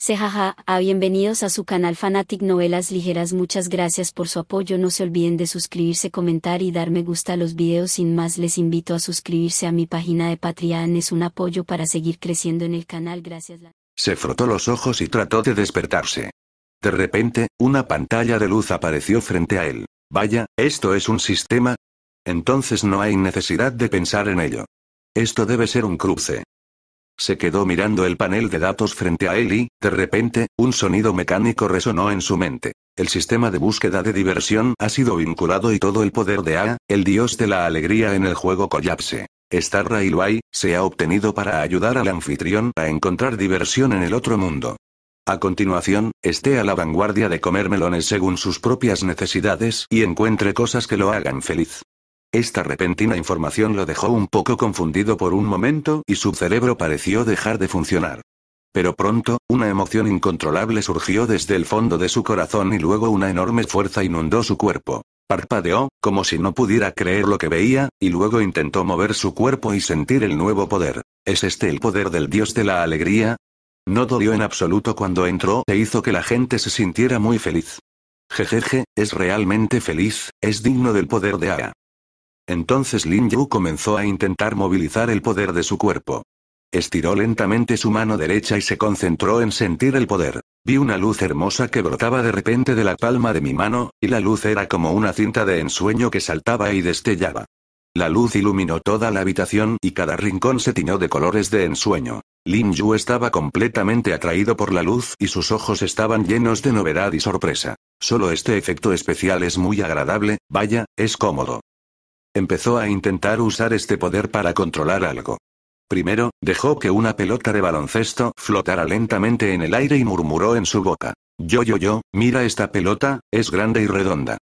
Sejaja, a ah, bienvenidos a su canal Fanatic Novelas Ligeras muchas gracias por su apoyo no se olviden de suscribirse comentar y dar me gusta a los videos sin más les invito a suscribirse a mi página de Patreon es un apoyo para seguir creciendo en el canal gracias Se frotó los ojos y trató de despertarse. De repente, una pantalla de luz apareció frente a él. Vaya, ¿esto es un sistema? Entonces no hay necesidad de pensar en ello. Esto debe ser un cruce. Se quedó mirando el panel de datos frente a él y, de repente, un sonido mecánico resonó en su mente. El sistema de búsqueda de diversión ha sido vinculado y todo el poder de A, el dios de la alegría en el juego Collapse. Star Railway, se ha obtenido para ayudar al anfitrión a encontrar diversión en el otro mundo. A continuación, esté a la vanguardia de comer melones según sus propias necesidades y encuentre cosas que lo hagan feliz. Esta repentina información lo dejó un poco confundido por un momento y su cerebro pareció dejar de funcionar. Pero pronto, una emoción incontrolable surgió desde el fondo de su corazón y luego una enorme fuerza inundó su cuerpo. Parpadeó, como si no pudiera creer lo que veía, y luego intentó mover su cuerpo y sentir el nuevo poder. ¿Es este el poder del dios de la alegría? No dolió en absoluto cuando entró e hizo que la gente se sintiera muy feliz. Jejeje, es realmente feliz, es digno del poder de Aa. Entonces Lin Yu comenzó a intentar movilizar el poder de su cuerpo. Estiró lentamente su mano derecha y se concentró en sentir el poder. Vi una luz hermosa que brotaba de repente de la palma de mi mano, y la luz era como una cinta de ensueño que saltaba y destellaba. La luz iluminó toda la habitación y cada rincón se tiñó de colores de ensueño. Lin Yu estaba completamente atraído por la luz y sus ojos estaban llenos de novedad y sorpresa. Solo este efecto especial es muy agradable, vaya, es cómodo. Empezó a intentar usar este poder para controlar algo. Primero, dejó que una pelota de baloncesto flotara lentamente en el aire y murmuró en su boca. Yo, yo, yo, mira esta pelota, es grande y redonda.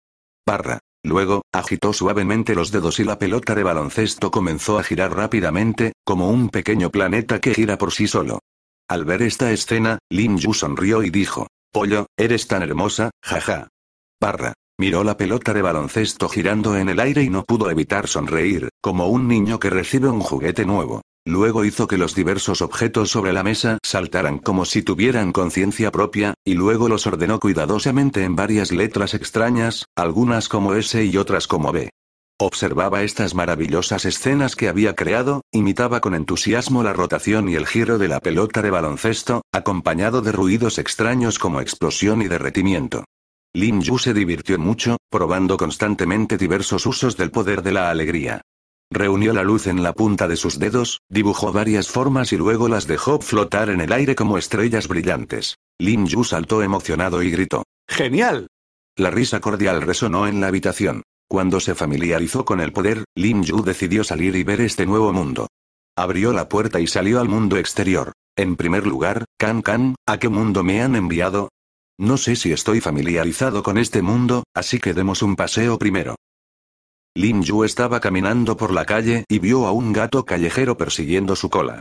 Parra. Luego, agitó suavemente los dedos y la pelota de baloncesto comenzó a girar rápidamente, como un pequeño planeta que gira por sí solo. Al ver esta escena, Lin Yu sonrió y dijo, Pollo, eres tan hermosa, jaja. Parra. Miró la pelota de baloncesto girando en el aire y no pudo evitar sonreír, como un niño que recibe un juguete nuevo. Luego hizo que los diversos objetos sobre la mesa saltaran como si tuvieran conciencia propia, y luego los ordenó cuidadosamente en varias letras extrañas, algunas como S y otras como B. Observaba estas maravillosas escenas que había creado, imitaba con entusiasmo la rotación y el giro de la pelota de baloncesto, acompañado de ruidos extraños como explosión y derretimiento. Lin Yu se divirtió mucho, probando constantemente diversos usos del poder de la alegría. Reunió la luz en la punta de sus dedos, dibujó varias formas y luego las dejó flotar en el aire como estrellas brillantes. Lin Yu saltó emocionado y gritó. ¡Genial! La risa cordial resonó en la habitación. Cuando se familiarizó con el poder, Lin Yu decidió salir y ver este nuevo mundo. Abrió la puerta y salió al mundo exterior. En primer lugar, Can Can, ¿a qué mundo me han enviado? No sé si estoy familiarizado con este mundo, así que demos un paseo primero. Lin Yu estaba caminando por la calle y vio a un gato callejero persiguiendo su cola.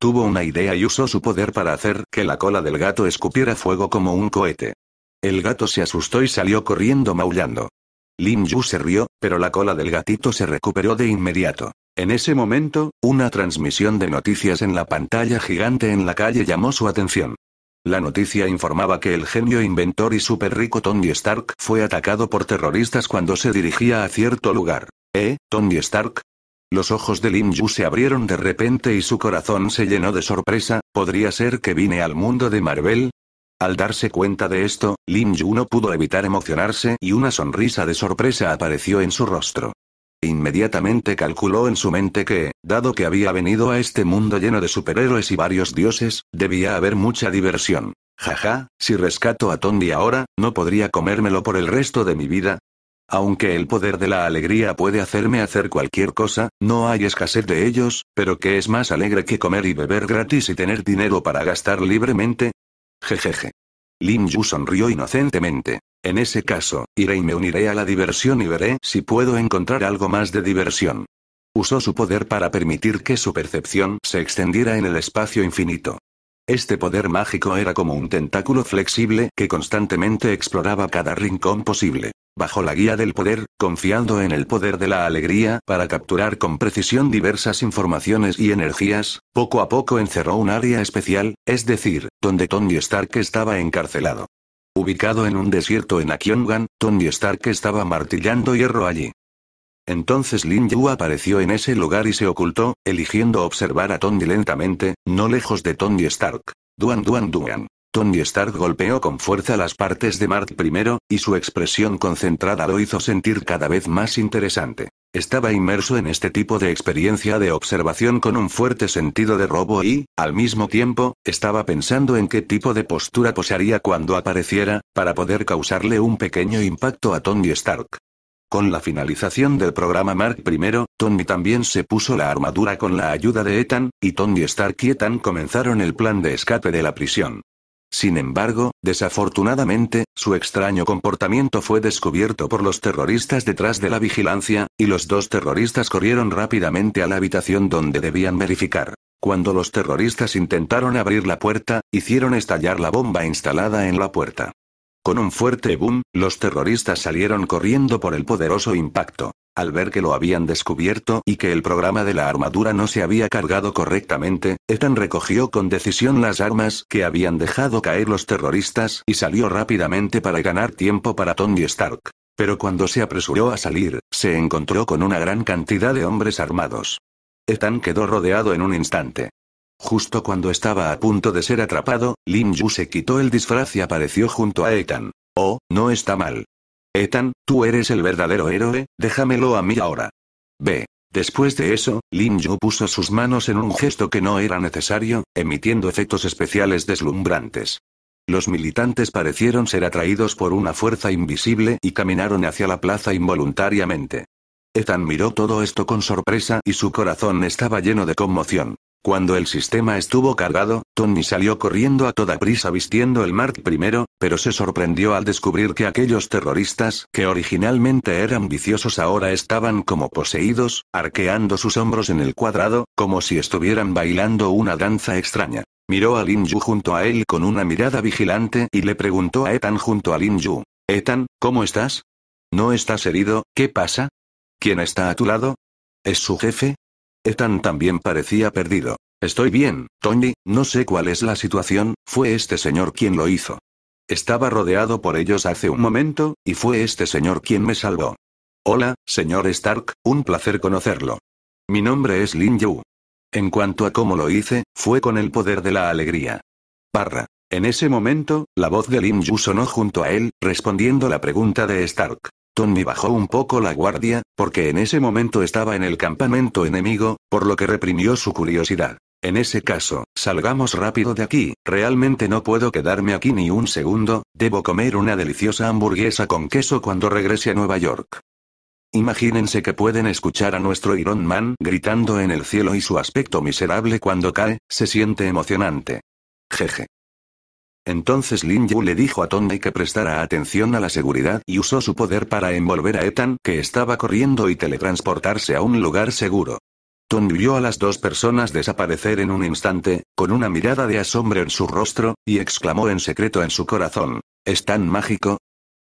Tuvo una idea y usó su poder para hacer que la cola del gato escupiera fuego como un cohete. El gato se asustó y salió corriendo maullando. Lin Yu se rió, pero la cola del gatito se recuperó de inmediato. En ese momento, una transmisión de noticias en la pantalla gigante en la calle llamó su atención. La noticia informaba que el genio inventor y súper rico Tony Stark fue atacado por terroristas cuando se dirigía a cierto lugar. ¿Eh, Tony Stark? Los ojos de Lin Yu se abrieron de repente y su corazón se llenó de sorpresa, ¿podría ser que vine al mundo de Marvel? Al darse cuenta de esto, Lin Yu no pudo evitar emocionarse y una sonrisa de sorpresa apareció en su rostro. E inmediatamente calculó en su mente que, dado que había venido a este mundo lleno de superhéroes y varios dioses, debía haber mucha diversión. Jaja, si rescato a Tondi ahora, ¿no podría comérmelo por el resto de mi vida? Aunque el poder de la alegría puede hacerme hacer cualquier cosa, no hay escasez de ellos, pero ¿qué es más alegre que comer y beber gratis y tener dinero para gastar libremente? Jejeje. Lin Yu sonrió inocentemente. En ese caso, iré y me uniré a la diversión y veré si puedo encontrar algo más de diversión. Usó su poder para permitir que su percepción se extendiera en el espacio infinito. Este poder mágico era como un tentáculo flexible que constantemente exploraba cada rincón posible, bajo la guía del poder, confiando en el poder de la alegría para capturar con precisión diversas informaciones y energías, poco a poco encerró un área especial, es decir, donde Tony Stark estaba encarcelado. Ubicado en un desierto en Akyongan, Tony Stark estaba martillando hierro allí. Entonces Lin Yu apareció en ese lugar y se ocultó, eligiendo observar a Tony lentamente, no lejos de Tony Stark. Duan Duan Duan. Tony Stark golpeó con fuerza las partes de Mark I, y su expresión concentrada lo hizo sentir cada vez más interesante. Estaba inmerso en este tipo de experiencia de observación con un fuerte sentido de robo y, al mismo tiempo, estaba pensando en qué tipo de postura posaría cuando apareciera, para poder causarle un pequeño impacto a Tony Stark. Con la finalización del programa Mark I, Tony también se puso la armadura con la ayuda de Ethan, y Tony Stark y Ethan comenzaron el plan de escape de la prisión. Sin embargo, desafortunadamente, su extraño comportamiento fue descubierto por los terroristas detrás de la vigilancia, y los dos terroristas corrieron rápidamente a la habitación donde debían verificar. Cuando los terroristas intentaron abrir la puerta, hicieron estallar la bomba instalada en la puerta. Con un fuerte boom, los terroristas salieron corriendo por el poderoso impacto. Al ver que lo habían descubierto y que el programa de la armadura no se había cargado correctamente, Ethan recogió con decisión las armas que habían dejado caer los terroristas y salió rápidamente para ganar tiempo para Tony Stark. Pero cuando se apresuró a salir, se encontró con una gran cantidad de hombres armados. Ethan quedó rodeado en un instante. Justo cuando estaba a punto de ser atrapado, Lin Yu se quitó el disfraz y apareció junto a Ethan. Oh, no está mal. Ethan, tú eres el verdadero héroe, déjamelo a mí ahora. Ve. Después de eso, Lin Yu puso sus manos en un gesto que no era necesario, emitiendo efectos especiales deslumbrantes. Los militantes parecieron ser atraídos por una fuerza invisible y caminaron hacia la plaza involuntariamente. Ethan miró todo esto con sorpresa y su corazón estaba lleno de conmoción. Cuando el sistema estuvo cargado, Tony salió corriendo a toda prisa vistiendo el Mark primero, pero se sorprendió al descubrir que aquellos terroristas, que originalmente eran viciosos ahora estaban como poseídos, arqueando sus hombros en el cuadrado, como si estuvieran bailando una danza extraña. Miró a Lin Yu junto a él con una mirada vigilante y le preguntó a Ethan junto a Lin Yu. Ethan, ¿cómo estás? ¿No estás herido? ¿Qué pasa? ¿Quién está a tu lado? ¿Es su jefe? Ethan también parecía perdido. Estoy bien, Tony, no sé cuál es la situación, fue este señor quien lo hizo. Estaba rodeado por ellos hace un momento, y fue este señor quien me salvó. Hola, señor Stark, un placer conocerlo. Mi nombre es Lin Yu. En cuanto a cómo lo hice, fue con el poder de la alegría. Parra. En ese momento, la voz de Lin Yu sonó junto a él, respondiendo la pregunta de Stark. Tommy bajó un poco la guardia, porque en ese momento estaba en el campamento enemigo, por lo que reprimió su curiosidad. En ese caso, salgamos rápido de aquí, realmente no puedo quedarme aquí ni un segundo, debo comer una deliciosa hamburguesa con queso cuando regrese a Nueva York. Imagínense que pueden escuchar a nuestro Iron Man gritando en el cielo y su aspecto miserable cuando cae, se siente emocionante. Jeje. Entonces Lin Yu le dijo a Tony que prestara atención a la seguridad y usó su poder para envolver a Ethan que estaba corriendo y teletransportarse a un lugar seguro. Tony vio a las dos personas desaparecer en un instante, con una mirada de asombro en su rostro, y exclamó en secreto en su corazón. Es tan mágico,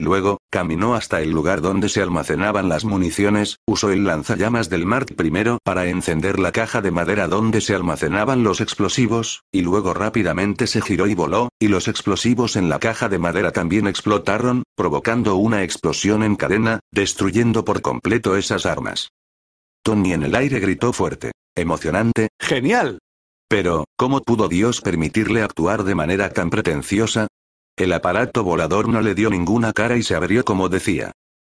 Luego, caminó hasta el lugar donde se almacenaban las municiones, usó el lanzallamas del Mart primero para encender la caja de madera donde se almacenaban los explosivos, y luego rápidamente se giró y voló, y los explosivos en la caja de madera también explotaron, provocando una explosión en cadena, destruyendo por completo esas armas. Tony en el aire gritó fuerte. Emocionante, genial. Pero, ¿cómo pudo Dios permitirle actuar de manera tan pretenciosa? El aparato volador no le dio ninguna cara y se abrió como decía.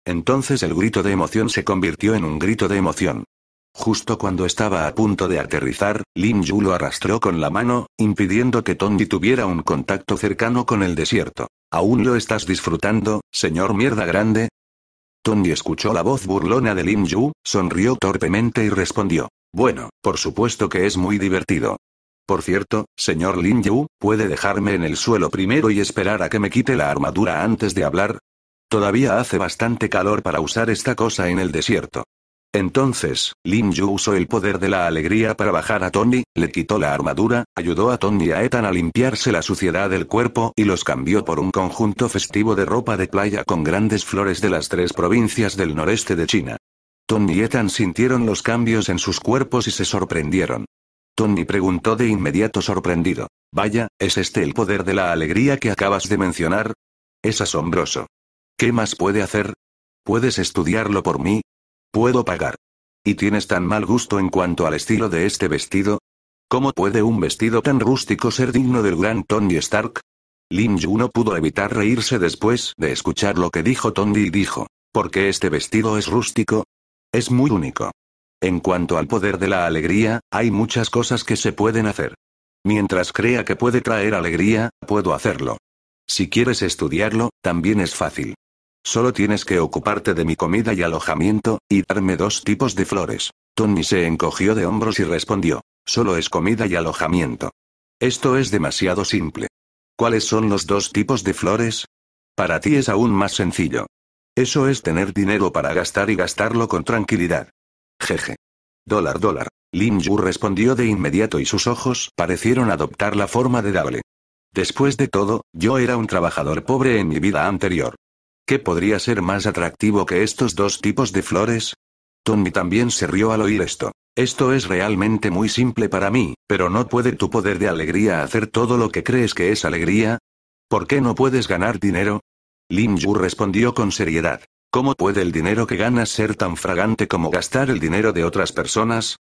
Entonces el grito de emoción se convirtió en un grito de emoción. Justo cuando estaba a punto de aterrizar, Lin Yu lo arrastró con la mano, impidiendo que Tondi tuviera un contacto cercano con el desierto. ¿Aún lo estás disfrutando, señor mierda grande? Tondi escuchó la voz burlona de Lin Yu, sonrió torpemente y respondió. Bueno, por supuesto que es muy divertido. Por cierto, señor Lin Yu, ¿puede dejarme en el suelo primero y esperar a que me quite la armadura antes de hablar? Todavía hace bastante calor para usar esta cosa en el desierto. Entonces, Lin Yu usó el poder de la alegría para bajar a Tony, le quitó la armadura, ayudó a Tony y a Ethan a limpiarse la suciedad del cuerpo y los cambió por un conjunto festivo de ropa de playa con grandes flores de las tres provincias del noreste de China. Tony y Ethan sintieron los cambios en sus cuerpos y se sorprendieron. Tony preguntó de inmediato sorprendido. Vaya, ¿es este el poder de la alegría que acabas de mencionar? Es asombroso. ¿Qué más puede hacer? ¿Puedes estudiarlo por mí? Puedo pagar. ¿Y tienes tan mal gusto en cuanto al estilo de este vestido? ¿Cómo puede un vestido tan rústico ser digno del gran Tony Stark? Lin Yu no pudo evitar reírse después de escuchar lo que dijo Tony y dijo, ¿por qué este vestido es rústico? Es muy único. En cuanto al poder de la alegría, hay muchas cosas que se pueden hacer. Mientras crea que puede traer alegría, puedo hacerlo. Si quieres estudiarlo, también es fácil. Solo tienes que ocuparte de mi comida y alojamiento, y darme dos tipos de flores. Tony se encogió de hombros y respondió, solo es comida y alojamiento. Esto es demasiado simple. ¿Cuáles son los dos tipos de flores? Para ti es aún más sencillo. Eso es tener dinero para gastar y gastarlo con tranquilidad. Jeje. Dólar, dólar. Lin Yu respondió de inmediato y sus ojos parecieron adoptar la forma de Dable. Después de todo, yo era un trabajador pobre en mi vida anterior. ¿Qué podría ser más atractivo que estos dos tipos de flores? Tommy también se rió al oír esto. Esto es realmente muy simple para mí, pero ¿no puede tu poder de alegría hacer todo lo que crees que es alegría? ¿Por qué no puedes ganar dinero? Lin Yu respondió con seriedad. ¿Cómo puede el dinero que ganas ser tan fragante como gastar el dinero de otras personas?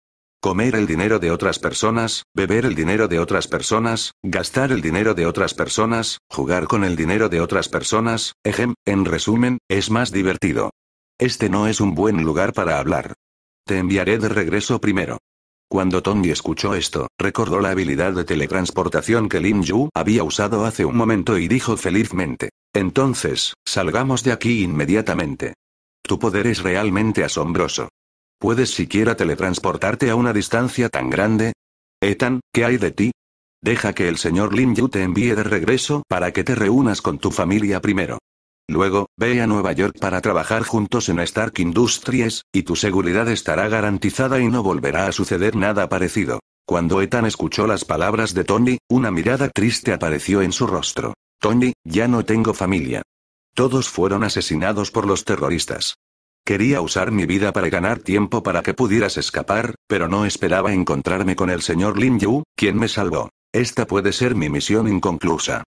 Comer el dinero de otras personas, beber el dinero de otras personas, gastar el dinero de otras personas, jugar con el dinero de otras personas, ejem, en resumen, es más divertido. Este no es un buen lugar para hablar. Te enviaré de regreso primero. Cuando Tony escuchó esto, recordó la habilidad de teletransportación que Lin Yu había usado hace un momento y dijo felizmente. Entonces, salgamos de aquí inmediatamente. Tu poder es realmente asombroso. ¿Puedes siquiera teletransportarte a una distancia tan grande? Ethan, ¿qué hay de ti? Deja que el señor Lin Yu te envíe de regreso para que te reúnas con tu familia primero. Luego, ve a Nueva York para trabajar juntos en Stark Industries, y tu seguridad estará garantizada y no volverá a suceder nada parecido. Cuando Ethan escuchó las palabras de Tony, una mirada triste apareció en su rostro. Tony, ya no tengo familia. Todos fueron asesinados por los terroristas. Quería usar mi vida para ganar tiempo para que pudieras escapar, pero no esperaba encontrarme con el señor Lin Yu, quien me salvó. Esta puede ser mi misión inconclusa.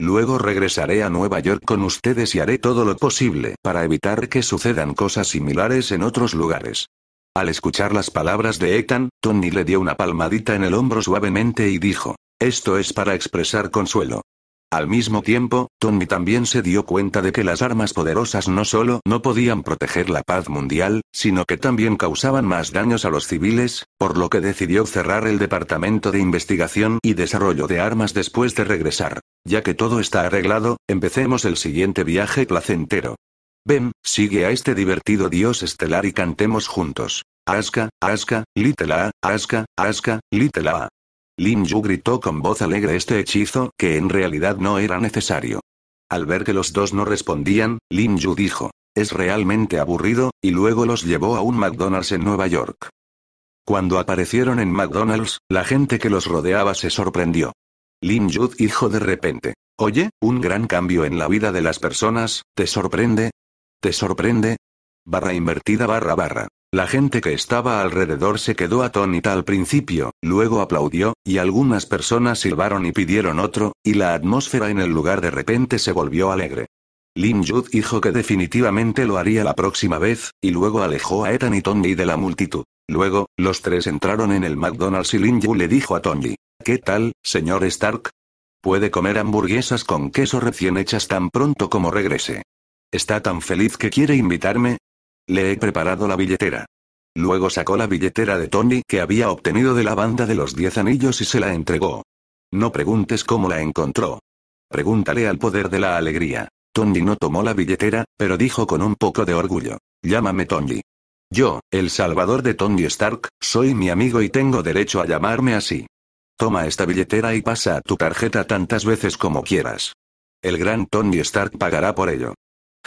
Luego regresaré a Nueva York con ustedes y haré todo lo posible para evitar que sucedan cosas similares en otros lugares. Al escuchar las palabras de Ethan, Tony le dio una palmadita en el hombro suavemente y dijo, esto es para expresar consuelo. Al mismo tiempo, Tommy también se dio cuenta de que las armas poderosas no solo no podían proteger la paz mundial, sino que también causaban más daños a los civiles, por lo que decidió cerrar el Departamento de Investigación y Desarrollo de Armas después de regresar. Ya que todo está arreglado, empecemos el siguiente viaje placentero. Ven, sigue a este divertido dios estelar y cantemos juntos. Aska, Aska, Little A, Aska, Aska, Little A. Lin Yu gritó con voz alegre este hechizo, que en realidad no era necesario. Al ver que los dos no respondían, Lin Yu dijo, es realmente aburrido, y luego los llevó a un McDonald's en Nueva York. Cuando aparecieron en McDonald's, la gente que los rodeaba se sorprendió. Lin Yu dijo de repente, oye, un gran cambio en la vida de las personas, ¿te sorprende? ¿Te sorprende? Barra invertida barra barra. La gente que estaba alrededor se quedó atónita al principio, luego aplaudió, y algunas personas silbaron y pidieron otro, y la atmósfera en el lugar de repente se volvió alegre. Lin Yud dijo que definitivamente lo haría la próxima vez, y luego alejó a Ethan y Tony de la multitud. Luego, los tres entraron en el McDonald's y Lin Yu le dijo a Tony, ¿qué tal, señor Stark? Puede comer hamburguesas con queso recién hechas tan pronto como regrese. Está tan feliz que quiere invitarme, le he preparado la billetera. Luego sacó la billetera de Tony que había obtenido de la banda de los diez anillos y se la entregó. No preguntes cómo la encontró. Pregúntale al poder de la alegría. Tony no tomó la billetera, pero dijo con un poco de orgullo. Llámame Tony. Yo, el salvador de Tony Stark, soy mi amigo y tengo derecho a llamarme así. Toma esta billetera y pasa tu tarjeta tantas veces como quieras. El gran Tony Stark pagará por ello.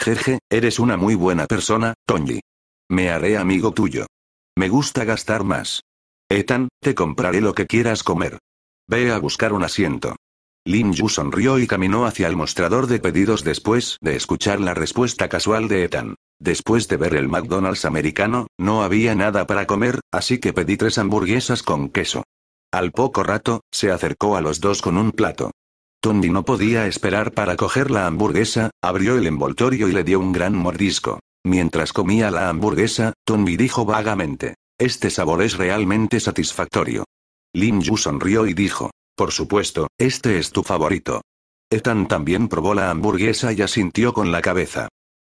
Jeje, eres una muy buena persona, Tony. Me haré amigo tuyo. Me gusta gastar más. Ethan, te compraré lo que quieras comer. Ve a buscar un asiento. Lin Yu sonrió y caminó hacia el mostrador de pedidos después de escuchar la respuesta casual de Ethan. Después de ver el McDonald's americano, no había nada para comer, así que pedí tres hamburguesas con queso. Al poco rato, se acercó a los dos con un plato. Tommy no podía esperar para coger la hamburguesa, abrió el envoltorio y le dio un gran mordisco. Mientras comía la hamburguesa, Tommy dijo vagamente, Este sabor es realmente satisfactorio. Lin Yu sonrió y dijo, Por supuesto, este es tu favorito. Ethan también probó la hamburguesa y asintió con la cabeza.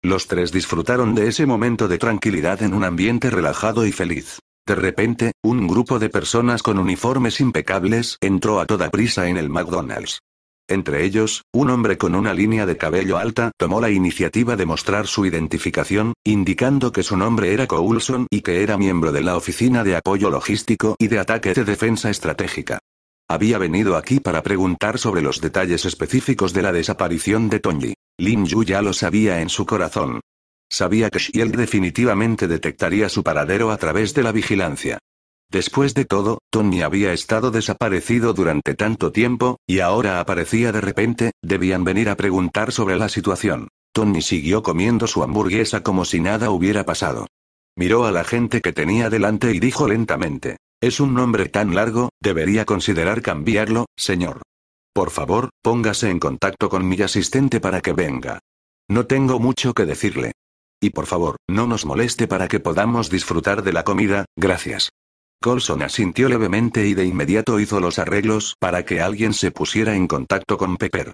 Los tres disfrutaron de ese momento de tranquilidad en un ambiente relajado y feliz. De repente, un grupo de personas con uniformes impecables entró a toda prisa en el McDonald's. Entre ellos, un hombre con una línea de cabello alta tomó la iniciativa de mostrar su identificación, indicando que su nombre era Coulson y que era miembro de la Oficina de Apoyo Logístico y de Ataque de Defensa Estratégica. Había venido aquí para preguntar sobre los detalles específicos de la desaparición de Tony. Lin Yu ya lo sabía en su corazón. Sabía que Shield definitivamente detectaría su paradero a través de la vigilancia. Después de todo, Tony había estado desaparecido durante tanto tiempo, y ahora aparecía de repente, debían venir a preguntar sobre la situación. Tony siguió comiendo su hamburguesa como si nada hubiera pasado. Miró a la gente que tenía delante y dijo lentamente, Es un nombre tan largo, debería considerar cambiarlo, señor. Por favor, póngase en contacto con mi asistente para que venga. No tengo mucho que decirle. Y por favor, no nos moleste para que podamos disfrutar de la comida, gracias. Colson asintió levemente y de inmediato hizo los arreglos para que alguien se pusiera en contacto con Pepper.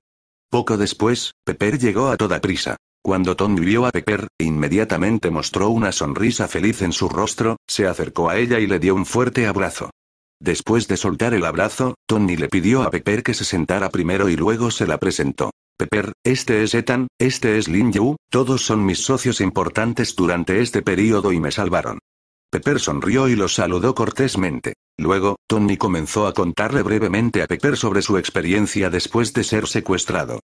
Poco después, Pepper llegó a toda prisa. Cuando Tony vio a Pepper, inmediatamente mostró una sonrisa feliz en su rostro, se acercó a ella y le dio un fuerte abrazo. Después de soltar el abrazo, Tony le pidió a Pepper que se sentara primero y luego se la presentó. Pepper, este es Ethan, este es Lin Yu, todos son mis socios importantes durante este periodo y me salvaron. Pepper sonrió y lo saludó cortésmente. Luego, Tony comenzó a contarle brevemente a Pepper sobre su experiencia después de ser secuestrado.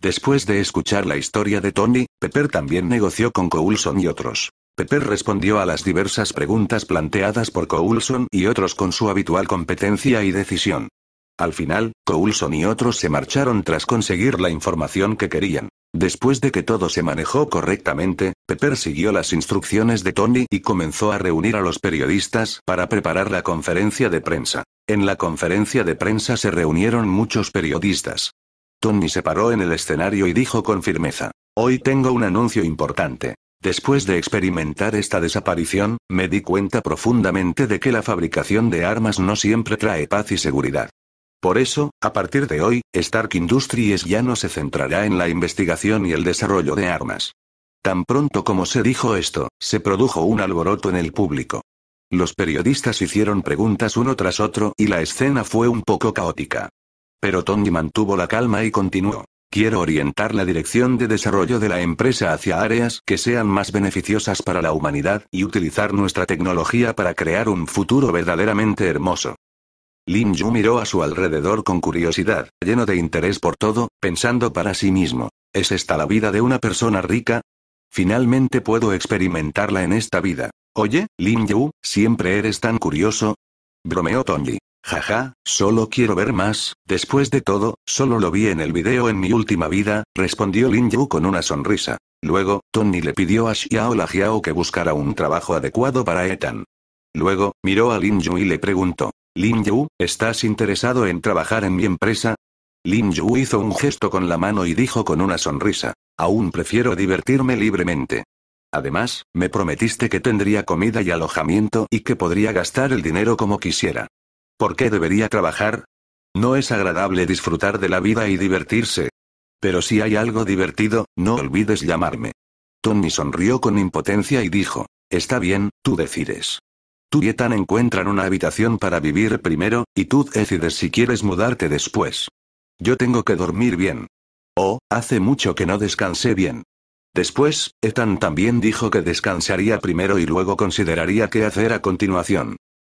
Después de escuchar la historia de Tony, Pepper también negoció con Coulson y otros. Pepper respondió a las diversas preguntas planteadas por Coulson y otros con su habitual competencia y decisión. Al final, Coulson y otros se marcharon tras conseguir la información que querían. Después de que todo se manejó correctamente, Pepper siguió las instrucciones de Tony y comenzó a reunir a los periodistas para preparar la conferencia de prensa. En la conferencia de prensa se reunieron muchos periodistas. Tony se paró en el escenario y dijo con firmeza, Hoy tengo un anuncio importante. Después de experimentar esta desaparición, me di cuenta profundamente de que la fabricación de armas no siempre trae paz y seguridad. Por eso, a partir de hoy, Stark Industries ya no se centrará en la investigación y el desarrollo de armas. Tan pronto como se dijo esto, se produjo un alboroto en el público. Los periodistas hicieron preguntas uno tras otro y la escena fue un poco caótica. Pero Tony mantuvo la calma y continuó. Quiero orientar la dirección de desarrollo de la empresa hacia áreas que sean más beneficiosas para la humanidad y utilizar nuestra tecnología para crear un futuro verdaderamente hermoso. Lin Yu miró a su alrededor con curiosidad, lleno de interés por todo, pensando para sí mismo. ¿Es esta la vida de una persona rica? Finalmente puedo experimentarla en esta vida. Oye, Lin Yu, siempre eres tan curioso. Bromeó Tony. Jaja, solo quiero ver más, después de todo, solo lo vi en el video en mi última vida, respondió Lin Yu con una sonrisa. Luego, Tony le pidió a Xiao La que buscara un trabajo adecuado para Etan. Luego, miró a Lin Yu y le preguntó, Lin Yu, ¿estás interesado en trabajar en mi empresa? Lin Yu hizo un gesto con la mano y dijo con una sonrisa, aún prefiero divertirme libremente. Además, me prometiste que tendría comida y alojamiento y que podría gastar el dinero como quisiera. ¿Por qué debería trabajar? No es agradable disfrutar de la vida y divertirse. Pero si hay algo divertido, no olvides llamarme. Tony sonrió con impotencia y dijo, Está bien, tú decides. Tú y Ethan encuentran una habitación para vivir primero, y tú decides si quieres mudarte después. Yo tengo que dormir bien. Oh, hace mucho que no descansé bien. Después, Ethan también dijo que descansaría primero y luego consideraría qué hacer a continuación.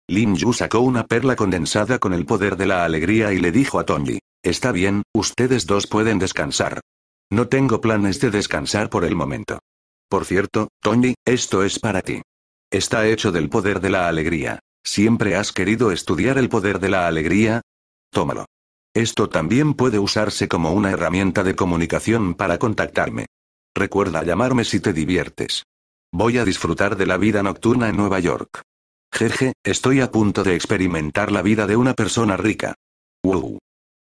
Lin Yu sacó una perla condensada con el poder de la alegría y le dijo a Tony, está bien, ustedes dos pueden descansar. No tengo planes de descansar por el momento. Por cierto, Tony, esto es para ti. Está hecho del poder de la alegría. ¿Siempre has querido estudiar el poder de la alegría? Tómalo. Esto también puede usarse como una herramienta de comunicación para contactarme. Recuerda llamarme si te diviertes. Voy a disfrutar de la vida nocturna en Nueva York. Jeje, estoy a punto de experimentar la vida de una persona rica. Wow.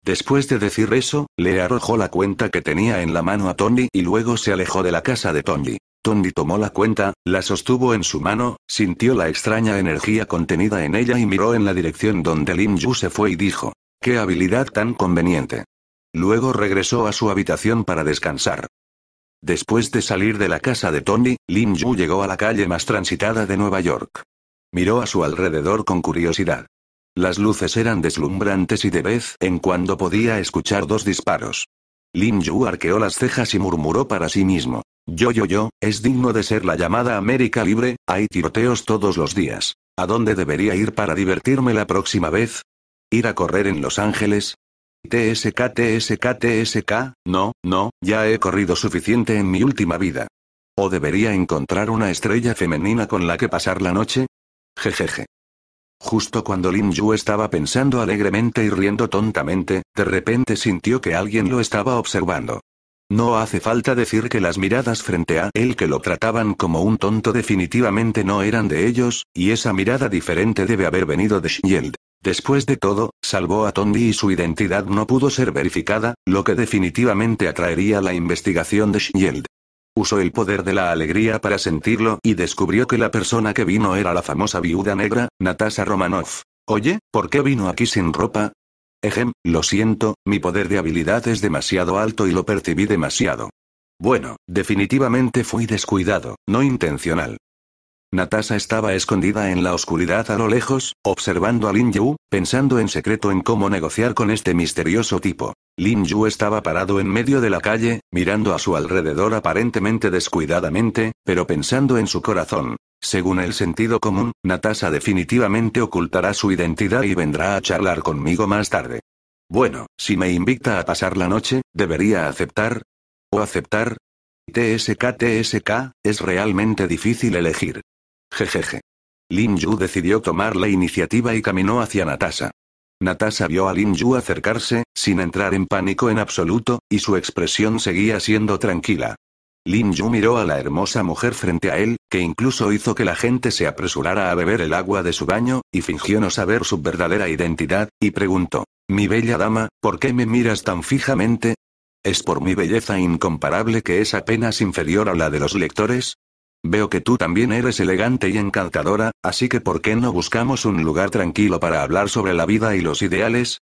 Después de decir eso, le arrojó la cuenta que tenía en la mano a Tony y luego se alejó de la casa de Tony. Tony tomó la cuenta, la sostuvo en su mano, sintió la extraña energía contenida en ella y miró en la dirección donde Lim Yu se fue y dijo, ¡Qué habilidad tan conveniente! Luego regresó a su habitación para descansar. Después de salir de la casa de Tony, Lim Yu llegó a la calle más transitada de Nueva York. Miró a su alrededor con curiosidad. Las luces eran deslumbrantes y de vez en cuando podía escuchar dos disparos. Lin Yu arqueó las cejas y murmuró para sí mismo. Yo yo yo, es digno de ser la llamada América Libre, hay tiroteos todos los días. ¿A dónde debería ir para divertirme la próxima vez? ¿Ir a correr en Los Ángeles? TSK TSK TSK, no, no, ya he corrido suficiente en mi última vida. ¿O debería encontrar una estrella femenina con la que pasar la noche? Jejeje. Justo cuando Lin Yu estaba pensando alegremente y riendo tontamente, de repente sintió que alguien lo estaba observando. No hace falta decir que las miradas frente a él que lo trataban como un tonto definitivamente no eran de ellos, y esa mirada diferente debe haber venido de Shield. Después de todo, salvó a Tondi y su identidad no pudo ser verificada, lo que definitivamente atraería la investigación de Shield. Usó el poder de la alegría para sentirlo y descubrió que la persona que vino era la famosa viuda negra, Natasha Romanoff. Oye, ¿por qué vino aquí sin ropa? Ejem, lo siento, mi poder de habilidad es demasiado alto y lo percibí demasiado. Bueno, definitivamente fui descuidado, no intencional. Natasha estaba escondida en la oscuridad a lo lejos, observando a Lin Yu, pensando en secreto en cómo negociar con este misterioso tipo. Lin Yu estaba parado en medio de la calle, mirando a su alrededor aparentemente descuidadamente, pero pensando en su corazón. Según el sentido común, Natasha definitivamente ocultará su identidad y vendrá a charlar conmigo más tarde. Bueno, si me invita a pasar la noche, ¿debería aceptar? ¿O aceptar? TSK TSK, es realmente difícil elegir. Jejeje. Lin Yu decidió tomar la iniciativa y caminó hacia Natasha. Natasha vio a Lin Yu acercarse, sin entrar en pánico en absoluto, y su expresión seguía siendo tranquila. Lin Yu miró a la hermosa mujer frente a él, que incluso hizo que la gente se apresurara a beber el agua de su baño, y fingió no saber su verdadera identidad, y preguntó, Mi bella dama, ¿por qué me miras tan fijamente? ¿Es por mi belleza incomparable que es apenas inferior a la de los lectores? Veo que tú también eres elegante y encantadora, así que ¿por qué no buscamos un lugar tranquilo para hablar sobre la vida y los ideales?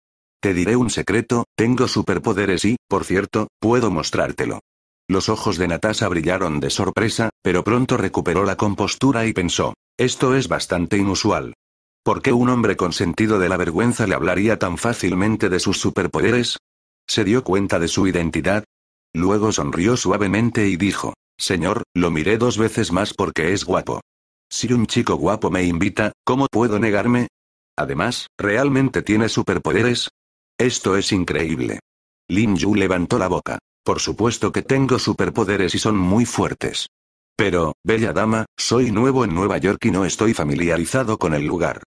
Te diré un secreto, tengo superpoderes y, por cierto, puedo mostrártelo. Los ojos de Natasha brillaron de sorpresa, pero pronto recuperó la compostura y pensó, esto es bastante inusual. ¿Por qué un hombre con sentido de la vergüenza le hablaría tan fácilmente de sus superpoderes? ¿Se dio cuenta de su identidad? Luego sonrió suavemente y dijo, Señor, lo miré dos veces más porque es guapo. Si un chico guapo me invita, ¿cómo puedo negarme? Además, ¿realmente tiene superpoderes? Esto es increíble. Lin Yu levantó la boca. Por supuesto que tengo superpoderes y son muy fuertes. Pero, bella dama, soy nuevo en Nueva York y no estoy familiarizado con el lugar.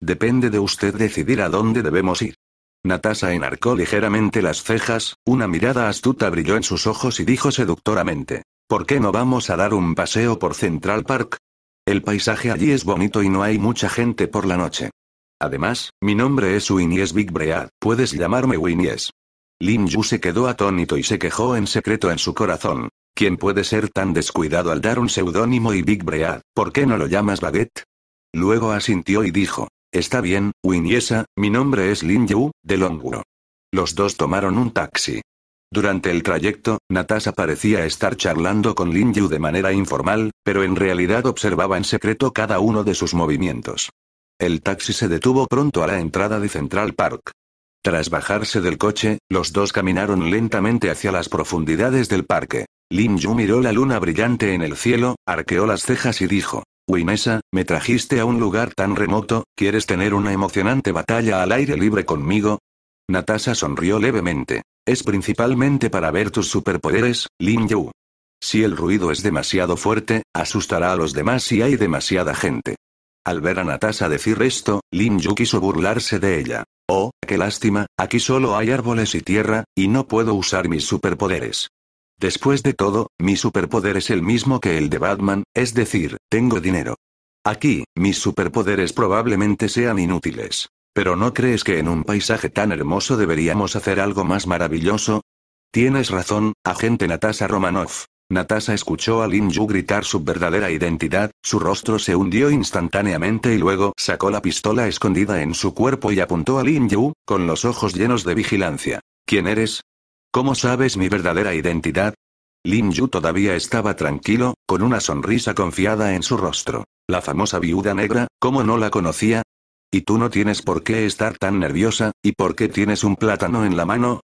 Depende de usted decidir a dónde debemos ir. Natasha enarcó ligeramente las cejas, una mirada astuta brilló en sus ojos y dijo seductoramente. ¿Por qué no vamos a dar un paseo por Central Park? El paisaje allí es bonito y no hay mucha gente por la noche. Además, mi nombre es Winies Big Bread, puedes llamarme Winies. Lin Yu se quedó atónito y se quejó en secreto en su corazón. ¿Quién puede ser tan descuidado al dar un seudónimo y Big Bread? ¿Por qué no lo llamas Baguette? Luego asintió y dijo, Está bien, Winiesa, mi nombre es Lin Yu, de Longuro. Los dos tomaron un taxi. Durante el trayecto, Natasha parecía estar charlando con Lin Yu de manera informal, pero en realidad observaba en secreto cada uno de sus movimientos. El taxi se detuvo pronto a la entrada de Central Park. Tras bajarse del coche, los dos caminaron lentamente hacia las profundidades del parque. Lin Yu miró la luna brillante en el cielo, arqueó las cejas y dijo, Winesa, me trajiste a un lugar tan remoto, ¿quieres tener una emocionante batalla al aire libre conmigo? Natasha sonrió levemente. Es principalmente para ver tus superpoderes, Lin Yu. Si el ruido es demasiado fuerte, asustará a los demás si hay demasiada gente. Al ver a Natasha decir esto, Lin Yu quiso burlarse de ella. Oh, qué lástima, aquí solo hay árboles y tierra, y no puedo usar mis superpoderes. Después de todo, mi superpoder es el mismo que el de Batman, es decir, tengo dinero. Aquí, mis superpoderes probablemente sean inútiles. Pero ¿no crees que en un paisaje tan hermoso deberíamos hacer algo más maravilloso? Tienes razón, agente Natasha Romanoff. Natasha escuchó a Lin Yu gritar su verdadera identidad, su rostro se hundió instantáneamente y luego sacó la pistola escondida en su cuerpo y apuntó a Lin Yu, con los ojos llenos de vigilancia. ¿Quién eres? ¿Cómo sabes mi verdadera identidad? Lin Yu todavía estaba tranquilo, con una sonrisa confiada en su rostro. La famosa viuda negra, ¿cómo no la conocía? Y tú no tienes por qué estar tan nerviosa, ¿y por qué tienes un plátano en la mano?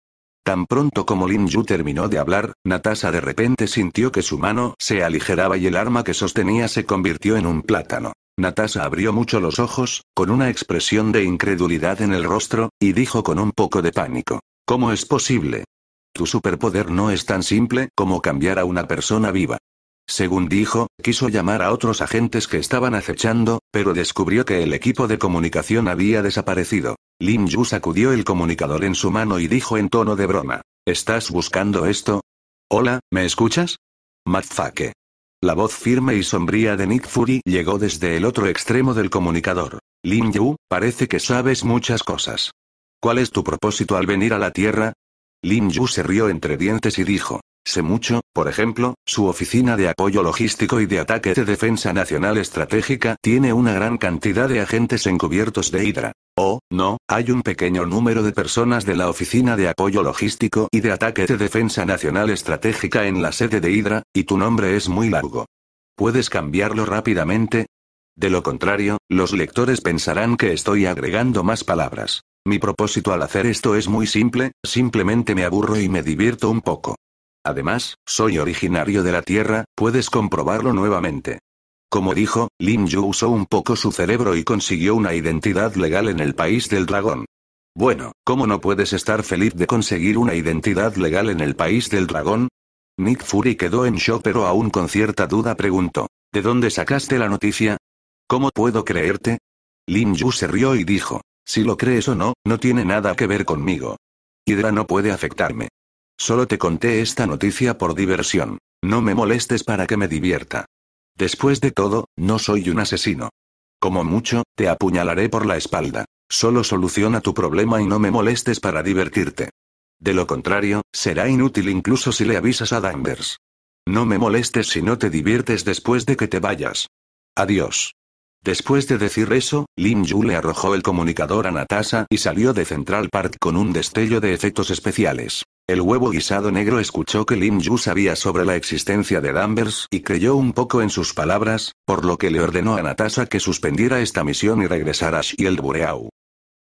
Tan pronto como Lin Yu terminó de hablar, Natasha de repente sintió que su mano se aligeraba y el arma que sostenía se convirtió en un plátano. Natasha abrió mucho los ojos, con una expresión de incredulidad en el rostro, y dijo con un poco de pánico. ¿Cómo es posible? Tu superpoder no es tan simple como cambiar a una persona viva. Según dijo, quiso llamar a otros agentes que estaban acechando, pero descubrió que el equipo de comunicación había desaparecido. Lin Yu sacudió el comunicador en su mano y dijo en tono de broma: ¿Estás buscando esto? Hola, ¿me escuchas? Matfaque". La voz firme y sombría de Nick Fury llegó desde el otro extremo del comunicador. Lin Yu, parece que sabes muchas cosas. ¿Cuál es tu propósito al venir a la Tierra? Lin Yu se rió entre dientes y dijo, Sé mucho, por ejemplo, su Oficina de Apoyo Logístico y de Ataque de Defensa Nacional Estratégica tiene una gran cantidad de agentes encubiertos de Hydra. O, oh, no, hay un pequeño número de personas de la Oficina de Apoyo Logístico y de Ataque de Defensa Nacional Estratégica en la sede de Hydra, y tu nombre es muy largo. ¿Puedes cambiarlo rápidamente? De lo contrario, los lectores pensarán que estoy agregando más palabras. Mi propósito al hacer esto es muy simple, simplemente me aburro y me divierto un poco. Además, soy originario de la Tierra, puedes comprobarlo nuevamente. Como dijo, Lin Yu usó un poco su cerebro y consiguió una identidad legal en el país del dragón. Bueno, ¿cómo no puedes estar feliz de conseguir una identidad legal en el país del dragón? Nick Fury quedó en shock pero aún con cierta duda preguntó. ¿De dónde sacaste la noticia? ¿Cómo puedo creerte? Lin Yu se rió y dijo. Si lo crees o no, no tiene nada que ver conmigo. Hydra no puede afectarme. Solo te conté esta noticia por diversión. No me molestes para que me divierta. Después de todo, no soy un asesino. Como mucho, te apuñalaré por la espalda. Solo soluciona tu problema y no me molestes para divertirte. De lo contrario, será inútil incluso si le avisas a Danvers. No me molestes si no te diviertes después de que te vayas. Adiós. Después de decir eso, Lin Yu le arrojó el comunicador a Natasha y salió de Central Park con un destello de efectos especiales. El huevo guisado negro escuchó que Lim Yu sabía sobre la existencia de Danvers y creyó un poco en sus palabras, por lo que le ordenó a Natasha que suspendiera esta misión y regresara a Shield-Bureau.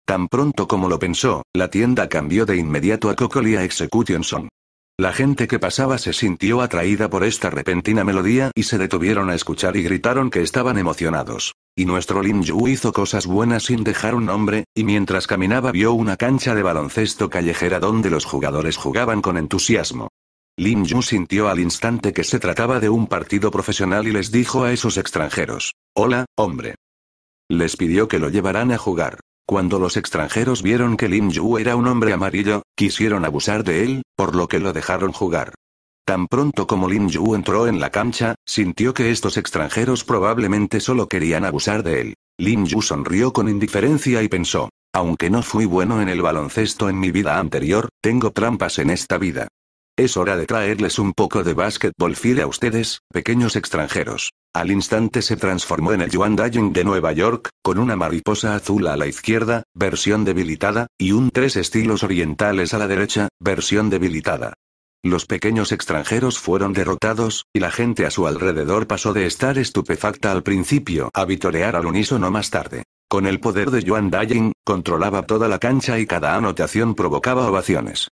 Tan pronto como lo pensó, la tienda cambió de inmediato a Cocolia Execution Son. La gente que pasaba se sintió atraída por esta repentina melodía y se detuvieron a escuchar y gritaron que estaban emocionados. Y nuestro Lin Yu hizo cosas buenas sin dejar un nombre, y mientras caminaba vio una cancha de baloncesto callejera donde los jugadores jugaban con entusiasmo. Lin Yu sintió al instante que se trataba de un partido profesional y les dijo a esos extranjeros, Hola, hombre. Les pidió que lo llevaran a jugar. Cuando los extranjeros vieron que Lim Yu era un hombre amarillo, quisieron abusar de él, por lo que lo dejaron jugar. Tan pronto como Lin Yu entró en la cancha, sintió que estos extranjeros probablemente solo querían abusar de él. Lin Yu sonrió con indiferencia y pensó, aunque no fui bueno en el baloncesto en mi vida anterior, tengo trampas en esta vida. Es hora de traerles un poco de básquetbol fide a ustedes, pequeños extranjeros. Al instante se transformó en el Yuan Dying de Nueva York, con una mariposa azul a la izquierda, versión debilitada, y un tres estilos orientales a la derecha, versión debilitada. Los pequeños extranjeros fueron derrotados, y la gente a su alrededor pasó de estar estupefacta al principio a vitorear al unísono más tarde. Con el poder de Yuan Daying, controlaba toda la cancha y cada anotación provocaba ovaciones.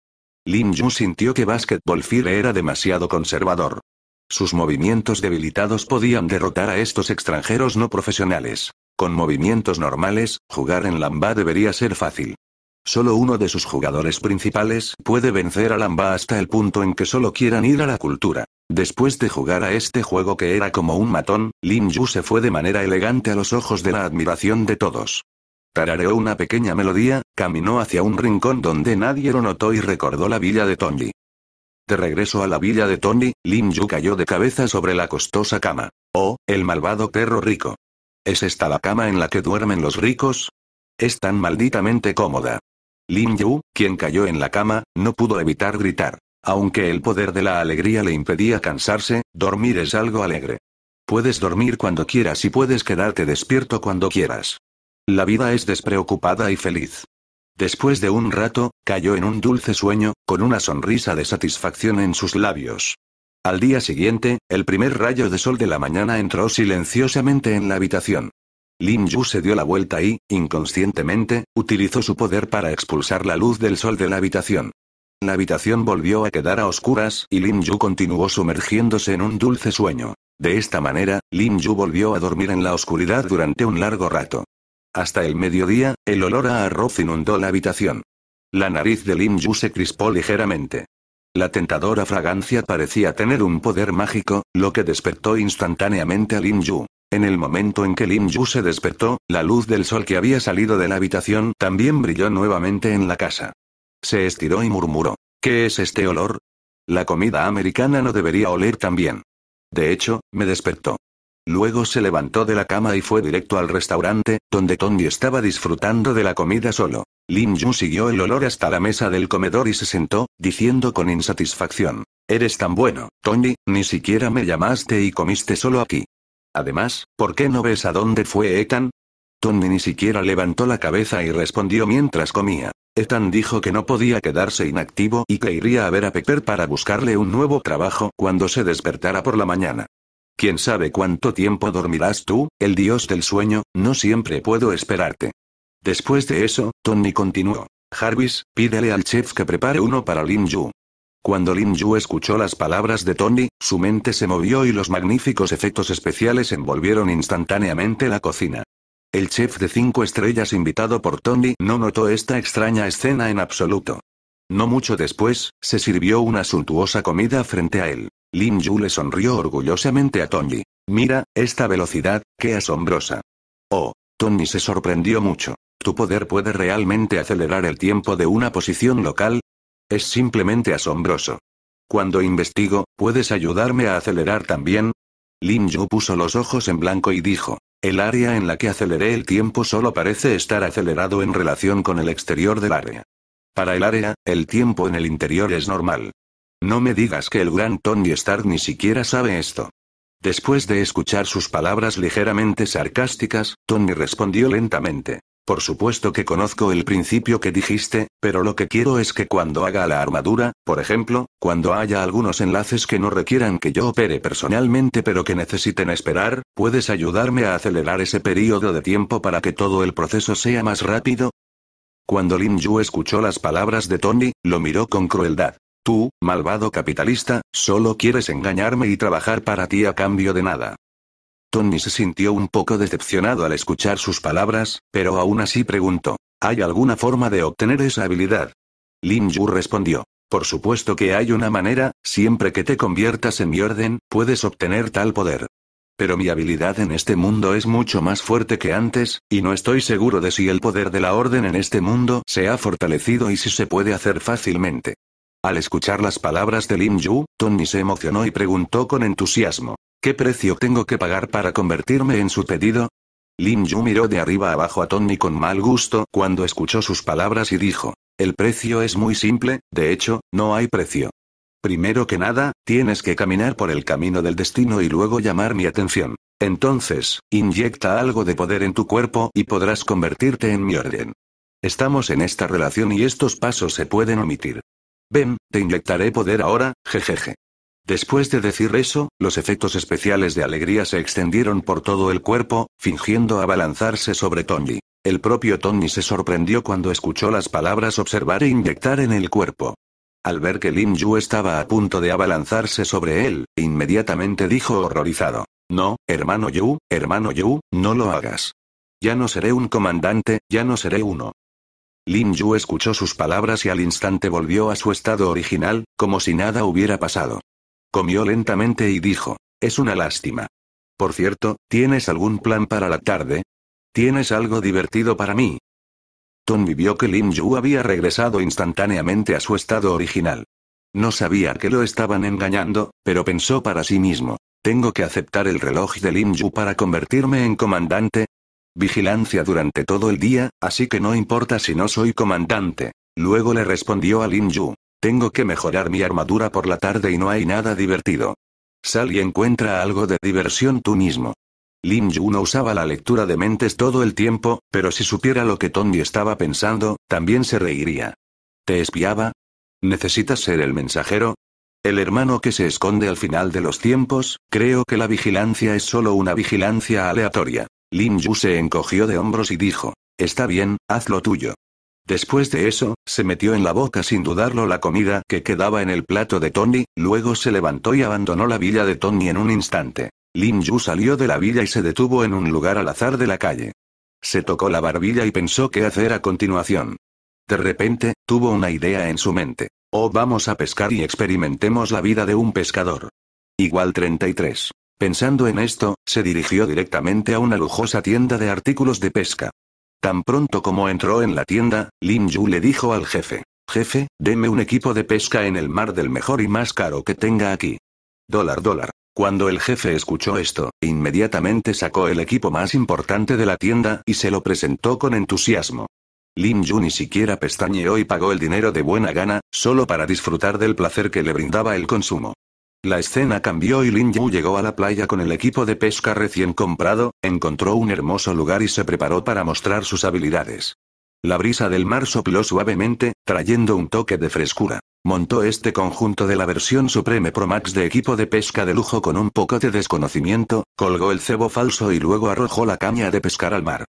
Lin Yu sintió que Basketball Fire era demasiado conservador. Sus movimientos debilitados podían derrotar a estos extranjeros no profesionales. Con movimientos normales, jugar en Lamba debería ser fácil. Solo uno de sus jugadores principales puede vencer a Lamba hasta el punto en que solo quieran ir a la cultura. Después de jugar a este juego que era como un matón, Lin Yu se fue de manera elegante a los ojos de la admiración de todos. Tarareó una pequeña melodía, caminó hacia un rincón donde nadie lo notó y recordó la villa de Tongli. De regreso a la villa de Tony, Lim Yu cayó de cabeza sobre la costosa cama. Oh, el malvado perro rico. ¿Es esta la cama en la que duermen los ricos? Es tan malditamente cómoda. Lim Yu, quien cayó en la cama, no pudo evitar gritar. Aunque el poder de la alegría le impedía cansarse, dormir es algo alegre. Puedes dormir cuando quieras y puedes quedarte despierto cuando quieras. La vida es despreocupada y feliz. Después de un rato, cayó en un dulce sueño, con una sonrisa de satisfacción en sus labios. Al día siguiente, el primer rayo de sol de la mañana entró silenciosamente en la habitación. Lin Yu se dio la vuelta y, inconscientemente, utilizó su poder para expulsar la luz del sol de la habitación. La habitación volvió a quedar a oscuras y Lin Yu continuó sumergiéndose en un dulce sueño. De esta manera, Lin Yu volvió a dormir en la oscuridad durante un largo rato. Hasta el mediodía, el olor a arroz inundó la habitación. La nariz de Lin Yu se crispó ligeramente. La tentadora fragancia parecía tener un poder mágico, lo que despertó instantáneamente a Lin Yu. En el momento en que Lin Yu se despertó, la luz del sol que había salido de la habitación también brilló nuevamente en la casa. Se estiró y murmuró. ¿Qué es este olor? La comida americana no debería oler tan bien. De hecho, me despertó. Luego se levantó de la cama y fue directo al restaurante, donde Tony estaba disfrutando de la comida solo. Lin Yu siguió el olor hasta la mesa del comedor y se sentó, diciendo con insatisfacción. Eres tan bueno, Tony, ni siquiera me llamaste y comiste solo aquí. Además, ¿por qué no ves a dónde fue Ethan? Tony ni siquiera levantó la cabeza y respondió mientras comía. Ethan dijo que no podía quedarse inactivo y que iría a ver a Pepper para buscarle un nuevo trabajo cuando se despertara por la mañana. ¿Quién sabe cuánto tiempo dormirás tú, el dios del sueño? No siempre puedo esperarte. Después de eso, Tony continuó. Jarvis, pídele al chef que prepare uno para Lin Yu. Cuando Lin Yu escuchó las palabras de Tony, su mente se movió y los magníficos efectos especiales envolvieron instantáneamente la cocina. El chef de cinco estrellas invitado por Tony no notó esta extraña escena en absoluto. No mucho después, se sirvió una suntuosa comida frente a él. Lin Yu le sonrió orgullosamente a Tony. Mira, esta velocidad, qué asombrosa. Oh, Tony se sorprendió mucho. ¿Tu poder puede realmente acelerar el tiempo de una posición local? Es simplemente asombroso. Cuando investigo, ¿puedes ayudarme a acelerar también? Lin Yu puso los ojos en blanco y dijo, el área en la que aceleré el tiempo solo parece estar acelerado en relación con el exterior del área. Para el área, el tiempo en el interior es normal. No me digas que el gran Tony Stark ni siquiera sabe esto. Después de escuchar sus palabras ligeramente sarcásticas, Tony respondió lentamente. Por supuesto que conozco el principio que dijiste, pero lo que quiero es que cuando haga la armadura, por ejemplo, cuando haya algunos enlaces que no requieran que yo opere personalmente pero que necesiten esperar, ¿puedes ayudarme a acelerar ese periodo de tiempo para que todo el proceso sea más rápido? Cuando Lin Yu escuchó las palabras de Tony, lo miró con crueldad. Tú, malvado capitalista, solo quieres engañarme y trabajar para ti a cambio de nada. Tony se sintió un poco decepcionado al escuchar sus palabras, pero aún así preguntó, ¿hay alguna forma de obtener esa habilidad? Lin Yu respondió, por supuesto que hay una manera, siempre que te conviertas en mi orden, puedes obtener tal poder. Pero mi habilidad en este mundo es mucho más fuerte que antes, y no estoy seguro de si el poder de la orden en este mundo se ha fortalecido y si se puede hacer fácilmente. Al escuchar las palabras de Lin Yu, Tony se emocionó y preguntó con entusiasmo. ¿Qué precio tengo que pagar para convertirme en su pedido? Lin Yu miró de arriba abajo a Tony con mal gusto cuando escuchó sus palabras y dijo. El precio es muy simple, de hecho, no hay precio. Primero que nada, tienes que caminar por el camino del destino y luego llamar mi atención. Entonces, inyecta algo de poder en tu cuerpo y podrás convertirte en mi orden. Estamos en esta relación y estos pasos se pueden omitir. Ven, te inyectaré poder ahora, jejeje. Después de decir eso, los efectos especiales de alegría se extendieron por todo el cuerpo, fingiendo abalanzarse sobre Tony. El propio Tony se sorprendió cuando escuchó las palabras observar e inyectar en el cuerpo. Al ver que Lin Yu estaba a punto de abalanzarse sobre él, inmediatamente dijo horrorizado. No, hermano Yu, hermano Yu, no lo hagas. Ya no seré un comandante, ya no seré uno. Lin Yu escuchó sus palabras y al instante volvió a su estado original, como si nada hubiera pasado. Comió lentamente y dijo, es una lástima. Por cierto, ¿tienes algún plan para la tarde? ¿Tienes algo divertido para mí? Ton vio que Lin Yu había regresado instantáneamente a su estado original. No sabía que lo estaban engañando, pero pensó para sí mismo, tengo que aceptar el reloj de Lin Yu para convertirme en comandante, Vigilancia durante todo el día, así que no importa si no soy comandante. Luego le respondió a Lin Yu. Tengo que mejorar mi armadura por la tarde y no hay nada divertido. Sal y encuentra algo de diversión tú mismo. Lin Yu no usaba la lectura de mentes todo el tiempo, pero si supiera lo que Tony estaba pensando, también se reiría. ¿Te espiaba? ¿Necesitas ser el mensajero? El hermano que se esconde al final de los tiempos, creo que la vigilancia es solo una vigilancia aleatoria. Lin Yu se encogió de hombros y dijo, Está bien, haz lo tuyo. Después de eso, se metió en la boca sin dudarlo la comida que quedaba en el plato de Tony, luego se levantó y abandonó la villa de Tony en un instante. Lin Yu salió de la villa y se detuvo en un lugar al azar de la calle. Se tocó la barbilla y pensó qué hacer a continuación. De repente, tuvo una idea en su mente. Oh, vamos a pescar y experimentemos la vida de un pescador. Igual 33. Pensando en esto, se dirigió directamente a una lujosa tienda de artículos de pesca. Tan pronto como entró en la tienda, Lin Yu le dijo al jefe. Jefe, deme un equipo de pesca en el mar del mejor y más caro que tenga aquí. Dólar, dólar. Cuando el jefe escuchó esto, inmediatamente sacó el equipo más importante de la tienda y se lo presentó con entusiasmo. Lin Yu ni siquiera pestañeó y pagó el dinero de buena gana, solo para disfrutar del placer que le brindaba el consumo. La escena cambió y Lin Yu llegó a la playa con el equipo de pesca recién comprado, encontró un hermoso lugar y se preparó para mostrar sus habilidades. La brisa del mar sopló suavemente, trayendo un toque de frescura. Montó este conjunto de la versión Supreme Pro Max de equipo de pesca de lujo con un poco de desconocimiento, colgó el cebo falso y luego arrojó la caña de pescar al mar.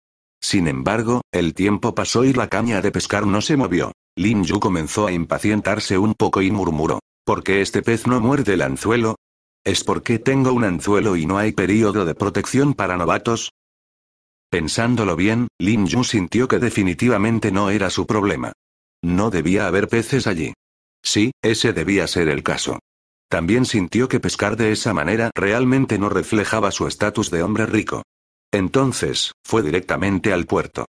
Sin embargo, el tiempo pasó y la caña de pescar no se movió. Lin Yu comenzó a impacientarse un poco y murmuró. ¿Por qué este pez no muerde el anzuelo? ¿Es porque tengo un anzuelo y no hay periodo de protección para novatos? Pensándolo bien, Lin Yu sintió que definitivamente no era su problema. No debía haber peces allí. Sí, ese debía ser el caso. También sintió que pescar de esa manera realmente no reflejaba su estatus de hombre rico. Entonces, fue directamente al puerto.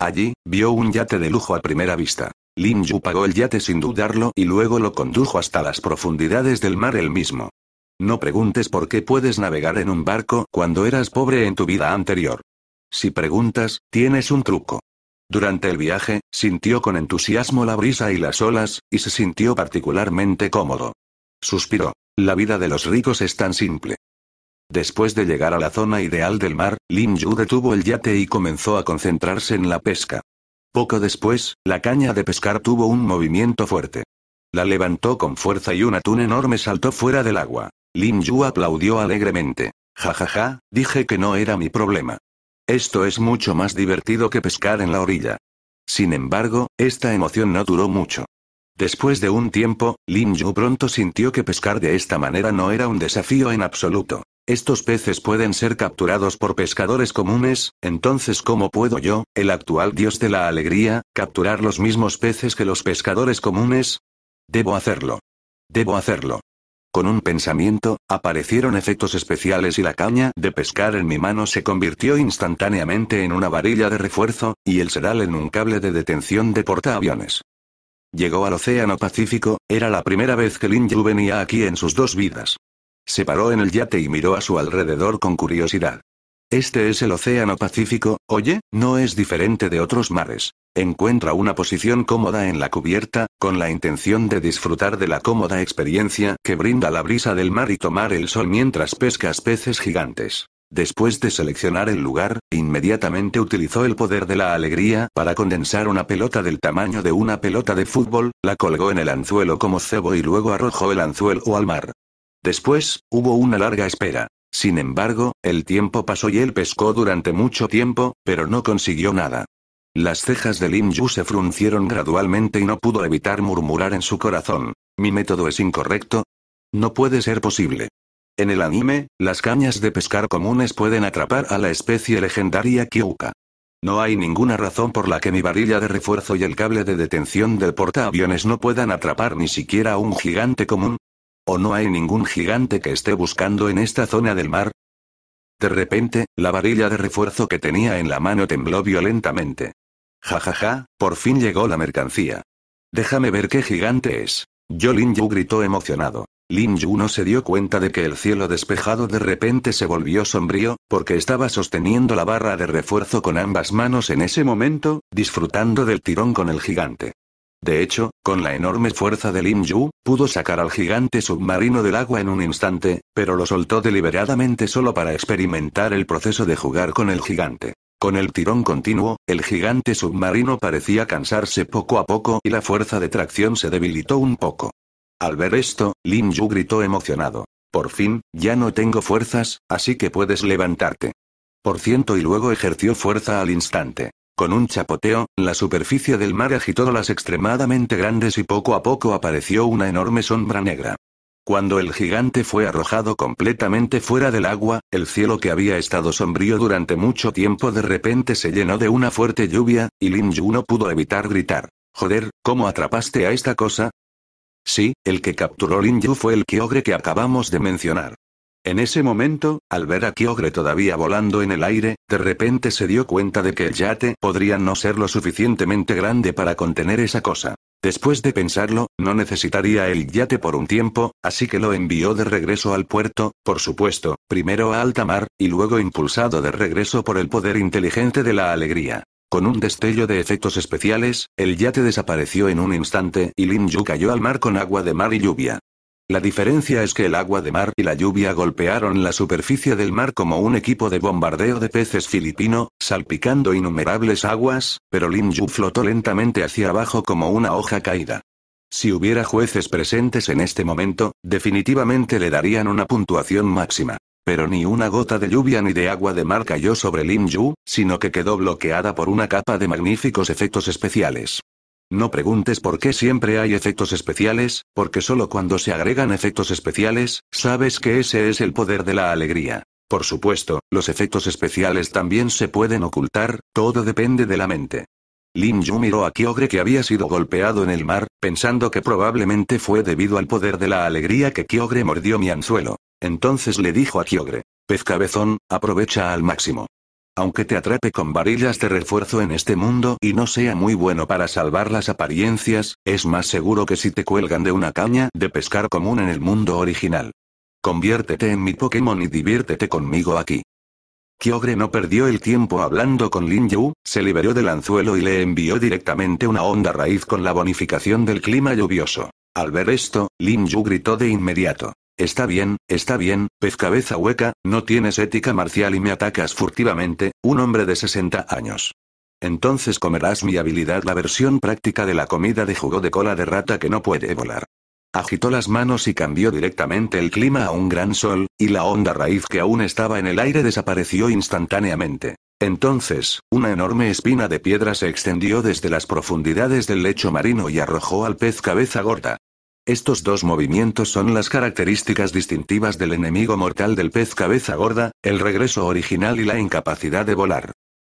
Allí, vio un yate de lujo a primera vista. Lin Yu pagó el yate sin dudarlo y luego lo condujo hasta las profundidades del mar él mismo. No preguntes por qué puedes navegar en un barco cuando eras pobre en tu vida anterior. Si preguntas, tienes un truco. Durante el viaje, sintió con entusiasmo la brisa y las olas, y se sintió particularmente cómodo. Suspiró. La vida de los ricos es tan simple. Después de llegar a la zona ideal del mar, Lin Yu detuvo el yate y comenzó a concentrarse en la pesca. Poco después, la caña de pescar tuvo un movimiento fuerte. La levantó con fuerza y un atún enorme saltó fuera del agua. Lin Yu aplaudió alegremente. Ja ja ja, dije que no era mi problema. Esto es mucho más divertido que pescar en la orilla. Sin embargo, esta emoción no duró mucho. Después de un tiempo, Lin Yu pronto sintió que pescar de esta manera no era un desafío en absoluto. Estos peces pueden ser capturados por pescadores comunes, entonces ¿cómo puedo yo, el actual dios de la alegría, capturar los mismos peces que los pescadores comunes? Debo hacerlo. Debo hacerlo. Con un pensamiento, aparecieron efectos especiales y la caña de pescar en mi mano se convirtió instantáneamente en una varilla de refuerzo, y el seral en un cable de detención de portaaviones. Llegó al Océano Pacífico, era la primera vez que Lin Yu venía aquí en sus dos vidas. Se paró en el yate y miró a su alrededor con curiosidad. Este es el Océano Pacífico, oye, no es diferente de otros mares. Encuentra una posición cómoda en la cubierta, con la intención de disfrutar de la cómoda experiencia que brinda la brisa del mar y tomar el sol mientras pescas peces gigantes. Después de seleccionar el lugar, inmediatamente utilizó el poder de la alegría para condensar una pelota del tamaño de una pelota de fútbol, la colgó en el anzuelo como cebo y luego arrojó el anzuelo al mar. Después, hubo una larga espera. Sin embargo, el tiempo pasó y él pescó durante mucho tiempo, pero no consiguió nada. Las cejas de Lin Yu se fruncieron gradualmente y no pudo evitar murmurar en su corazón. ¿Mi método es incorrecto? No puede ser posible. En el anime, las cañas de pescar comunes pueden atrapar a la especie legendaria Kyuka. No hay ninguna razón por la que mi varilla de refuerzo y el cable de detención del portaaviones no puedan atrapar ni siquiera a un gigante común, ¿O no hay ningún gigante que esté buscando en esta zona del mar? De repente, la varilla de refuerzo que tenía en la mano tembló violentamente. Ja ja ja, por fin llegó la mercancía. Déjame ver qué gigante es. Yo Lin Yu gritó emocionado. Lin Yu no se dio cuenta de que el cielo despejado de repente se volvió sombrío, porque estaba sosteniendo la barra de refuerzo con ambas manos en ese momento, disfrutando del tirón con el gigante. De hecho, con la enorme fuerza de Lin Yu, pudo sacar al gigante submarino del agua en un instante, pero lo soltó deliberadamente solo para experimentar el proceso de jugar con el gigante. Con el tirón continuo, el gigante submarino parecía cansarse poco a poco y la fuerza de tracción se debilitó un poco. Al ver esto, Lin Yu gritó emocionado. Por fin, ya no tengo fuerzas, así que puedes levantarte. Por ciento y luego ejerció fuerza al instante. Con un chapoteo, la superficie del mar agitó las extremadamente grandes y poco a poco apareció una enorme sombra negra. Cuando el gigante fue arrojado completamente fuera del agua, el cielo que había estado sombrío durante mucho tiempo de repente se llenó de una fuerte lluvia, y Lin Yu no pudo evitar gritar. Joder, ¿cómo atrapaste a esta cosa? Sí, el que capturó Lin Yu fue el Kyogre que acabamos de mencionar. En ese momento, al ver a Kyogre todavía volando en el aire, de repente se dio cuenta de que el yate podría no ser lo suficientemente grande para contener esa cosa. Después de pensarlo, no necesitaría el yate por un tiempo, así que lo envió de regreso al puerto, por supuesto, primero a alta mar, y luego impulsado de regreso por el poder inteligente de la alegría. Con un destello de efectos especiales, el yate desapareció en un instante y Lin Yu cayó al mar con agua de mar y lluvia. La diferencia es que el agua de mar y la lluvia golpearon la superficie del mar como un equipo de bombardeo de peces filipino, salpicando innumerables aguas, pero Lin Yu flotó lentamente hacia abajo como una hoja caída. Si hubiera jueces presentes en este momento, definitivamente le darían una puntuación máxima. Pero ni una gota de lluvia ni de agua de mar cayó sobre Lin Yu, sino que quedó bloqueada por una capa de magníficos efectos especiales. No preguntes por qué siempre hay efectos especiales, porque solo cuando se agregan efectos especiales, sabes que ese es el poder de la alegría. Por supuesto, los efectos especiales también se pueden ocultar, todo depende de la mente. Lin Yu miró a Kyogre que había sido golpeado en el mar, pensando que probablemente fue debido al poder de la alegría que Kyogre mordió mi anzuelo. Entonces le dijo a Kyogre, pez cabezón, aprovecha al máximo. Aunque te atrape con varillas de refuerzo en este mundo y no sea muy bueno para salvar las apariencias, es más seguro que si te cuelgan de una caña de pescar común en el mundo original. Conviértete en mi Pokémon y diviértete conmigo aquí. Kyogre no perdió el tiempo hablando con Lin Yu, se liberó del anzuelo y le envió directamente una onda raíz con la bonificación del clima lluvioso. Al ver esto, Lin Yu gritó de inmediato. Está bien, está bien, pez cabeza hueca, no tienes ética marcial y me atacas furtivamente, un hombre de 60 años. Entonces comerás mi habilidad la versión práctica de la comida de jugo de cola de rata que no puede volar. Agitó las manos y cambió directamente el clima a un gran sol, y la onda raíz que aún estaba en el aire desapareció instantáneamente. Entonces, una enorme espina de piedra se extendió desde las profundidades del lecho marino y arrojó al pez cabeza gorda. Estos dos movimientos son las características distintivas del enemigo mortal del pez cabeza gorda, el regreso original y la incapacidad de volar.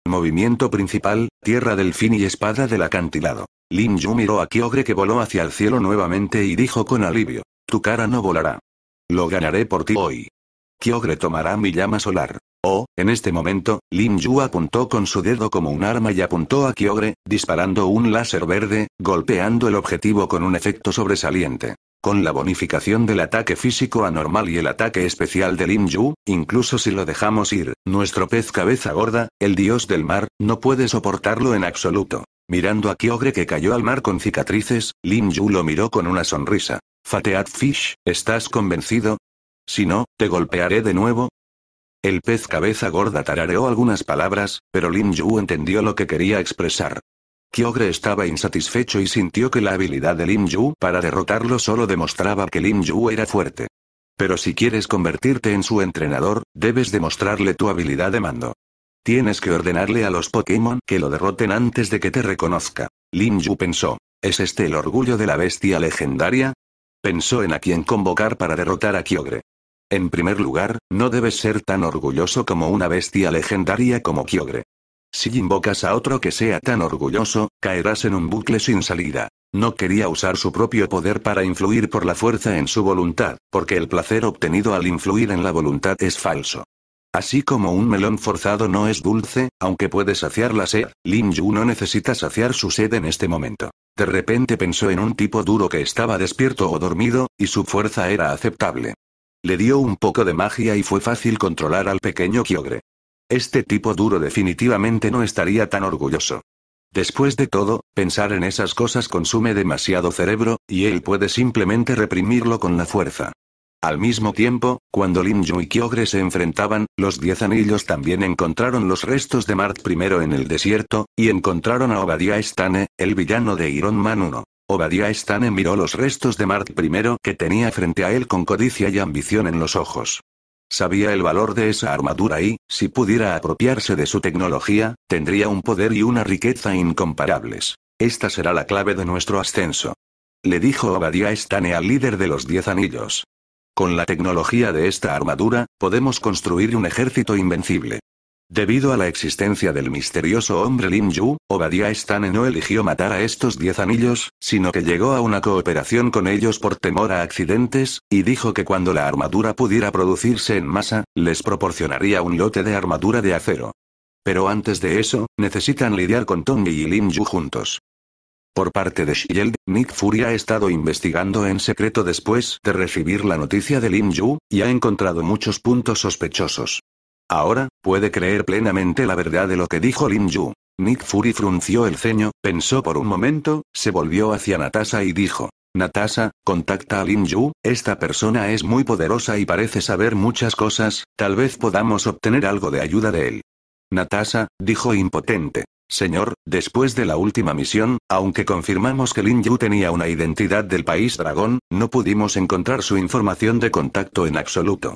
Movimiento principal, tierra del fin y espada del acantilado. Lin Yu miró a Kyogre que voló hacia el cielo nuevamente y dijo con alivio. Tu cara no volará. Lo ganaré por ti hoy. Kyogre tomará mi llama solar. Oh, en este momento, Lin Yu apuntó con su dedo como un arma y apuntó a Kyogre, disparando un láser verde, golpeando el objetivo con un efecto sobresaliente. Con la bonificación del ataque físico anormal y el ataque especial de Lin Yu, incluso si lo dejamos ir, nuestro pez cabeza gorda, el dios del mar, no puede soportarlo en absoluto. Mirando a Kyogre que cayó al mar con cicatrices, Lin Yu lo miró con una sonrisa. Fateat Fish, ¿estás convencido? Si no, te golpearé de nuevo, el pez cabeza gorda tarareó algunas palabras, pero Lin Yu entendió lo que quería expresar. Kyogre estaba insatisfecho y sintió que la habilidad de Lin Yu para derrotarlo solo demostraba que Lin Yu era fuerte. Pero si quieres convertirte en su entrenador, debes demostrarle tu habilidad de mando. Tienes que ordenarle a los Pokémon que lo derroten antes de que te reconozca. Lin Yu pensó, ¿es este el orgullo de la bestia legendaria? Pensó en a quien convocar para derrotar a Kyogre. En primer lugar, no debes ser tan orgulloso como una bestia legendaria como Kyogre. Si invocas a otro que sea tan orgulloso, caerás en un bucle sin salida. No quería usar su propio poder para influir por la fuerza en su voluntad, porque el placer obtenido al influir en la voluntad es falso. Así como un melón forzado no es dulce, aunque puede saciar la sed, Lin Yu no necesita saciar su sed en este momento. De repente pensó en un tipo duro que estaba despierto o dormido, y su fuerza era aceptable. Le dio un poco de magia y fue fácil controlar al pequeño Kyogre. Este tipo duro definitivamente no estaría tan orgulloso. Después de todo, pensar en esas cosas consume demasiado cerebro, y él puede simplemente reprimirlo con la fuerza. Al mismo tiempo, cuando Lin Yu y Kyogre se enfrentaban, los diez anillos también encontraron los restos de Mart primero en el desierto, y encontraron a Obadiah Stane, el villano de Iron Man 1. Obadiah Stane miró los restos de Mark I que tenía frente a él con codicia y ambición en los ojos. Sabía el valor de esa armadura y, si pudiera apropiarse de su tecnología, tendría un poder y una riqueza incomparables. Esta será la clave de nuestro ascenso. Le dijo Obadiah Stane al líder de los Diez Anillos. Con la tecnología de esta armadura, podemos construir un ejército invencible. Debido a la existencia del misterioso hombre Lim Yu, Obadiah Stane no eligió matar a estos 10 anillos, sino que llegó a una cooperación con ellos por temor a accidentes, y dijo que cuando la armadura pudiera producirse en masa, les proporcionaría un lote de armadura de acero. Pero antes de eso, necesitan lidiar con Tong y Lim Yu juntos. Por parte de Shield, Nick Fury ha estado investigando en secreto después de recibir la noticia de Lim Yu, y ha encontrado muchos puntos sospechosos. Ahora, puede creer plenamente la verdad de lo que dijo Lin Yu. Nick Fury frunció el ceño, pensó por un momento, se volvió hacia Natasha y dijo. Natasha, contacta a Lin Yu, esta persona es muy poderosa y parece saber muchas cosas, tal vez podamos obtener algo de ayuda de él. Natasha, dijo impotente. Señor, después de la última misión, aunque confirmamos que Lin Yu tenía una identidad del país dragón, no pudimos encontrar su información de contacto en absoluto.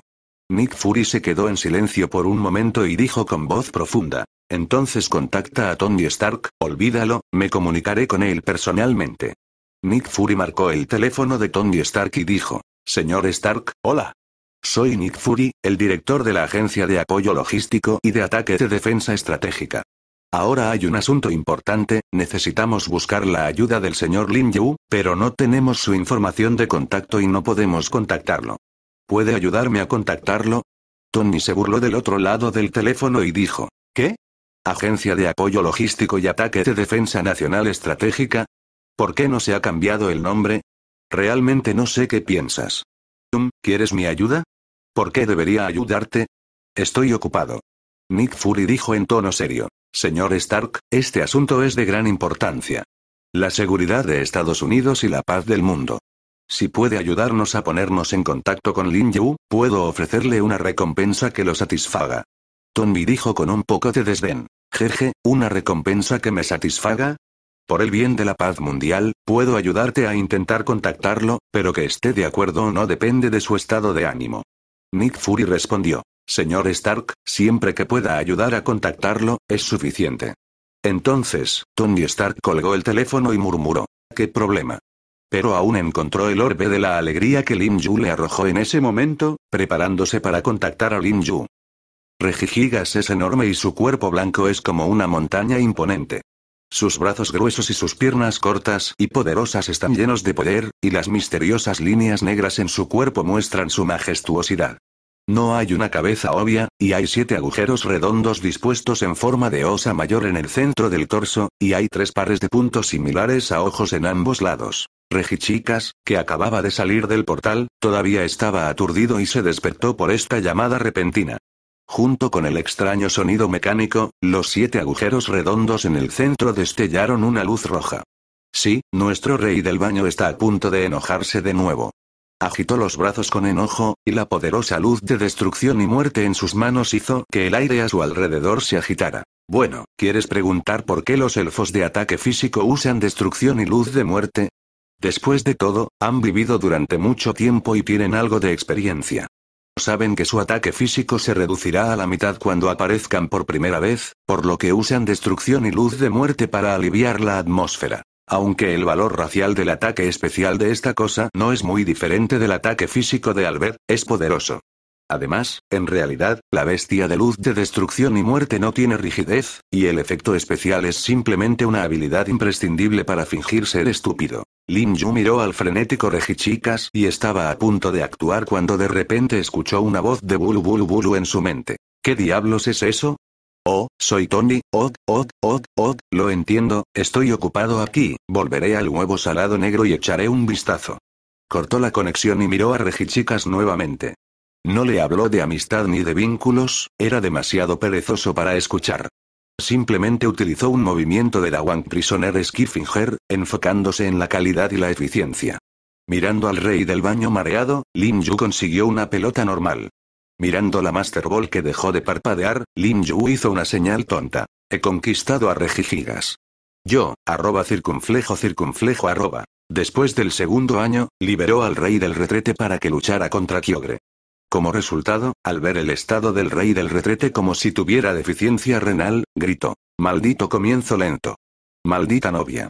Nick Fury se quedó en silencio por un momento y dijo con voz profunda. Entonces contacta a Tony Stark, olvídalo, me comunicaré con él personalmente. Nick Fury marcó el teléfono de Tony Stark y dijo, Señor Stark, hola. Soy Nick Fury, el director de la Agencia de Apoyo Logístico y de Ataque de Defensa Estratégica. Ahora hay un asunto importante, necesitamos buscar la ayuda del señor Lin Yu, pero no tenemos su información de contacto y no podemos contactarlo. ¿Puede ayudarme a contactarlo? Tony se burló del otro lado del teléfono y dijo, ¿qué? Agencia de Apoyo Logístico y Ataque de Defensa Nacional Estratégica. ¿Por qué no se ha cambiado el nombre? Realmente no sé qué piensas. ¿quieres mi ayuda? ¿Por qué debería ayudarte? Estoy ocupado. Nick Fury dijo en tono serio, Señor Stark, este asunto es de gran importancia. La seguridad de Estados Unidos y la paz del mundo. Si puede ayudarnos a ponernos en contacto con Lin Yu, puedo ofrecerle una recompensa que lo satisfaga. Tony dijo con un poco de desdén. Jeje, ¿una recompensa que me satisfaga? Por el bien de la paz mundial, puedo ayudarte a intentar contactarlo, pero que esté de acuerdo o no depende de su estado de ánimo. Nick Fury respondió. Señor Stark, siempre que pueda ayudar a contactarlo, es suficiente. Entonces, Tony Stark colgó el teléfono y murmuró. ¿Qué problema? Pero aún encontró el orbe de la alegría que Lin Yu le arrojó en ese momento, preparándose para contactar a Lin Yu. Regigigas es enorme y su cuerpo blanco es como una montaña imponente. Sus brazos gruesos y sus piernas cortas y poderosas están llenos de poder, y las misteriosas líneas negras en su cuerpo muestran su majestuosidad. No hay una cabeza obvia, y hay siete agujeros redondos dispuestos en forma de osa mayor en el centro del torso, y hay tres pares de puntos similares a ojos en ambos lados. Regichicas, que acababa de salir del portal, todavía estaba aturdido y se despertó por esta llamada repentina. Junto con el extraño sonido mecánico, los siete agujeros redondos en el centro destellaron una luz roja. Sí, nuestro rey del baño está a punto de enojarse de nuevo. Agitó los brazos con enojo, y la poderosa luz de destrucción y muerte en sus manos hizo que el aire a su alrededor se agitara. Bueno, ¿quieres preguntar por qué los elfos de ataque físico usan destrucción y luz de muerte? Después de todo, han vivido durante mucho tiempo y tienen algo de experiencia. Saben que su ataque físico se reducirá a la mitad cuando aparezcan por primera vez, por lo que usan destrucción y luz de muerte para aliviar la atmósfera. Aunque el valor racial del ataque especial de esta cosa no es muy diferente del ataque físico de Albert, es poderoso. Además, en realidad, la bestia de luz de destrucción y muerte no tiene rigidez, y el efecto especial es simplemente una habilidad imprescindible para fingir ser estúpido. Lin Yu miró al frenético Regichicas y estaba a punto de actuar cuando de repente escuchó una voz de Bulu Bulu Bulu en su mente. ¿Qué diablos es eso? Oh, soy Tony, oh, oh, oh, oh, lo entiendo, estoy ocupado aquí, volveré al huevo salado negro y echaré un vistazo. Cortó la conexión y miró a Regichicas nuevamente. No le habló de amistad ni de vínculos, era demasiado perezoso para escuchar. Simplemente utilizó un movimiento de la One Prisoner Skiffinger, enfocándose en la calidad y la eficiencia. Mirando al rey del baño mareado, Lin Yu consiguió una pelota normal. Mirando la Master Ball que dejó de parpadear, Lin Yu hizo una señal tonta. He conquistado a Regigigas. Yo, arroba circunflejo circunflejo arroba. Después del segundo año, liberó al rey del retrete para que luchara contra Kyogre. Como resultado, al ver el estado del rey del retrete como si tuviera deficiencia renal, gritó. Maldito comienzo lento. Maldita novia.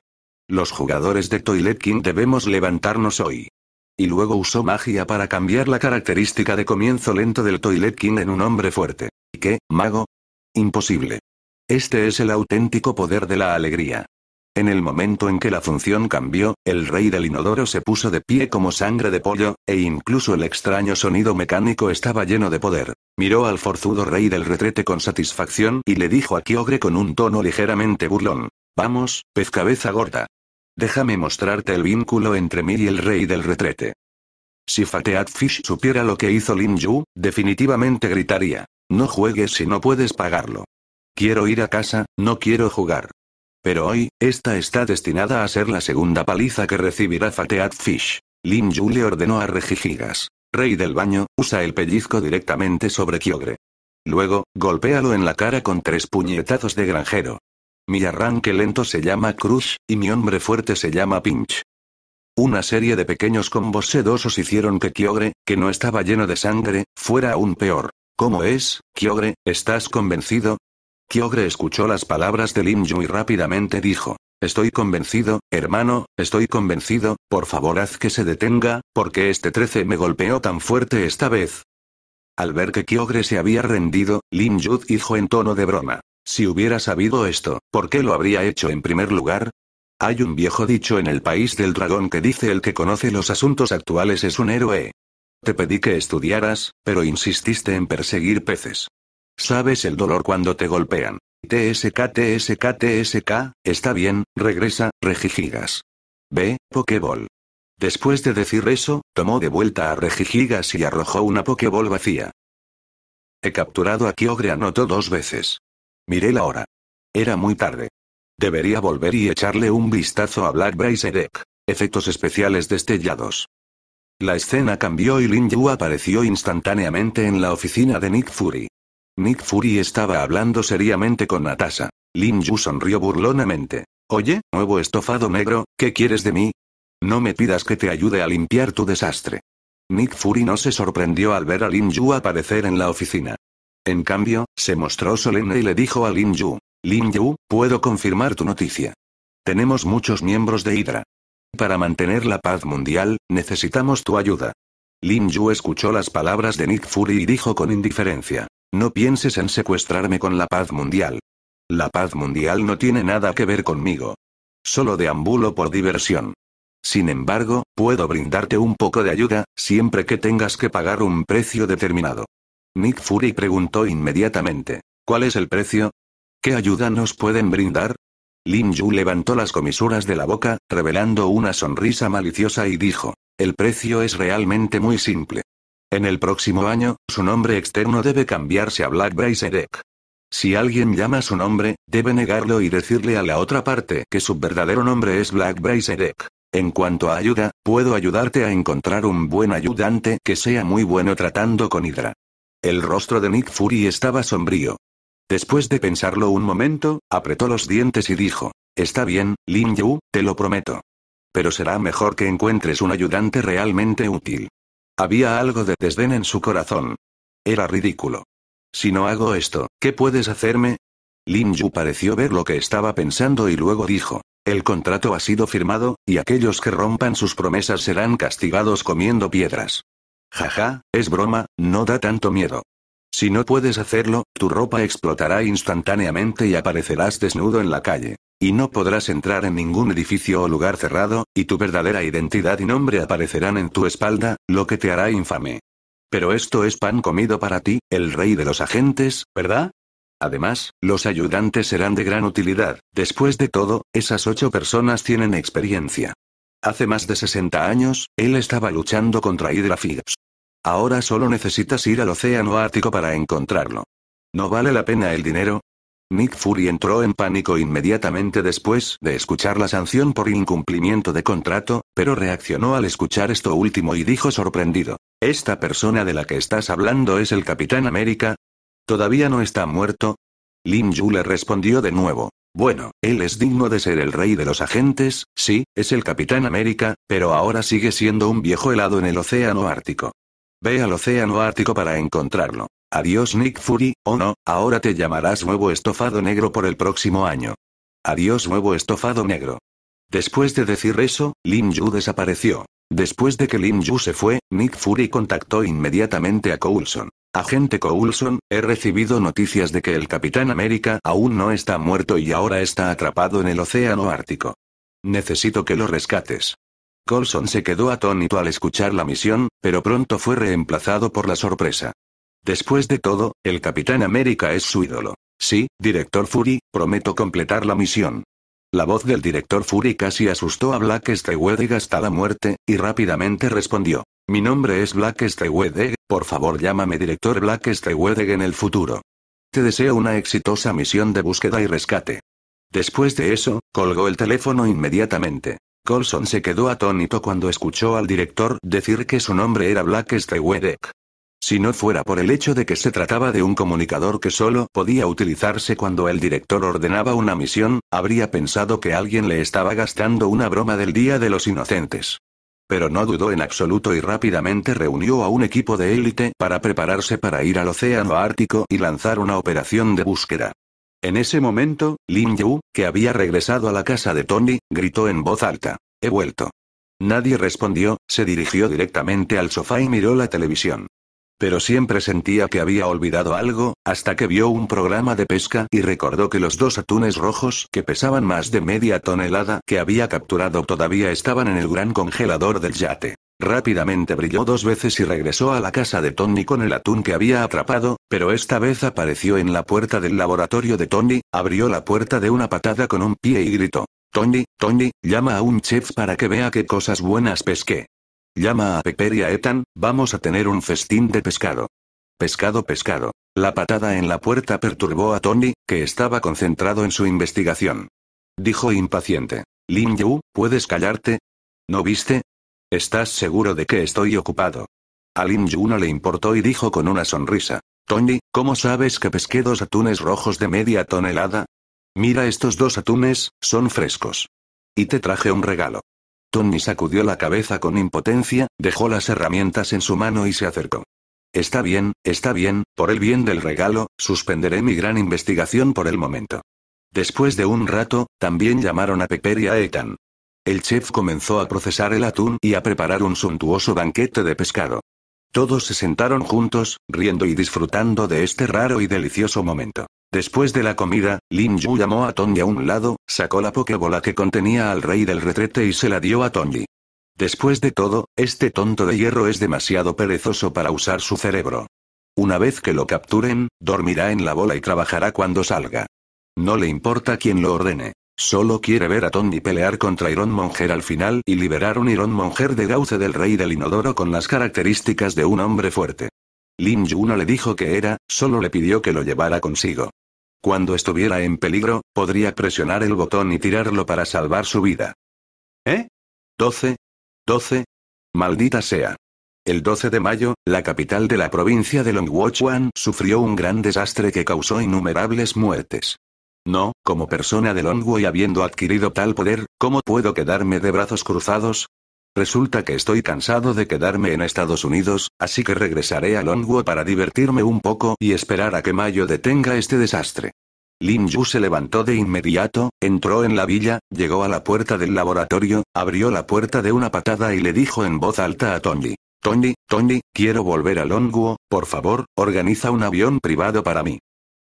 Los jugadores de Toilet King debemos levantarnos hoy. Y luego usó magia para cambiar la característica de comienzo lento del Toilet King en un hombre fuerte. ¿Y qué, mago? Imposible. Este es el auténtico poder de la alegría. En el momento en que la función cambió, el rey del inodoro se puso de pie como sangre de pollo, e incluso el extraño sonido mecánico estaba lleno de poder. Miró al forzudo rey del retrete con satisfacción y le dijo a Kiogre con un tono ligeramente burlón. Vamos, pez cabeza gorda. Déjame mostrarte el vínculo entre mí y el rey del retrete. Si Fateat Fish supiera lo que hizo Lin Yu, definitivamente gritaría. No juegues si no puedes pagarlo. Quiero ir a casa, no quiero jugar. Pero hoy, esta está destinada a ser la segunda paliza que recibirá Fateat Fish. Lin Yu le ordenó a Regigigas. Rey del baño, usa el pellizco directamente sobre Kyogre. Luego, golpéalo en la cara con tres puñetazos de granjero. Mi arranque lento se llama Crush, y mi hombre fuerte se llama Pinch. Una serie de pequeños combos sedosos hicieron que Kyogre, que no estaba lleno de sangre, fuera aún peor. ¿Cómo es, Kyogre, estás convencido? Kyogre escuchó las palabras de Lin Yu y rápidamente dijo. Estoy convencido, hermano, estoy convencido, por favor haz que se detenga, porque este 13 me golpeó tan fuerte esta vez. Al ver que Kyogre se había rendido, Lin Yu dijo en tono de broma. Si hubiera sabido esto, ¿por qué lo habría hecho en primer lugar? Hay un viejo dicho en el país del dragón que dice el que conoce los asuntos actuales es un héroe. Te pedí que estudiaras, pero insististe en perseguir peces. Sabes el dolor cuando te golpean. TSK, TSK, TSK, está bien, regresa, regigigas. Ve, Pokéball. Después de decir eso, tomó de vuelta a Regigigas y arrojó una Pokéball vacía. He capturado a Kyogre anotó dos veces. Miré la hora. Era muy tarde. Debería volver y echarle un vistazo a Black Bracer Deck. Efectos especiales destellados. La escena cambió y Lin Yu apareció instantáneamente en la oficina de Nick Fury. Nick Fury estaba hablando seriamente con Natasha. Lin Yu sonrió burlonamente. Oye, nuevo estofado negro, ¿qué quieres de mí? No me pidas que te ayude a limpiar tu desastre. Nick Fury no se sorprendió al ver a Lin Yu aparecer en la oficina. En cambio, se mostró solemne y le dijo a Lin Yu, Lin Yu, puedo confirmar tu noticia. Tenemos muchos miembros de Hydra. Para mantener la paz mundial, necesitamos tu ayuda. Lin Yu escuchó las palabras de Nick Fury y dijo con indiferencia, no pienses en secuestrarme con la paz mundial. La paz mundial no tiene nada que ver conmigo. Solo deambulo por diversión. Sin embargo, puedo brindarte un poco de ayuda, siempre que tengas que pagar un precio determinado. Nick Fury preguntó inmediatamente, ¿cuál es el precio? ¿Qué ayuda nos pueden brindar? Lin Yu levantó las comisuras de la boca, revelando una sonrisa maliciosa y dijo, el precio es realmente muy simple. En el próximo año, su nombre externo debe cambiarse a Black Egg. Si alguien llama su nombre, debe negarlo y decirle a la otra parte que su verdadero nombre es Black Egg. En cuanto a ayuda, puedo ayudarte a encontrar un buen ayudante que sea muy bueno tratando con Hydra. El rostro de Nick Fury estaba sombrío. Después de pensarlo un momento, apretó los dientes y dijo, Está bien, Lin Yu, te lo prometo. Pero será mejor que encuentres un ayudante realmente útil. Había algo de desdén en su corazón. Era ridículo. Si no hago esto, ¿qué puedes hacerme? Lin Yu pareció ver lo que estaba pensando y luego dijo, el contrato ha sido firmado, y aquellos que rompan sus promesas serán castigados comiendo piedras. Jaja, es broma, no da tanto miedo. Si no puedes hacerlo, tu ropa explotará instantáneamente y aparecerás desnudo en la calle y no podrás entrar en ningún edificio o lugar cerrado, y tu verdadera identidad y nombre aparecerán en tu espalda, lo que te hará infame. Pero esto es pan comido para ti, el rey de los agentes, ¿verdad? Además, los ayudantes serán de gran utilidad. Después de todo, esas ocho personas tienen experiencia. Hace más de 60 años, él estaba luchando contra Hydra Figs. Ahora solo necesitas ir al Océano Ártico para encontrarlo. No vale la pena el dinero, Nick Fury entró en pánico inmediatamente después de escuchar la sanción por incumplimiento de contrato, pero reaccionó al escuchar esto último y dijo sorprendido. ¿Esta persona de la que estás hablando es el Capitán América? ¿Todavía no está muerto? Lin Yu le respondió de nuevo. Bueno, él es digno de ser el rey de los agentes, sí, es el Capitán América, pero ahora sigue siendo un viejo helado en el Océano Ártico. Ve al Océano Ártico para encontrarlo. Adiós Nick Fury, o oh no, ahora te llamarás nuevo estofado negro por el próximo año. Adiós nuevo estofado negro. Después de decir eso, Lin Yu desapareció. Después de que Lin Yu se fue, Nick Fury contactó inmediatamente a Coulson. Agente Coulson, he recibido noticias de que el Capitán América aún no está muerto y ahora está atrapado en el Océano Ártico. Necesito que lo rescates. Coulson se quedó atónito al escuchar la misión, pero pronto fue reemplazado por la sorpresa. Después de todo, el Capitán América es su ídolo. Sí, director Fury, prometo completar la misión. La voz del director Fury casi asustó a Black Stewart hasta la muerte, y rápidamente respondió. Mi nombre es Black Stewart, por favor llámame director Black wedding en el futuro. Te deseo una exitosa misión de búsqueda y rescate. Después de eso, colgó el teléfono inmediatamente. Colson se quedó atónito cuando escuchó al director decir que su nombre era Black Stewart. Si no fuera por el hecho de que se trataba de un comunicador que solo podía utilizarse cuando el director ordenaba una misión, habría pensado que alguien le estaba gastando una broma del Día de los Inocentes. Pero no dudó en absoluto y rápidamente reunió a un equipo de élite para prepararse para ir al Océano Ártico y lanzar una operación de búsqueda. En ese momento, Lin Yu, que había regresado a la casa de Tony, gritó en voz alta. He vuelto. Nadie respondió, se dirigió directamente al sofá y miró la televisión. Pero siempre sentía que había olvidado algo, hasta que vio un programa de pesca y recordó que los dos atunes rojos que pesaban más de media tonelada que había capturado todavía estaban en el gran congelador del yate. Rápidamente brilló dos veces y regresó a la casa de Tony con el atún que había atrapado, pero esta vez apareció en la puerta del laboratorio de Tony, abrió la puerta de una patada con un pie y gritó. Tony, Tony, llama a un chef para que vea qué cosas buenas pesqué. Llama a Pepper y a Ethan, vamos a tener un festín de pescado. Pescado, pescado. La patada en la puerta perturbó a Tony, que estaba concentrado en su investigación. Dijo impaciente. Lin Yu, ¿puedes callarte? ¿No viste? ¿Estás seguro de que estoy ocupado? A Lin Yu no le importó y dijo con una sonrisa. Tony, ¿cómo sabes que pesqué dos atunes rojos de media tonelada? Mira estos dos atunes, son frescos. Y te traje un regalo. Tony sacudió la cabeza con impotencia, dejó las herramientas en su mano y se acercó. Está bien, está bien, por el bien del regalo, suspenderé mi gran investigación por el momento. Después de un rato, también llamaron a Pepper y a Ethan. El chef comenzó a procesar el atún y a preparar un suntuoso banquete de pescado. Todos se sentaron juntos, riendo y disfrutando de este raro y delicioso momento. Después de la comida, Lin Yu llamó a Tony a un lado, sacó la pokebola que contenía al rey del retrete y se la dio a Tony. Después de todo, este tonto de hierro es demasiado perezoso para usar su cerebro. Una vez que lo capturen, dormirá en la bola y trabajará cuando salga. No le importa quién lo ordene. Solo quiere ver a Tony pelear contra Iron Monger al final y liberar un Iron Monger de Gauce del Rey del Inodoro con las características de un hombre fuerte. Lin Yu no le dijo que era, solo le pidió que lo llevara consigo. Cuando estuviera en peligro, podría presionar el botón y tirarlo para salvar su vida. ¿Eh? ¿12? ¿12? Maldita sea. El 12 de mayo, la capital de la provincia de Longwochuan sufrió un gran desastre que causó innumerables muertes. No, como persona de Longwo y habiendo adquirido tal poder, ¿cómo puedo quedarme de brazos cruzados? Resulta que estoy cansado de quedarme en Estados Unidos, así que regresaré a Longwo para divertirme un poco y esperar a que Mayo detenga este desastre. Lin Yu se levantó de inmediato, entró en la villa, llegó a la puerta del laboratorio, abrió la puerta de una patada y le dijo en voz alta a Tony. Tony, Tony, quiero volver a Longuo, por favor, organiza un avión privado para mí.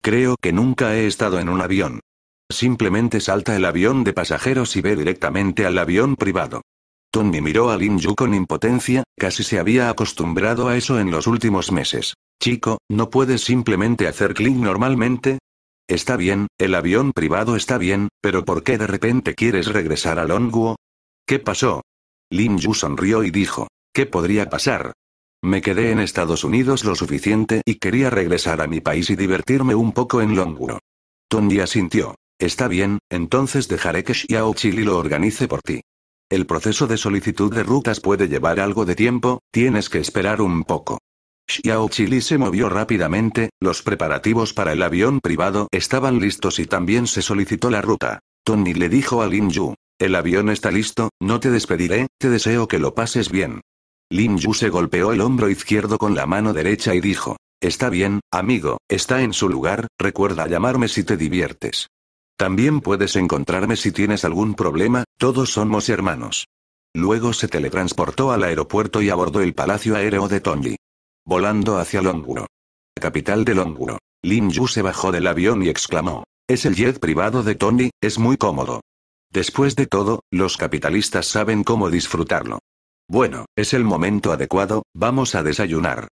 Creo que nunca he estado en un avión. Simplemente salta el avión de pasajeros y ve directamente al avión privado. Tony miró a Lin Yu con impotencia, casi se había acostumbrado a eso en los últimos meses. Chico, ¿no puedes simplemente hacer clic normalmente? Está bien, el avión privado está bien, pero ¿por qué de repente quieres regresar a Longguo? ¿Qué pasó? Lin Yu sonrió y dijo, ¿qué podría pasar? Me quedé en Estados Unidos lo suficiente y quería regresar a mi país y divertirme un poco en Longwood. Tony asintió. Está bien, entonces dejaré que Xiao Chili lo organice por ti. El proceso de solicitud de rutas puede llevar algo de tiempo, tienes que esperar un poco. Xiao Chili se movió rápidamente, los preparativos para el avión privado estaban listos y también se solicitó la ruta. Tony le dijo a Lin Yu, el avión está listo, no te despediré, te deseo que lo pases bien. Lin Yu se golpeó el hombro izquierdo con la mano derecha y dijo, Está bien, amigo, está en su lugar, recuerda llamarme si te diviertes. También puedes encontrarme si tienes algún problema, todos somos hermanos. Luego se teletransportó al aeropuerto y abordó el palacio aéreo de Tony, Volando hacia Longuro. Capital de Longuro. Lin Yu se bajó del avión y exclamó. Es el jet privado de Tony, es muy cómodo. Después de todo, los capitalistas saben cómo disfrutarlo. Bueno, es el momento adecuado, vamos a desayunar.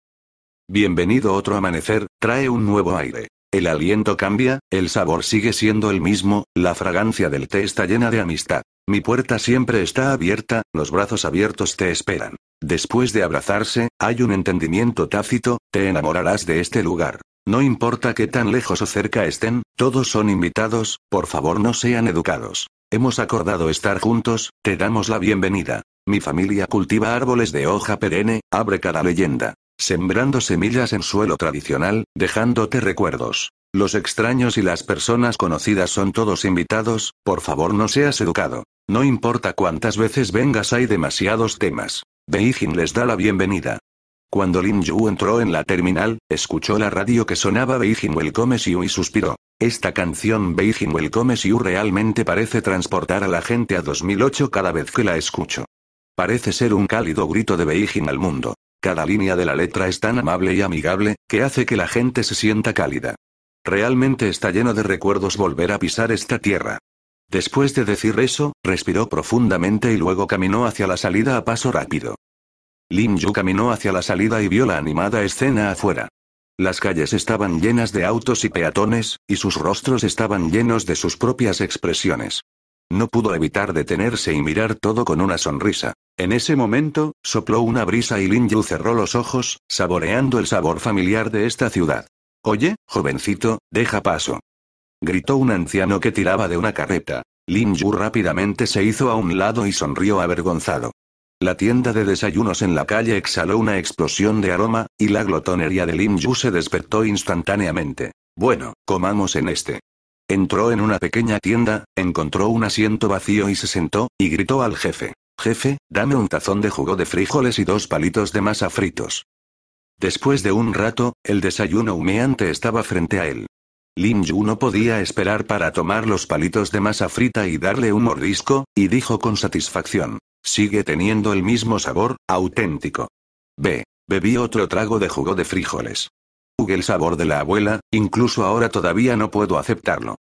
Bienvenido otro amanecer, trae un nuevo aire. El aliento cambia, el sabor sigue siendo el mismo, la fragancia del té está llena de amistad. Mi puerta siempre está abierta, los brazos abiertos te esperan. Después de abrazarse, hay un entendimiento tácito, te enamorarás de este lugar. No importa qué tan lejos o cerca estén, todos son invitados, por favor no sean educados. Hemos acordado estar juntos, te damos la bienvenida. Mi familia cultiva árboles de hoja perenne, abre cada leyenda. Sembrando semillas en suelo tradicional, dejándote recuerdos. Los extraños y las personas conocidas son todos invitados, por favor no seas educado. No importa cuántas veces vengas hay demasiados temas. Beijing les da la bienvenida. Cuando Lin Yu entró en la terminal, escuchó la radio que sonaba Beijing Welcome You y suspiró. Esta canción Beijing Welcome You realmente parece transportar a la gente a 2008 cada vez que la escucho. Parece ser un cálido grito de Beijing al mundo. Cada línea de la letra es tan amable y amigable, que hace que la gente se sienta cálida. Realmente está lleno de recuerdos volver a pisar esta tierra. Después de decir eso, respiró profundamente y luego caminó hacia la salida a paso rápido. Lin Yu caminó hacia la salida y vio la animada escena afuera. Las calles estaban llenas de autos y peatones, y sus rostros estaban llenos de sus propias expresiones. No pudo evitar detenerse y mirar todo con una sonrisa. En ese momento, sopló una brisa y Lin Yu cerró los ojos, saboreando el sabor familiar de esta ciudad. Oye, jovencito, deja paso. Gritó un anciano que tiraba de una carreta. Lin Yu rápidamente se hizo a un lado y sonrió avergonzado. La tienda de desayunos en la calle exhaló una explosión de aroma, y la glotonería de Lin Yu se despertó instantáneamente. Bueno, comamos en este. Entró en una pequeña tienda, encontró un asiento vacío y se sentó, y gritó al jefe. Jefe, dame un tazón de jugo de frijoles y dos palitos de masa fritos. Después de un rato, el desayuno humeante estaba frente a él. Lin Yu no podía esperar para tomar los palitos de masa frita y darle un mordisco, y dijo con satisfacción. Sigue teniendo el mismo sabor, auténtico. Ve. Bebí otro trago de jugo de frijoles el sabor de la abuela, incluso ahora todavía no puedo aceptarlo.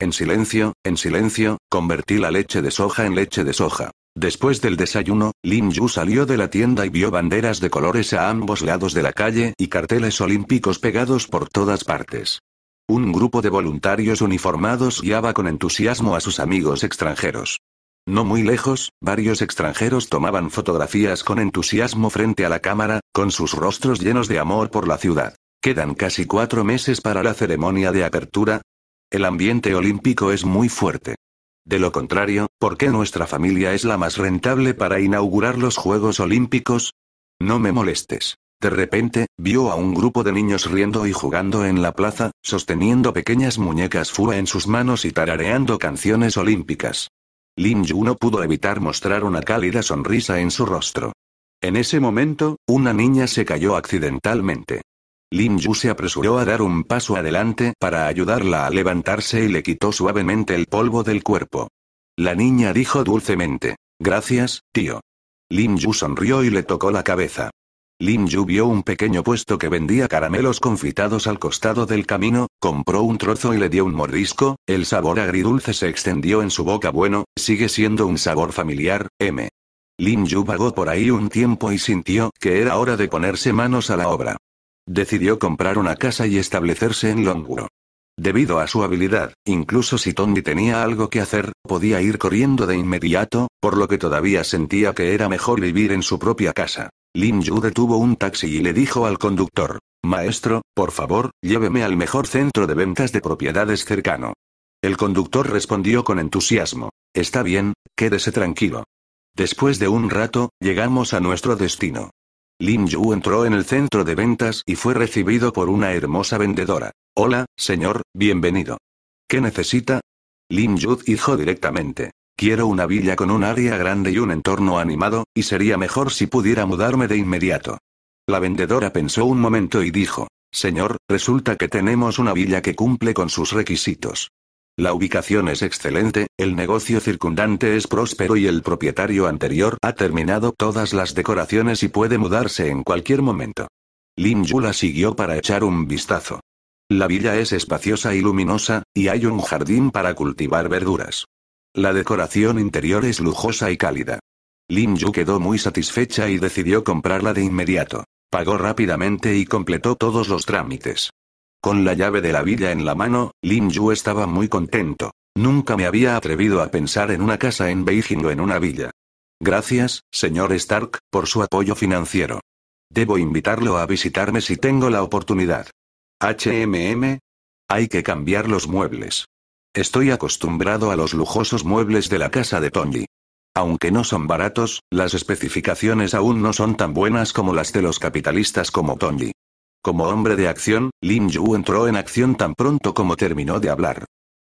En silencio, en silencio, convertí la leche de soja en leche de soja. Después del desayuno, Lin Yu salió de la tienda y vio banderas de colores a ambos lados de la calle y carteles olímpicos pegados por todas partes. Un grupo de voluntarios uniformados guiaba con entusiasmo a sus amigos extranjeros. No muy lejos, varios extranjeros tomaban fotografías con entusiasmo frente a la cámara, con sus rostros llenos de amor por la ciudad. Quedan casi cuatro meses para la ceremonia de apertura. El ambiente olímpico es muy fuerte. De lo contrario, ¿por qué nuestra familia es la más rentable para inaugurar los Juegos Olímpicos? No me molestes. De repente, vio a un grupo de niños riendo y jugando en la plaza, sosteniendo pequeñas muñecas fua en sus manos y tarareando canciones olímpicas. Lin Yu no pudo evitar mostrar una cálida sonrisa en su rostro. En ese momento, una niña se cayó accidentalmente. Lin Yu se apresuró a dar un paso adelante para ayudarla a levantarse y le quitó suavemente el polvo del cuerpo. La niña dijo dulcemente, Gracias, tío. Lin Yu sonrió y le tocó la cabeza. Lin Yu vio un pequeño puesto que vendía caramelos confitados al costado del camino, compró un trozo y le dio un mordisco, el sabor agridulce se extendió en su boca bueno, sigue siendo un sabor familiar, M. Lin Yu vagó por ahí un tiempo y sintió que era hora de ponerse manos a la obra. Decidió comprar una casa y establecerse en Longwood. Debido a su habilidad, incluso si Tony tenía algo que hacer, podía ir corriendo de inmediato, por lo que todavía sentía que era mejor vivir en su propia casa. Lin Yu detuvo un taxi y le dijo al conductor, Maestro, por favor, lléveme al mejor centro de ventas de propiedades cercano. El conductor respondió con entusiasmo, Está bien, quédese tranquilo. Después de un rato, llegamos a nuestro destino. Lin Yu entró en el centro de ventas y fue recibido por una hermosa vendedora. Hola, señor, bienvenido. ¿Qué necesita? Lin Yu dijo directamente. Quiero una villa con un área grande y un entorno animado, y sería mejor si pudiera mudarme de inmediato. La vendedora pensó un momento y dijo, Señor, resulta que tenemos una villa que cumple con sus requisitos. La ubicación es excelente, el negocio circundante es próspero y el propietario anterior ha terminado todas las decoraciones y puede mudarse en cualquier momento. Lin Yu la siguió para echar un vistazo. La villa es espaciosa y luminosa, y hay un jardín para cultivar verduras. La decoración interior es lujosa y cálida. Lin Yu quedó muy satisfecha y decidió comprarla de inmediato. Pagó rápidamente y completó todos los trámites. Con la llave de la villa en la mano, Lin Yu estaba muy contento. Nunca me había atrevido a pensar en una casa en Beijing o en una villa. Gracias, señor Stark, por su apoyo financiero. Debo invitarlo a visitarme si tengo la oportunidad. HMM. Hay que cambiar los muebles. Estoy acostumbrado a los lujosos muebles de la casa de Tony. Aunque no son baratos, las especificaciones aún no son tan buenas como las de los capitalistas como Tony. Como hombre de acción, Lin Yu entró en acción tan pronto como terminó de hablar.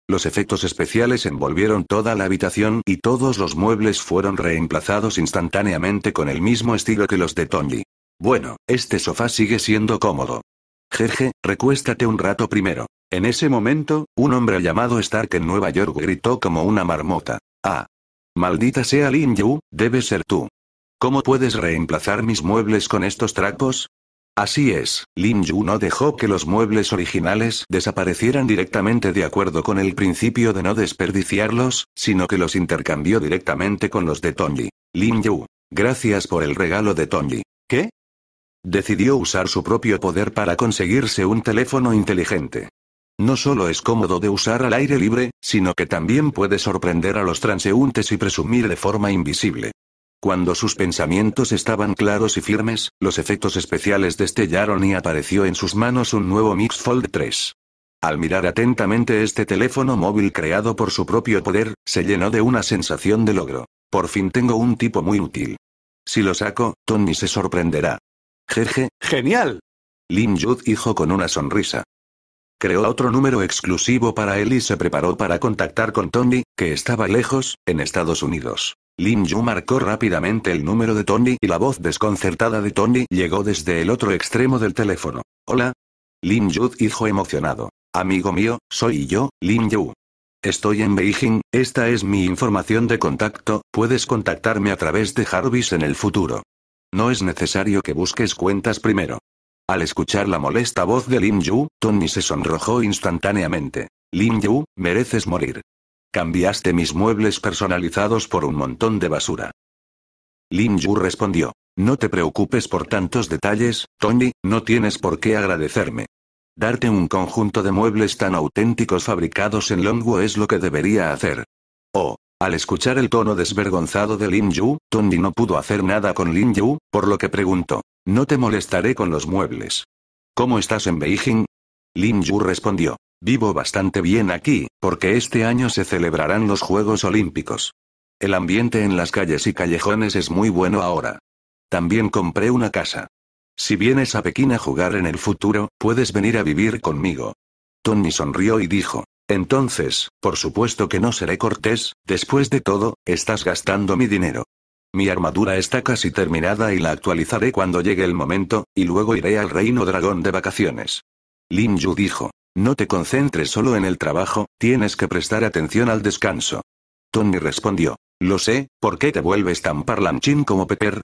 Los efectos especiales envolvieron toda la habitación y todos los muebles fueron reemplazados instantáneamente con el mismo estilo que los de Tony. Bueno, este sofá sigue siendo cómodo. Jeje, recuéstate un rato primero. En ese momento, un hombre llamado Stark en Nueva York gritó como una marmota. Ah. Maldita sea Lin Yu, debe ser tú. ¿Cómo puedes reemplazar mis muebles con estos trapos? Así es, Lin Yu no dejó que los muebles originales desaparecieran directamente de acuerdo con el principio de no desperdiciarlos, sino que los intercambió directamente con los de Tony. Lin Yu, gracias por el regalo de Tony. ¿Qué? Decidió usar su propio poder para conseguirse un teléfono inteligente. No solo es cómodo de usar al aire libre, sino que también puede sorprender a los transeúntes y presumir de forma invisible. Cuando sus pensamientos estaban claros y firmes, los efectos especiales destellaron y apareció en sus manos un nuevo Mix Fold 3. Al mirar atentamente este teléfono móvil creado por su propio poder, se llenó de una sensación de logro. Por fin tengo un tipo muy útil. Si lo saco, Tony se sorprenderá. Jeje, genial. Lin Yud dijo con una sonrisa. Creó otro número exclusivo para él y se preparó para contactar con Tony, que estaba lejos, en Estados Unidos. Lin Yu marcó rápidamente el número de Tony y la voz desconcertada de Tony llegó desde el otro extremo del teléfono. Hola. Lin Yu dijo emocionado. Amigo mío, soy yo, Lin Yu. Estoy en Beijing, esta es mi información de contacto, puedes contactarme a través de Jarvis en el futuro. No es necesario que busques cuentas primero. Al escuchar la molesta voz de Lin Yu, Tony se sonrojó instantáneamente. Lin Yu, mereces morir. Cambiaste mis muebles personalizados por un montón de basura. Lin Yu respondió. No te preocupes por tantos detalles, Tony, no tienes por qué agradecerme. Darte un conjunto de muebles tan auténticos fabricados en Longwo es lo que debería hacer. Oh, al escuchar el tono desvergonzado de Lin Yu, Tony no pudo hacer nada con Lin Yu, por lo que preguntó. No te molestaré con los muebles. ¿Cómo estás en Beijing? Lin Yu respondió. Vivo bastante bien aquí, porque este año se celebrarán los Juegos Olímpicos. El ambiente en las calles y callejones es muy bueno ahora. También compré una casa. Si vienes a Pekín a jugar en el futuro, puedes venir a vivir conmigo. Tony sonrió y dijo, entonces, por supuesto que no seré cortés, después de todo, estás gastando mi dinero. Mi armadura está casi terminada y la actualizaré cuando llegue el momento, y luego iré al reino dragón de vacaciones. Lin Yu dijo. No te concentres solo en el trabajo, tienes que prestar atención al descanso. Tony respondió. Lo sé, ¿por qué te vuelves tan parlanchín como Pepper?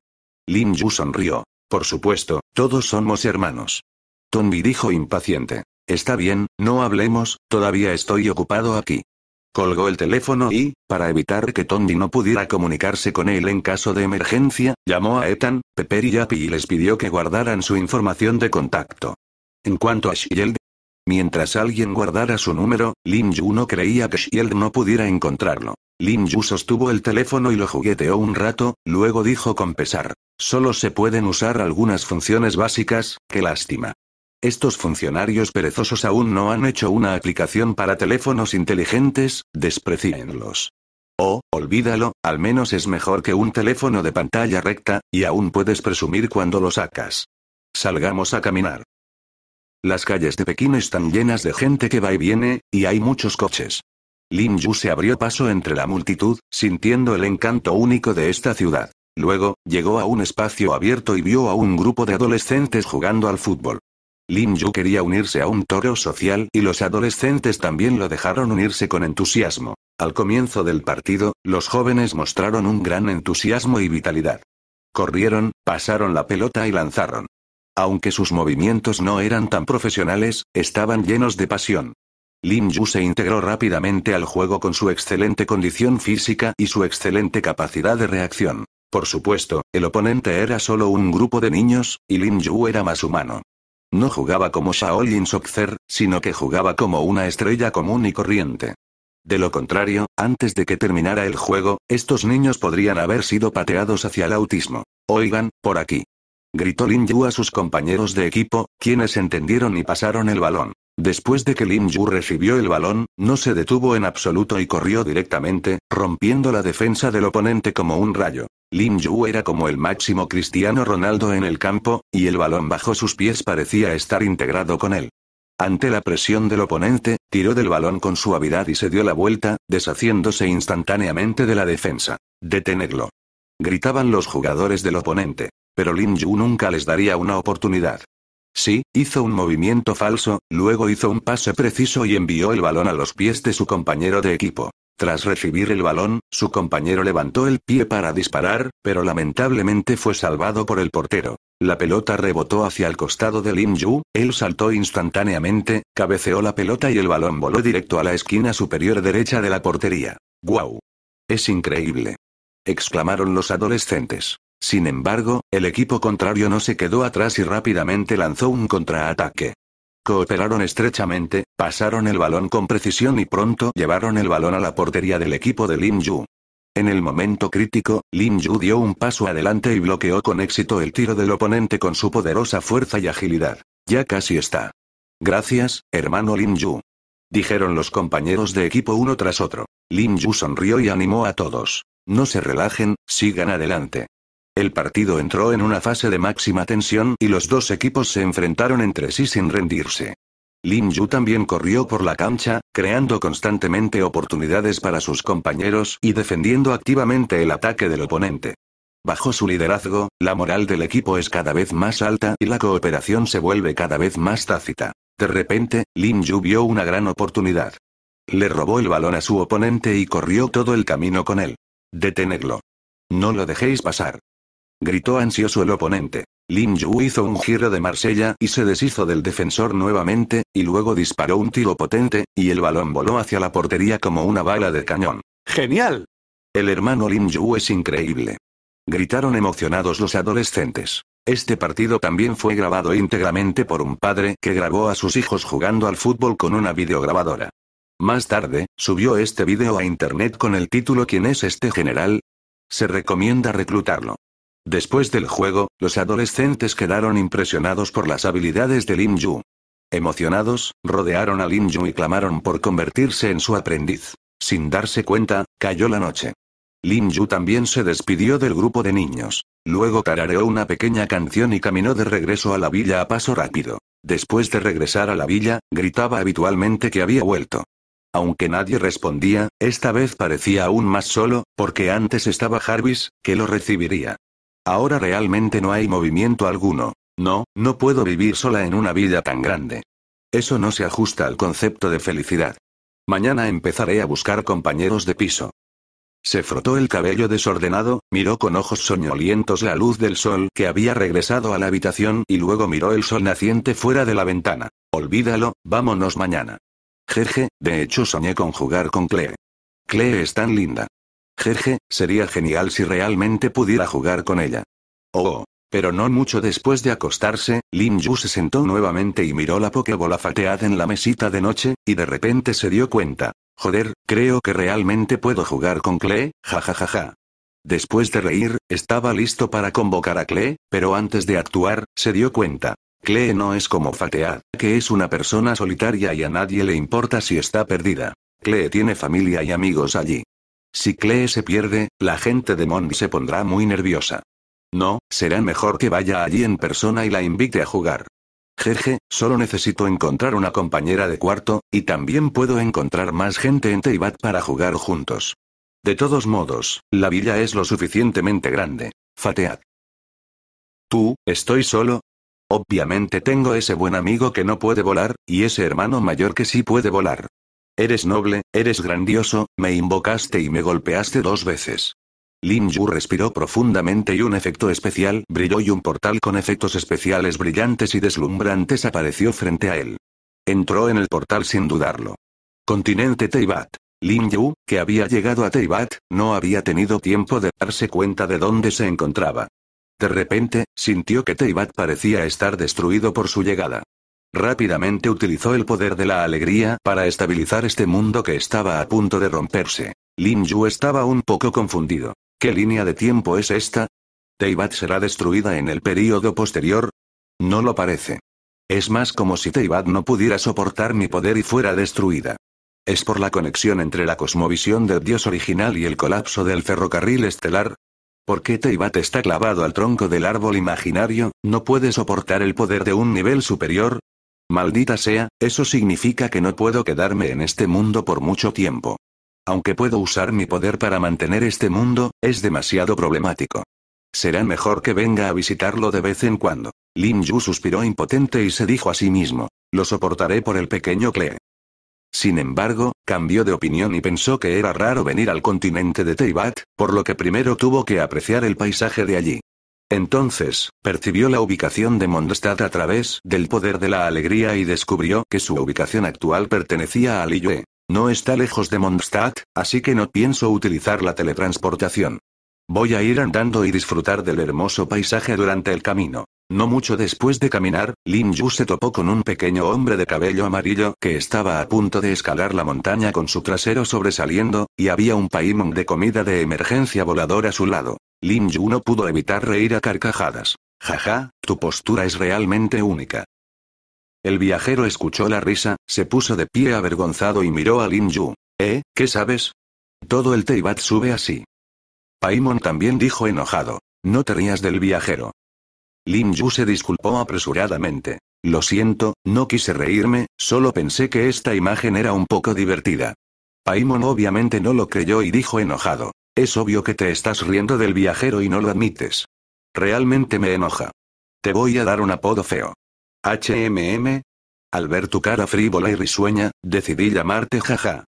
Lin Yu sonrió. Por supuesto, todos somos hermanos. Tony dijo impaciente. Está bien, no hablemos, todavía estoy ocupado aquí. Colgó el teléfono y, para evitar que Tony no pudiera comunicarse con él en caso de emergencia, llamó a Ethan, Pepper y Yapi y les pidió que guardaran su información de contacto. En cuanto a Shield, mientras alguien guardara su número, Lin Yu no creía que Shield no pudiera encontrarlo. Lin Yu sostuvo el teléfono y lo jugueteó un rato, luego dijo con pesar. Solo se pueden usar algunas funciones básicas, qué lástima. Estos funcionarios perezosos aún no han hecho una aplicación para teléfonos inteligentes, desprecienlos. Oh, olvídalo, al menos es mejor que un teléfono de pantalla recta, y aún puedes presumir cuando lo sacas. Salgamos a caminar. Las calles de Pekín están llenas de gente que va y viene, y hay muchos coches. Lin Yu se abrió paso entre la multitud, sintiendo el encanto único de esta ciudad. Luego, llegó a un espacio abierto y vio a un grupo de adolescentes jugando al fútbol. Lin Yu quería unirse a un toro social y los adolescentes también lo dejaron unirse con entusiasmo. Al comienzo del partido, los jóvenes mostraron un gran entusiasmo y vitalidad. Corrieron, pasaron la pelota y lanzaron. Aunque sus movimientos no eran tan profesionales, estaban llenos de pasión. Lin Yu se integró rápidamente al juego con su excelente condición física y su excelente capacidad de reacción. Por supuesto, el oponente era solo un grupo de niños, y Lin Yu era más humano. No jugaba como Shaolin Sokzer, sino que jugaba como una estrella común y corriente. De lo contrario, antes de que terminara el juego, estos niños podrían haber sido pateados hacia el autismo. Oigan, por aquí gritó Lin Yu a sus compañeros de equipo, quienes entendieron y pasaron el balón. Después de que Lin Yu recibió el balón, no se detuvo en absoluto y corrió directamente, rompiendo la defensa del oponente como un rayo. Lin Yu era como el máximo Cristiano Ronaldo en el campo, y el balón bajo sus pies parecía estar integrado con él. Ante la presión del oponente, tiró del balón con suavidad y se dio la vuelta, deshaciéndose instantáneamente de la defensa. Detenerlo. Gritaban los jugadores del oponente. Pero Lin Yu nunca les daría una oportunidad. Sí, hizo un movimiento falso, luego hizo un pase preciso y envió el balón a los pies de su compañero de equipo. Tras recibir el balón, su compañero levantó el pie para disparar, pero lamentablemente fue salvado por el portero. La pelota rebotó hacia el costado de Lin Yu, él saltó instantáneamente, cabeceó la pelota y el balón voló directo a la esquina superior derecha de la portería. ¡Guau! Es increíble. exclamaron los adolescentes. Sin embargo, el equipo contrario no se quedó atrás y rápidamente lanzó un contraataque. Cooperaron estrechamente, pasaron el balón con precisión y pronto llevaron el balón a la portería del equipo de Lin Yu. En el momento crítico, Lin Yu dio un paso adelante y bloqueó con éxito el tiro del oponente con su poderosa fuerza y agilidad. Ya casi está. Gracias, hermano Lin Yu. Dijeron los compañeros de equipo uno tras otro. Lin Yu sonrió y animó a todos. No se relajen, sigan adelante. El partido entró en una fase de máxima tensión y los dos equipos se enfrentaron entre sí sin rendirse. Lin Yu también corrió por la cancha, creando constantemente oportunidades para sus compañeros y defendiendo activamente el ataque del oponente. Bajo su liderazgo, la moral del equipo es cada vez más alta y la cooperación se vuelve cada vez más tácita. De repente, Lin Yu vio una gran oportunidad. Le robó el balón a su oponente y corrió todo el camino con él. Detenerlo. No lo dejéis pasar gritó ansioso el oponente. Lin Yu hizo un giro de Marsella y se deshizo del defensor nuevamente, y luego disparó un tiro potente, y el balón voló hacia la portería como una bala de cañón. ¡Genial! El hermano Lin Yu es increíble. Gritaron emocionados los adolescentes. Este partido también fue grabado íntegramente por un padre que grabó a sus hijos jugando al fútbol con una videograbadora. Más tarde, subió este video a internet con el título ¿Quién es este general? Se recomienda reclutarlo. Después del juego, los adolescentes quedaron impresionados por las habilidades de Lin Yu. Emocionados, rodearon a Lin Yu y clamaron por convertirse en su aprendiz. Sin darse cuenta, cayó la noche. Lin Yu también se despidió del grupo de niños. Luego tarareó una pequeña canción y caminó de regreso a la villa a paso rápido. Después de regresar a la villa, gritaba habitualmente que había vuelto. Aunque nadie respondía, esta vez parecía aún más solo, porque antes estaba Jarvis, que lo recibiría. Ahora realmente no hay movimiento alguno. No, no puedo vivir sola en una vida tan grande. Eso no se ajusta al concepto de felicidad. Mañana empezaré a buscar compañeros de piso. Se frotó el cabello desordenado, miró con ojos soñolientos la luz del sol que había regresado a la habitación y luego miró el sol naciente fuera de la ventana. Olvídalo, vámonos mañana. Jeje, de hecho soñé con jugar con Clee. Clee es tan linda. Jeje, sería genial si realmente pudiera jugar con ella. Oh. oh pero no mucho después de acostarse, Lin Yu se sentó nuevamente y miró la Pokébola fateada en la mesita de noche, y de repente se dio cuenta. Joder, creo que realmente puedo jugar con Klee, jajajaja. Después de reír, estaba listo para convocar a Klee, pero antes de actuar, se dio cuenta. Klee no es como Fatead, que es una persona solitaria y a nadie le importa si está perdida. Klee tiene familia y amigos allí. Si Clee se pierde, la gente de Mondi se pondrá muy nerviosa. No, será mejor que vaya allí en persona y la invite a jugar. Jeje, solo necesito encontrar una compañera de cuarto, y también puedo encontrar más gente en Teibat para jugar juntos. De todos modos, la villa es lo suficientemente grande. Fateat. ¿Tú, estoy solo? Obviamente tengo ese buen amigo que no puede volar, y ese hermano mayor que sí puede volar. Eres noble, eres grandioso, me invocaste y me golpeaste dos veces. Lin Yu respiró profundamente y un efecto especial brilló y un portal con efectos especiales brillantes y deslumbrantes apareció frente a él. Entró en el portal sin dudarlo. Continente Teibat. Lin Yu, que había llegado a Teibat, no había tenido tiempo de darse cuenta de dónde se encontraba. De repente, sintió que Teibat parecía estar destruido por su llegada. Rápidamente utilizó el poder de la alegría para estabilizar este mundo que estaba a punto de romperse. Lin Yu estaba un poco confundido. ¿Qué línea de tiempo es esta? ¿Teibat será destruida en el período posterior? No lo parece. Es más como si Teibat no pudiera soportar mi poder y fuera destruida. ¿Es por la conexión entre la cosmovisión del dios original y el colapso del ferrocarril estelar? ¿Por qué Teibat está clavado al tronco del árbol imaginario, no puede soportar el poder de un nivel superior? Maldita sea, eso significa que no puedo quedarme en este mundo por mucho tiempo. Aunque puedo usar mi poder para mantener este mundo, es demasiado problemático. Será mejor que venga a visitarlo de vez en cuando. Lin Yu suspiró impotente y se dijo a sí mismo, lo soportaré por el pequeño Klee. Sin embargo, cambió de opinión y pensó que era raro venir al continente de Teibat, por lo que primero tuvo que apreciar el paisaje de allí. Entonces, percibió la ubicación de Mondstadt a través del poder de la alegría y descubrió que su ubicación actual pertenecía a Liyue. No está lejos de Mondstadt, así que no pienso utilizar la teletransportación. Voy a ir andando y disfrutar del hermoso paisaje durante el camino. No mucho después de caminar, Lin Yu se topó con un pequeño hombre de cabello amarillo que estaba a punto de escalar la montaña con su trasero sobresaliendo, y había un paimon de comida de emergencia volador a su lado. Lim Yu no pudo evitar reír a carcajadas. Jaja, tu postura es realmente única. El viajero escuchó la risa, se puso de pie avergonzado y miró a Lin Yu. ¿Eh? ¿Qué sabes? Todo el Teibat sube así. Paimon también dijo enojado. No te rías del viajero. Lin Yu se disculpó apresuradamente. Lo siento, no quise reírme, solo pensé que esta imagen era un poco divertida. Paimon obviamente no lo creyó y dijo enojado. Es obvio que te estás riendo del viajero y no lo admites. Realmente me enoja. Te voy a dar un apodo feo. HMM. Al ver tu cara frívola y risueña, decidí llamarte jaja.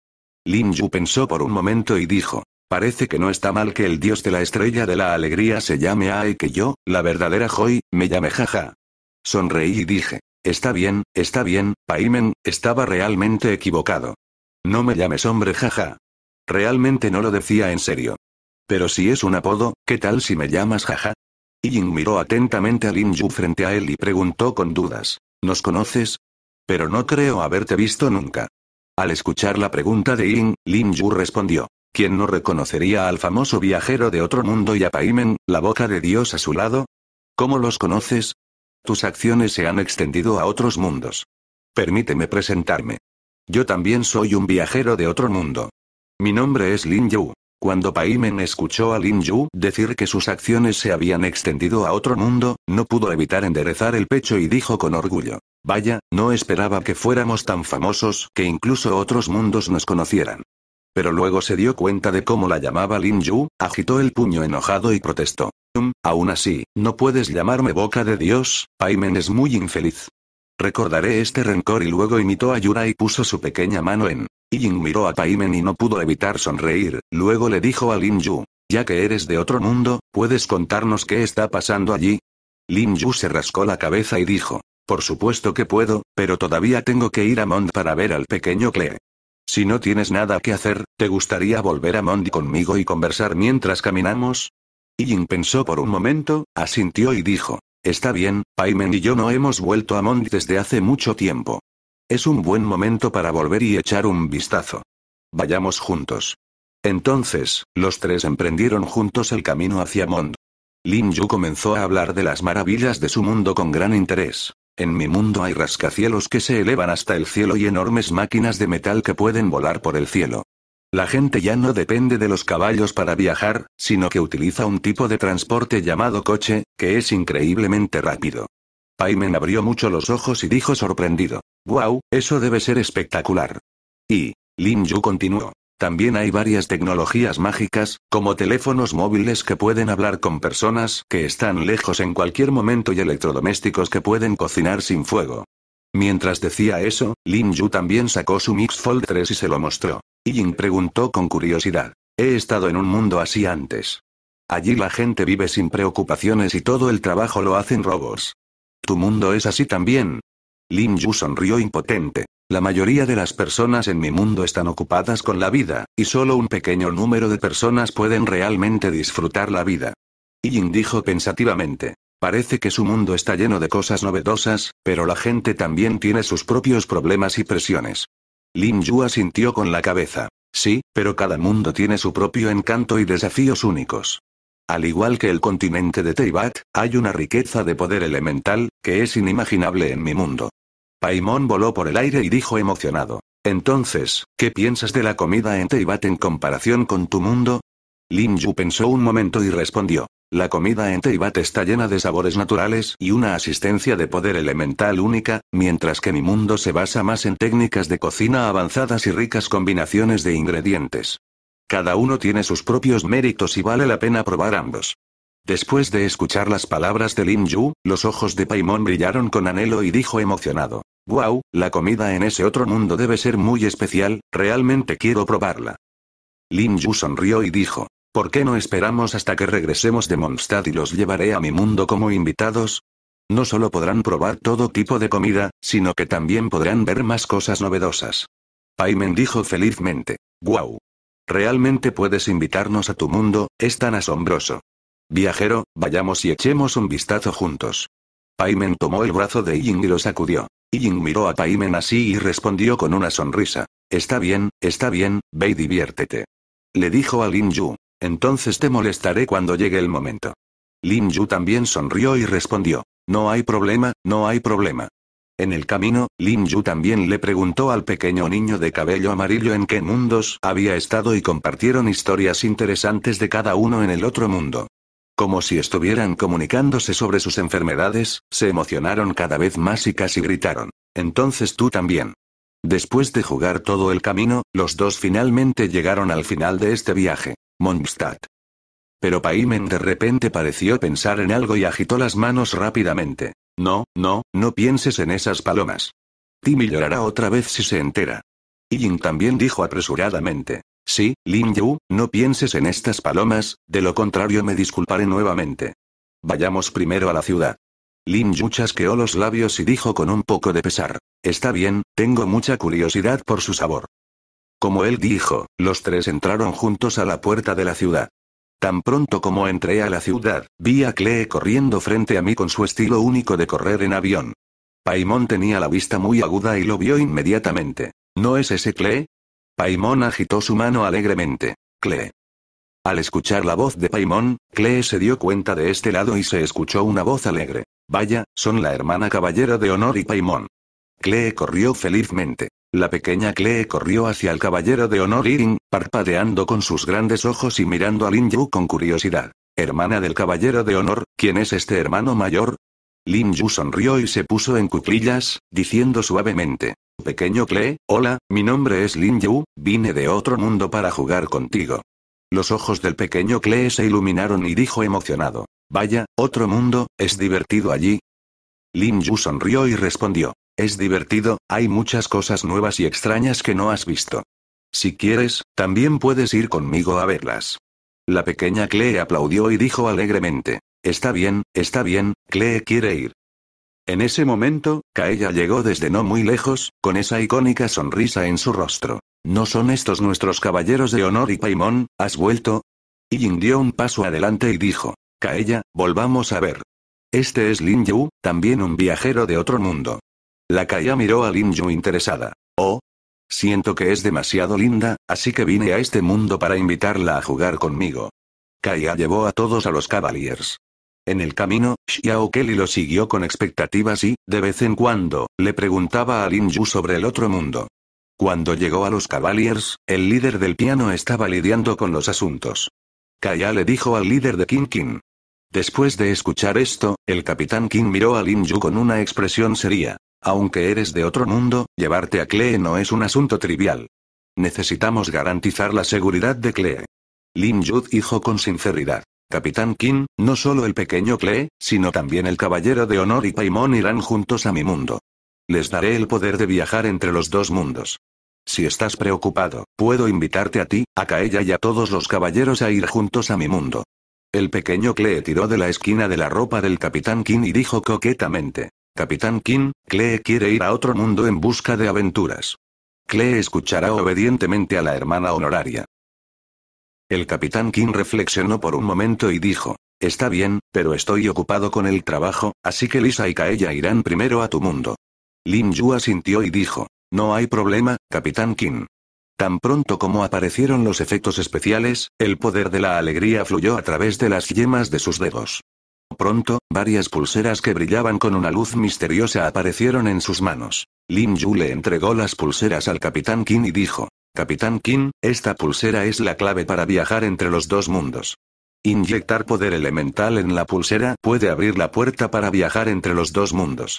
Lin Yu pensó por un momento y dijo, parece que no está mal que el dios de la estrella de la alegría se llame A y que yo, la verdadera Joy, me llame jaja. Sonreí y dije, está bien, está bien, Paimen, estaba realmente equivocado. No me llames hombre jaja. Realmente no lo decía en serio. Pero si es un apodo, ¿qué tal si me llamas jaja? Ying miró atentamente a Lin Yu frente a él y preguntó con dudas. ¿Nos conoces? Pero no creo haberte visto nunca. Al escuchar la pregunta de Ying, Lin Yu respondió. ¿Quién no reconocería al famoso viajero de otro mundo y a Paimen, la boca de Dios a su lado? ¿Cómo los conoces? Tus acciones se han extendido a otros mundos. Permíteme presentarme. Yo también soy un viajero de otro mundo, mi nombre es Lin Yu. Cuando Paimen escuchó a Lin Yu decir que sus acciones se habían extendido a otro mundo, no pudo evitar enderezar el pecho y dijo con orgullo. Vaya, no esperaba que fuéramos tan famosos que incluso otros mundos nos conocieran. Pero luego se dio cuenta de cómo la llamaba Lin Yu, agitó el puño enojado y protestó. Um, aún así, no puedes llamarme boca de Dios, Paimen es muy infeliz. Recordaré este rencor y luego imitó a Yura y puso su pequeña mano en Yin miró a Paimen y no pudo evitar sonreír, luego le dijo a Lin Yu, ya que eres de otro mundo, ¿puedes contarnos qué está pasando allí? Lin Yu se rascó la cabeza y dijo, por supuesto que puedo, pero todavía tengo que ir a Mond para ver al pequeño Klee. Si no tienes nada que hacer, ¿te gustaría volver a Mond conmigo y conversar mientras caminamos? Yin pensó por un momento, asintió y dijo, está bien, Paimen y yo no hemos vuelto a Mond desde hace mucho tiempo. Es un buen momento para volver y echar un vistazo. Vayamos juntos. Entonces, los tres emprendieron juntos el camino hacia Mond. Lin Yu comenzó a hablar de las maravillas de su mundo con gran interés. En mi mundo hay rascacielos que se elevan hasta el cielo y enormes máquinas de metal que pueden volar por el cielo. La gente ya no depende de los caballos para viajar, sino que utiliza un tipo de transporte llamado coche, que es increíblemente rápido. Aimen abrió mucho los ojos y dijo sorprendido. ¡Wow! Eso debe ser espectacular. Y, Lin Yu continuó. También hay varias tecnologías mágicas, como teléfonos móviles que pueden hablar con personas que están lejos en cualquier momento y electrodomésticos que pueden cocinar sin fuego. Mientras decía eso, Lin Yu también sacó su Mix Fold 3 y se lo mostró. Yin preguntó con curiosidad. He estado en un mundo así antes. Allí la gente vive sin preocupaciones y todo el trabajo lo hacen robots. ¿Tu mundo es así también? Lin Yu sonrió impotente. La mayoría de las personas en mi mundo están ocupadas con la vida, y solo un pequeño número de personas pueden realmente disfrutar la vida. Yin dijo pensativamente. Parece que su mundo está lleno de cosas novedosas, pero la gente también tiene sus propios problemas y presiones. Lin Yu asintió con la cabeza. Sí, pero cada mundo tiene su propio encanto y desafíos únicos. Al igual que el continente de Teibat, hay una riqueza de poder elemental, que es inimaginable en mi mundo. Paimon voló por el aire y dijo emocionado. Entonces, ¿qué piensas de la comida en Teibat en comparación con tu mundo? Lin Yu pensó un momento y respondió. La comida en Teibat está llena de sabores naturales y una asistencia de poder elemental única, mientras que mi mundo se basa más en técnicas de cocina avanzadas y ricas combinaciones de ingredientes. Cada uno tiene sus propios méritos y vale la pena probar ambos. Después de escuchar las palabras de Lin Yu, los ojos de Paimon brillaron con anhelo y dijo emocionado. Wow, la comida en ese otro mundo debe ser muy especial, realmente quiero probarla. Lin Yu sonrió y dijo. ¿Por qué no esperamos hasta que regresemos de Mondstadt y los llevaré a mi mundo como invitados? No solo podrán probar todo tipo de comida, sino que también podrán ver más cosas novedosas. Paimon dijo felizmente. Wow, Realmente puedes invitarnos a tu mundo, es tan asombroso. Viajero, vayamos y echemos un vistazo juntos. Paimen tomó el brazo de Ying y lo sacudió. Ying miró a Paimen así y respondió con una sonrisa. Está bien, está bien, ve y diviértete. Le dijo a Lin Yu. Entonces te molestaré cuando llegue el momento. Lin Yu también sonrió y respondió. No hay problema, no hay problema. En el camino, Lin Yu también le preguntó al pequeño niño de cabello amarillo en qué mundos había estado y compartieron historias interesantes de cada uno en el otro mundo. Como si estuvieran comunicándose sobre sus enfermedades, se emocionaron cada vez más y casi gritaron. Entonces tú también. Después de jugar todo el camino, los dos finalmente llegaron al final de este viaje. Mondstadt. Pero Paimen de repente pareció pensar en algo y agitó las manos rápidamente. No, no, no pienses en esas palomas. Timmy llorará otra vez si se entera. Y también dijo apresuradamente. Sí, Lin Yu, no pienses en estas palomas, de lo contrario me disculparé nuevamente. Vayamos primero a la ciudad. Lin Yu chasqueó los labios y dijo con un poco de pesar. Está bien, tengo mucha curiosidad por su sabor. Como él dijo, los tres entraron juntos a la puerta de la ciudad. Tan pronto como entré a la ciudad, vi a Clee corriendo frente a mí con su estilo único de correr en avión. Paimon tenía la vista muy aguda y lo vio inmediatamente. ¿No es ese Clee? Paimon agitó su mano alegremente. Clee. Al escuchar la voz de Paimon, Clee se dio cuenta de este lado y se escuchó una voz alegre. Vaya, son la hermana caballera de honor y Paimon. Clee corrió felizmente. La pequeña Clee corrió hacia el caballero de honor Irin, parpadeando con sus grandes ojos y mirando a Lin Yu con curiosidad. Hermana del caballero de honor, ¿quién es este hermano mayor? Lin Yu sonrió y se puso en cuclillas, diciendo suavemente. Pequeño Clee, hola, mi nombre es Lin Yu, vine de otro mundo para jugar contigo. Los ojos del pequeño Clee se iluminaron y dijo emocionado. Vaya, otro mundo, es divertido allí, Lim Yu sonrió y respondió. Es divertido, hay muchas cosas nuevas y extrañas que no has visto. Si quieres, también puedes ir conmigo a verlas. La pequeña Clee aplaudió y dijo alegremente. Está bien, está bien, Clee quiere ir. En ese momento, Kaella llegó desde no muy lejos, con esa icónica sonrisa en su rostro. ¿No son estos nuestros caballeros de honor y Paimon, has vuelto? Yin dio un paso adelante y dijo. Kaella, volvamos a ver. Este es Lin Yu, también un viajero de otro mundo. La Kaya miró a Lin Yu interesada. Oh. Siento que es demasiado linda, así que vine a este mundo para invitarla a jugar conmigo. Kaya llevó a todos a los Cavaliers. En el camino, Xiao Kelly lo siguió con expectativas y, de vez en cuando, le preguntaba a Lin Yu sobre el otro mundo. Cuando llegó a los Cavaliers, el líder del piano estaba lidiando con los asuntos. Kaya le dijo al líder de King King, Después de escuchar esto, el capitán King miró a Lin Yu con una expresión seria. Aunque eres de otro mundo, llevarte a Clee no es un asunto trivial. Necesitamos garantizar la seguridad de Clee. Lin Yu dijo con sinceridad. Capitán King, no solo el pequeño Clee, sino también el caballero de honor y Paimon irán juntos a mi mundo. Les daré el poder de viajar entre los dos mundos. Si estás preocupado, puedo invitarte a ti, a Kaella y a todos los caballeros a ir juntos a mi mundo. El pequeño Klee tiró de la esquina de la ropa del capitán King y dijo coquetamente. Capitán King, Klee quiere ir a otro mundo en busca de aventuras. Klee escuchará obedientemente a la hermana honoraria. El capitán King reflexionó por un momento y dijo, Está bien, pero estoy ocupado con el trabajo, así que Lisa y Kaella irán primero a tu mundo. Lin Yu asintió y dijo, No hay problema, capitán King. Tan pronto como aparecieron los efectos especiales, el poder de la alegría fluyó a través de las yemas de sus dedos. Pronto, varias pulseras que brillaban con una luz misteriosa aparecieron en sus manos. Lin Yu le entregó las pulseras al capitán Kim y dijo, Capitán Kim, esta pulsera es la clave para viajar entre los dos mundos. Inyectar poder elemental en la pulsera puede abrir la puerta para viajar entre los dos mundos.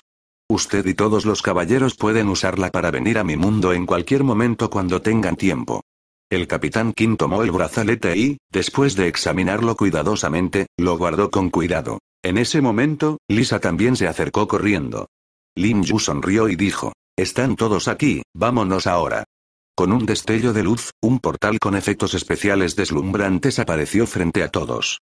Usted y todos los caballeros pueden usarla para venir a mi mundo en cualquier momento cuando tengan tiempo. El capitán King tomó el brazalete y, después de examinarlo cuidadosamente, lo guardó con cuidado. En ese momento, Lisa también se acercó corriendo. Lin Yu sonrió y dijo, Están todos aquí, vámonos ahora. Con un destello de luz, un portal con efectos especiales deslumbrantes apareció frente a todos.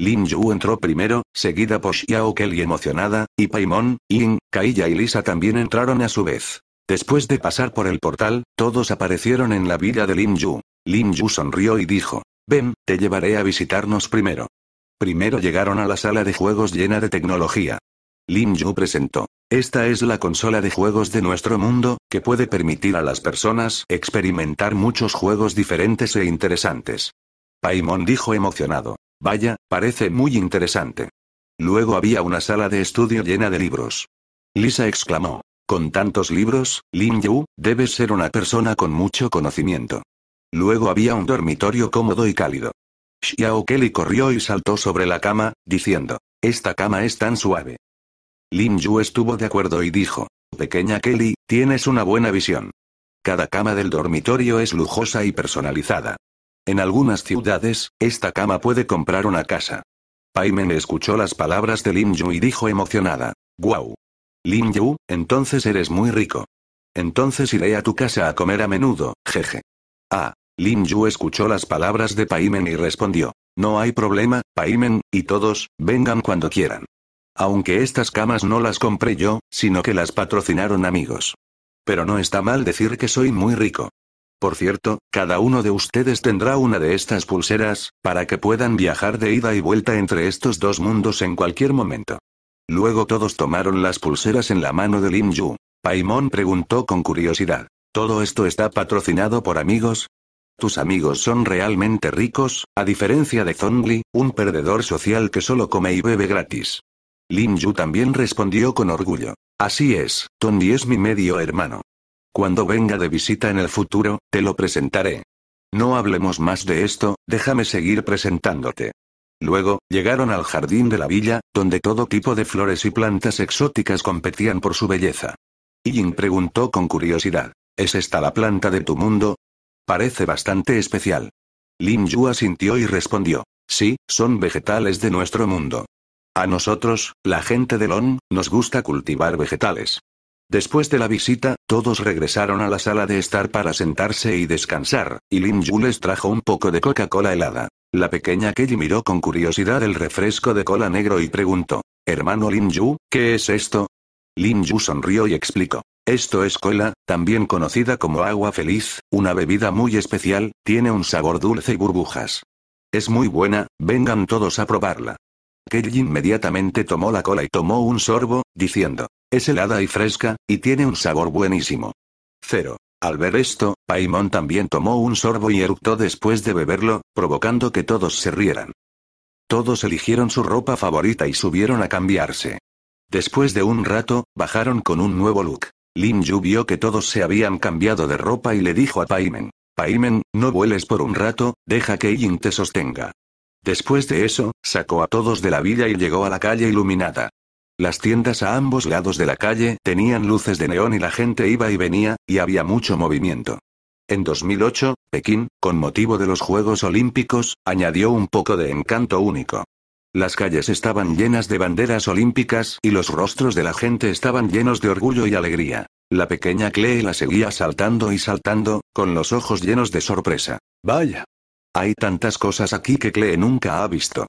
Lin Yu entró primero, seguida por Xiao Kelly emocionada, y Paimon, Ying, Kailla y Lisa también entraron a su vez. Después de pasar por el portal, todos aparecieron en la villa de Lin Yu. Lin Yu sonrió y dijo, Ven, te llevaré a visitarnos primero. Primero llegaron a la sala de juegos llena de tecnología. Lin Yu presentó. Esta es la consola de juegos de nuestro mundo, que puede permitir a las personas experimentar muchos juegos diferentes e interesantes. Paimon dijo emocionado. Vaya, parece muy interesante. Luego había una sala de estudio llena de libros. Lisa exclamó. Con tantos libros, Lin Yu, debes ser una persona con mucho conocimiento. Luego había un dormitorio cómodo y cálido. Xiao Kelly corrió y saltó sobre la cama, diciendo, Esta cama es tan suave. Lin Yu estuvo de acuerdo y dijo, Pequeña Kelly, tienes una buena visión. Cada cama del dormitorio es lujosa y personalizada. En algunas ciudades, esta cama puede comprar una casa. Paimen escuchó las palabras de Lin Yu y dijo emocionada. ¡Guau! Lin Yu, entonces eres muy rico. Entonces iré a tu casa a comer a menudo, jeje. Ah, Lin Yu escuchó las palabras de Paimen y respondió. No hay problema, Paimen, y todos, vengan cuando quieran. Aunque estas camas no las compré yo, sino que las patrocinaron amigos. Pero no está mal decir que soy muy rico. Por cierto, cada uno de ustedes tendrá una de estas pulseras, para que puedan viajar de ida y vuelta entre estos dos mundos en cualquier momento. Luego todos tomaron las pulseras en la mano de Lin Yu. Paimon preguntó con curiosidad. ¿Todo esto está patrocinado por amigos? Tus amigos son realmente ricos, a diferencia de Zongli, un perdedor social que solo come y bebe gratis. Lin Yu también respondió con orgullo. Así es, Tony es mi medio hermano. Cuando venga de visita en el futuro, te lo presentaré. No hablemos más de esto, déjame seguir presentándote. Luego, llegaron al jardín de la villa, donde todo tipo de flores y plantas exóticas competían por su belleza. Yin preguntó con curiosidad, ¿es esta la planta de tu mundo? Parece bastante especial. Lin Yu asintió y respondió, sí, son vegetales de nuestro mundo. A nosotros, la gente de Lon, nos gusta cultivar vegetales. Después de la visita, todos regresaron a la sala de estar para sentarse y descansar, y Lin Yu les trajo un poco de Coca-Cola helada. La pequeña Kelly miró con curiosidad el refresco de cola negro y preguntó, Hermano Lin Yu, ¿qué es esto? Lin Yu sonrió y explicó. Esto es cola, también conocida como agua feliz, una bebida muy especial, tiene un sabor dulce y burbujas. Es muy buena, vengan todos a probarla. Kelly inmediatamente tomó la cola y tomó un sorbo, diciendo, es helada y fresca, y tiene un sabor buenísimo. Cero. Al ver esto, Paimon también tomó un sorbo y eructó después de beberlo, provocando que todos se rieran. Todos eligieron su ropa favorita y subieron a cambiarse. Después de un rato, bajaron con un nuevo look. Lin Yu vio que todos se habían cambiado de ropa y le dijo a Paimen, Paimen, no vueles por un rato, deja que Yin te sostenga. Después de eso, sacó a todos de la villa y llegó a la calle iluminada. Las tiendas a ambos lados de la calle tenían luces de neón y la gente iba y venía, y había mucho movimiento. En 2008, Pekín, con motivo de los Juegos Olímpicos, añadió un poco de encanto único. Las calles estaban llenas de banderas olímpicas y los rostros de la gente estaban llenos de orgullo y alegría. La pequeña Clee la seguía saltando y saltando, con los ojos llenos de sorpresa. Vaya. Hay tantas cosas aquí que Clee nunca ha visto.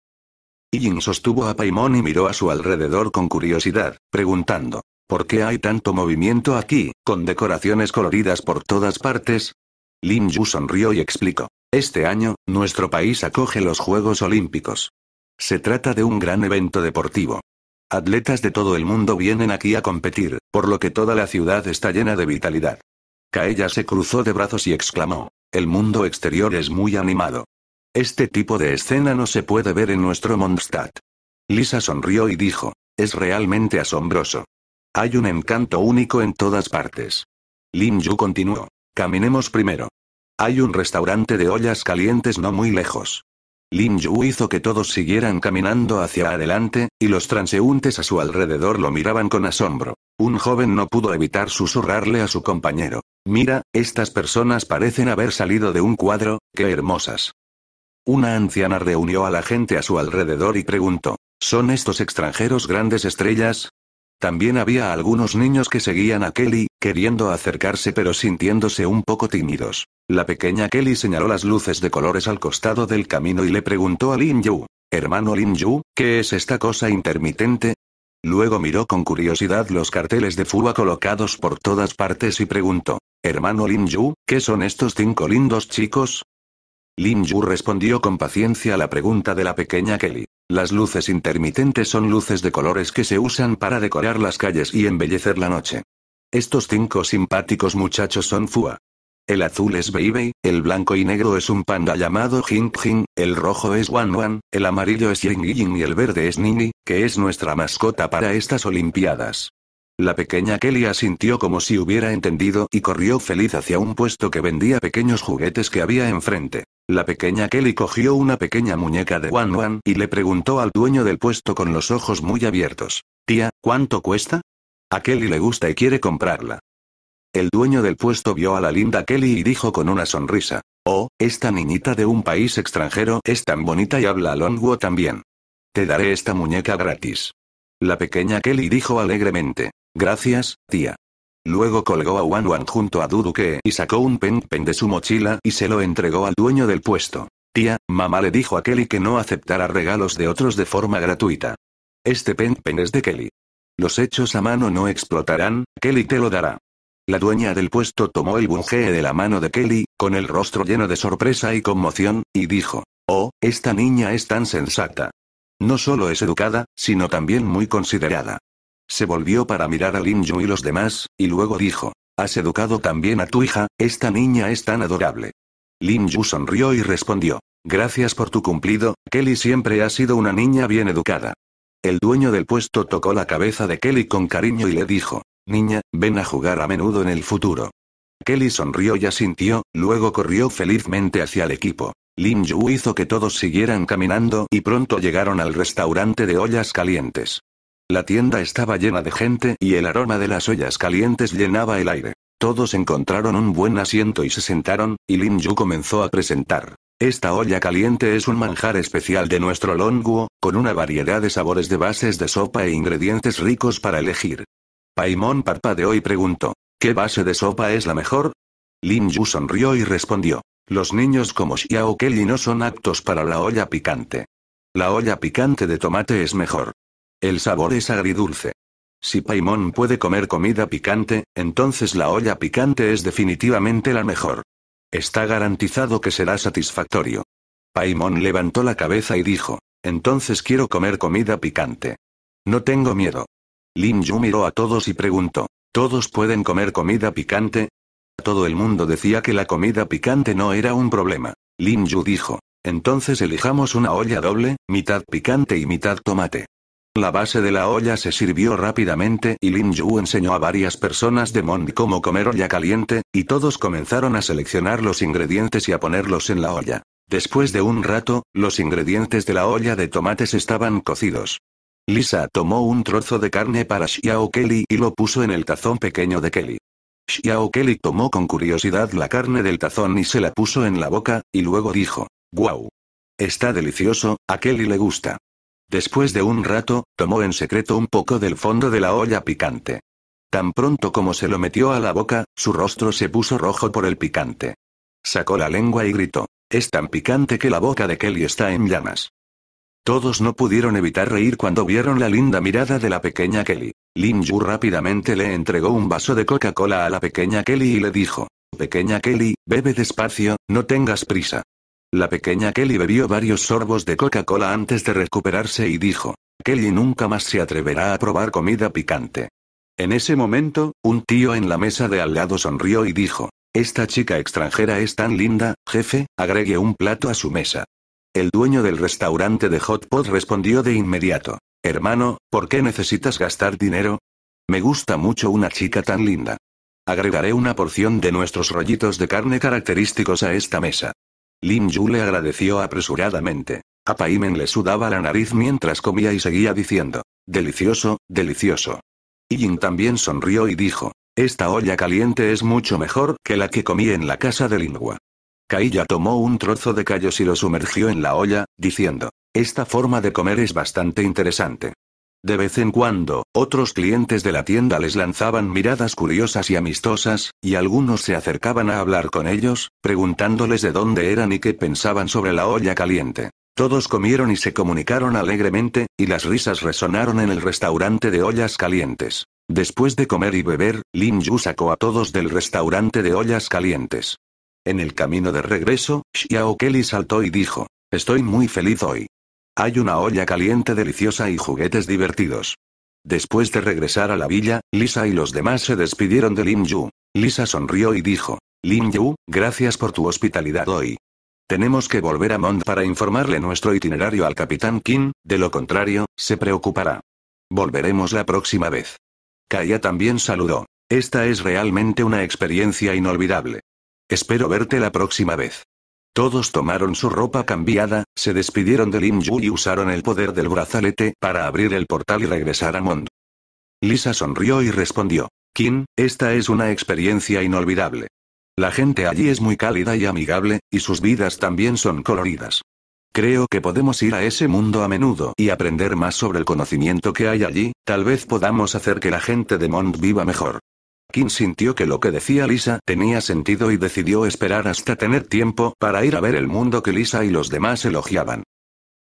Yin sostuvo a Paimon y miró a su alrededor con curiosidad, preguntando, ¿por qué hay tanto movimiento aquí, con decoraciones coloridas por todas partes? Lin Yu sonrió y explicó, este año, nuestro país acoge los Juegos Olímpicos. Se trata de un gran evento deportivo. Atletas de todo el mundo vienen aquí a competir, por lo que toda la ciudad está llena de vitalidad. Kaella se cruzó de brazos y exclamó, el mundo exterior es muy animado. Este tipo de escena no se puede ver en nuestro Mondstadt. Lisa sonrió y dijo, es realmente asombroso. Hay un encanto único en todas partes. Lin Yu continuó, caminemos primero. Hay un restaurante de ollas calientes no muy lejos. Lin Yu hizo que todos siguieran caminando hacia adelante, y los transeúntes a su alrededor lo miraban con asombro. Un joven no pudo evitar susurrarle a su compañero. Mira, estas personas parecen haber salido de un cuadro, qué hermosas. Una anciana reunió a la gente a su alrededor y preguntó, ¿son estos extranjeros grandes estrellas? También había algunos niños que seguían a Kelly, queriendo acercarse pero sintiéndose un poco tímidos. La pequeña Kelly señaló las luces de colores al costado del camino y le preguntó a Lin Yu, hermano Lin Yu, ¿qué es esta cosa intermitente? Luego miró con curiosidad los carteles de fuga colocados por todas partes y preguntó, hermano Lin Yu, ¿qué son estos cinco lindos chicos? Lin Yu respondió con paciencia a la pregunta de la pequeña Kelly. Las luces intermitentes son luces de colores que se usan para decorar las calles y embellecer la noche. Estos cinco simpáticos muchachos son Fua. El azul es Baby, el blanco y negro es un panda llamado Jing Jing, el rojo es Wan Wan, el amarillo es Ying Ying y el verde es Nini, que es nuestra mascota para estas Olimpiadas. La pequeña Kelly asintió como si hubiera entendido y corrió feliz hacia un puesto que vendía pequeños juguetes que había enfrente. La pequeña Kelly cogió una pequeña muñeca de Wan Wan y le preguntó al dueño del puesto con los ojos muy abiertos. Tía, ¿cuánto cuesta? A Kelly le gusta y quiere comprarla. El dueño del puesto vio a la linda Kelly y dijo con una sonrisa. Oh, esta niñita de un país extranjero es tan bonita y habla Longwo también. Te daré esta muñeca gratis. La pequeña Kelly dijo alegremente. Gracias, tía. Luego colgó a Wan Wan junto a Duduque y sacó un pen pen de su mochila y se lo entregó al dueño del puesto. Tía, mamá le dijo a Kelly que no aceptara regalos de otros de forma gratuita. Este pen pen es de Kelly. Los hechos a mano no explotarán, Kelly te lo dará. La dueña del puesto tomó el bungee de la mano de Kelly, con el rostro lleno de sorpresa y conmoción, y dijo, Oh, esta niña es tan sensata. No solo es educada, sino también muy considerada. Se volvió para mirar a Lin Yu y los demás, y luego dijo. Has educado también a tu hija, esta niña es tan adorable. Lin Yu sonrió y respondió. Gracias por tu cumplido, Kelly siempre ha sido una niña bien educada. El dueño del puesto tocó la cabeza de Kelly con cariño y le dijo. Niña, ven a jugar a menudo en el futuro. Kelly sonrió y asintió, luego corrió felizmente hacia el equipo. Lin Yu hizo que todos siguieran caminando y pronto llegaron al restaurante de ollas calientes. La tienda estaba llena de gente y el aroma de las ollas calientes llenaba el aire. Todos encontraron un buen asiento y se sentaron, y Lin Yu comenzó a presentar. Esta olla caliente es un manjar especial de nuestro Longuo, con una variedad de sabores de bases de sopa e ingredientes ricos para elegir. Paimon parpadeó y preguntó, ¿qué base de sopa es la mejor? Lin Yu sonrió y respondió, los niños como Xiao Kelly no son aptos para la olla picante. La olla picante de tomate es mejor. El sabor es agridulce. Si Paimon puede comer comida picante, entonces la olla picante es definitivamente la mejor. Está garantizado que será satisfactorio. Paimon levantó la cabeza y dijo, entonces quiero comer comida picante. No tengo miedo. Lin Yu miró a todos y preguntó, ¿todos pueden comer comida picante? Todo el mundo decía que la comida picante no era un problema. Lin Yu dijo, entonces elijamos una olla doble, mitad picante y mitad tomate. La base de la olla se sirvió rápidamente y Lin Yu enseñó a varias personas de Mondi cómo comer olla caliente, y todos comenzaron a seleccionar los ingredientes y a ponerlos en la olla. Después de un rato, los ingredientes de la olla de tomates estaban cocidos. Lisa tomó un trozo de carne para Xiao Kelly y lo puso en el tazón pequeño de Kelly. Xiao Kelly tomó con curiosidad la carne del tazón y se la puso en la boca, y luego dijo, ¡Guau! Está delicioso, a Kelly le gusta. Después de un rato, tomó en secreto un poco del fondo de la olla picante. Tan pronto como se lo metió a la boca, su rostro se puso rojo por el picante. Sacó la lengua y gritó. Es tan picante que la boca de Kelly está en llamas. Todos no pudieron evitar reír cuando vieron la linda mirada de la pequeña Kelly. Lin Yu rápidamente le entregó un vaso de Coca-Cola a la pequeña Kelly y le dijo. Pequeña Kelly, bebe despacio, no tengas prisa. La pequeña Kelly bebió varios sorbos de Coca-Cola antes de recuperarse y dijo, Kelly nunca más se atreverá a probar comida picante. En ese momento, un tío en la mesa de al lado sonrió y dijo, Esta chica extranjera es tan linda, jefe, agregue un plato a su mesa. El dueño del restaurante de Hot Pot respondió de inmediato, Hermano, ¿por qué necesitas gastar dinero? Me gusta mucho una chica tan linda. Agregaré una porción de nuestros rollitos de carne característicos a esta mesa. Lim Yu le agradeció apresuradamente. A Paimen le sudaba la nariz mientras comía y seguía diciendo, delicioso, delicioso. Yin también sonrió y dijo, esta olla caliente es mucho mejor que la que comí en la casa de Lingua. ya tomó un trozo de callos y lo sumergió en la olla, diciendo, esta forma de comer es bastante interesante. De vez en cuando, otros clientes de la tienda les lanzaban miradas curiosas y amistosas, y algunos se acercaban a hablar con ellos, preguntándoles de dónde eran y qué pensaban sobre la olla caliente. Todos comieron y se comunicaron alegremente, y las risas resonaron en el restaurante de ollas calientes. Después de comer y beber, Lin Yu sacó a todos del restaurante de ollas calientes. En el camino de regreso, Xiao Kelly saltó y dijo, Estoy muy feliz hoy. Hay una olla caliente deliciosa y juguetes divertidos. Después de regresar a la villa, Lisa y los demás se despidieron de Lim Yu. Lisa sonrió y dijo, Lim Yu, gracias por tu hospitalidad hoy. Tenemos que volver a Mond para informarle nuestro itinerario al capitán Kim. de lo contrario, se preocupará. Volveremos la próxima vez. Kaya también saludó. Esta es realmente una experiencia inolvidable. Espero verte la próxima vez. Todos tomaron su ropa cambiada, se despidieron de Lim Yu y usaron el poder del brazalete para abrir el portal y regresar a Mond. Lisa sonrió y respondió. Kim, esta es una experiencia inolvidable. La gente allí es muy cálida y amigable, y sus vidas también son coloridas. Creo que podemos ir a ese mundo a menudo y aprender más sobre el conocimiento que hay allí, tal vez podamos hacer que la gente de Mond viva mejor. Kim sintió que lo que decía Lisa tenía sentido y decidió esperar hasta tener tiempo para ir a ver el mundo que Lisa y los demás elogiaban.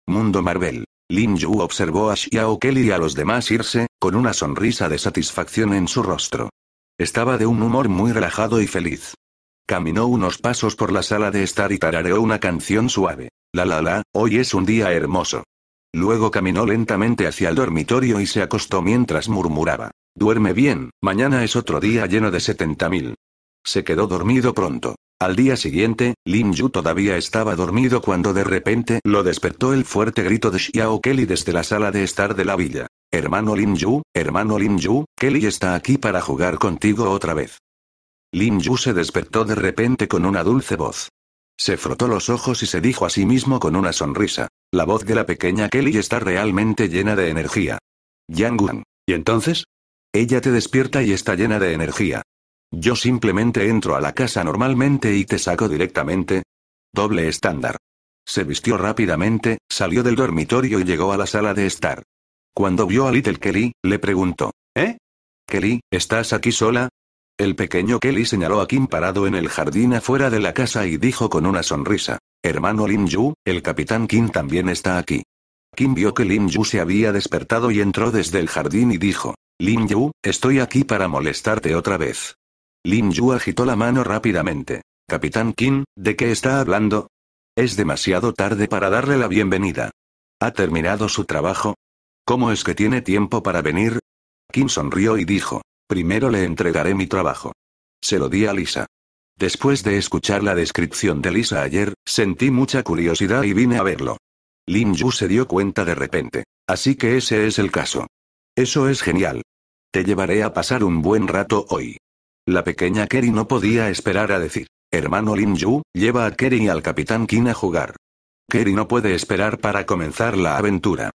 Mundo Marvel. Lin Yu observó a Xiao Kelly y a los demás irse, con una sonrisa de satisfacción en su rostro. Estaba de un humor muy relajado y feliz. Caminó unos pasos por la sala de estar y tarareó una canción suave. La la la, hoy es un día hermoso. Luego caminó lentamente hacia el dormitorio y se acostó mientras murmuraba. Duerme bien, mañana es otro día lleno de 70.000. Se quedó dormido pronto. Al día siguiente, Lin Yu todavía estaba dormido cuando de repente lo despertó el fuerte grito de Xiao Kelly desde la sala de estar de la villa. Hermano Lin Yu, hermano Lin Yu, Kelly está aquí para jugar contigo otra vez. Lin Yu se despertó de repente con una dulce voz. Se frotó los ojos y se dijo a sí mismo con una sonrisa. La voz de la pequeña Kelly está realmente llena de energía. Yang Guan. ¿Y entonces? Ella te despierta y está llena de energía. Yo simplemente entro a la casa normalmente y te saco directamente. Doble estándar. Se vistió rápidamente, salió del dormitorio y llegó a la sala de estar. Cuando vio a Little Kelly, le preguntó, ¿Eh? Kelly, ¿estás aquí sola? El pequeño Kelly señaló a Kim parado en el jardín afuera de la casa y dijo con una sonrisa, Hermano Lin Yu, el capitán Kim también está aquí. Kim vio que Lin Yu se había despertado y entró desde el jardín y dijo, Lin Yu, estoy aquí para molestarte otra vez. Lin Yu agitó la mano rápidamente. Capitán Kim, ¿de qué está hablando? Es demasiado tarde para darle la bienvenida. ¿Ha terminado su trabajo? ¿Cómo es que tiene tiempo para venir? Kim sonrió y dijo, primero le entregaré mi trabajo. Se lo di a Lisa. Después de escuchar la descripción de Lisa ayer, sentí mucha curiosidad y vine a verlo. Lin Yu se dio cuenta de repente. Así que ese es el caso. Eso es genial. Te llevaré a pasar un buen rato hoy. La pequeña Kerry no podía esperar a decir, hermano Lin Yu, lleva a Kerry y al capitán King a jugar. Kerry no puede esperar para comenzar la aventura.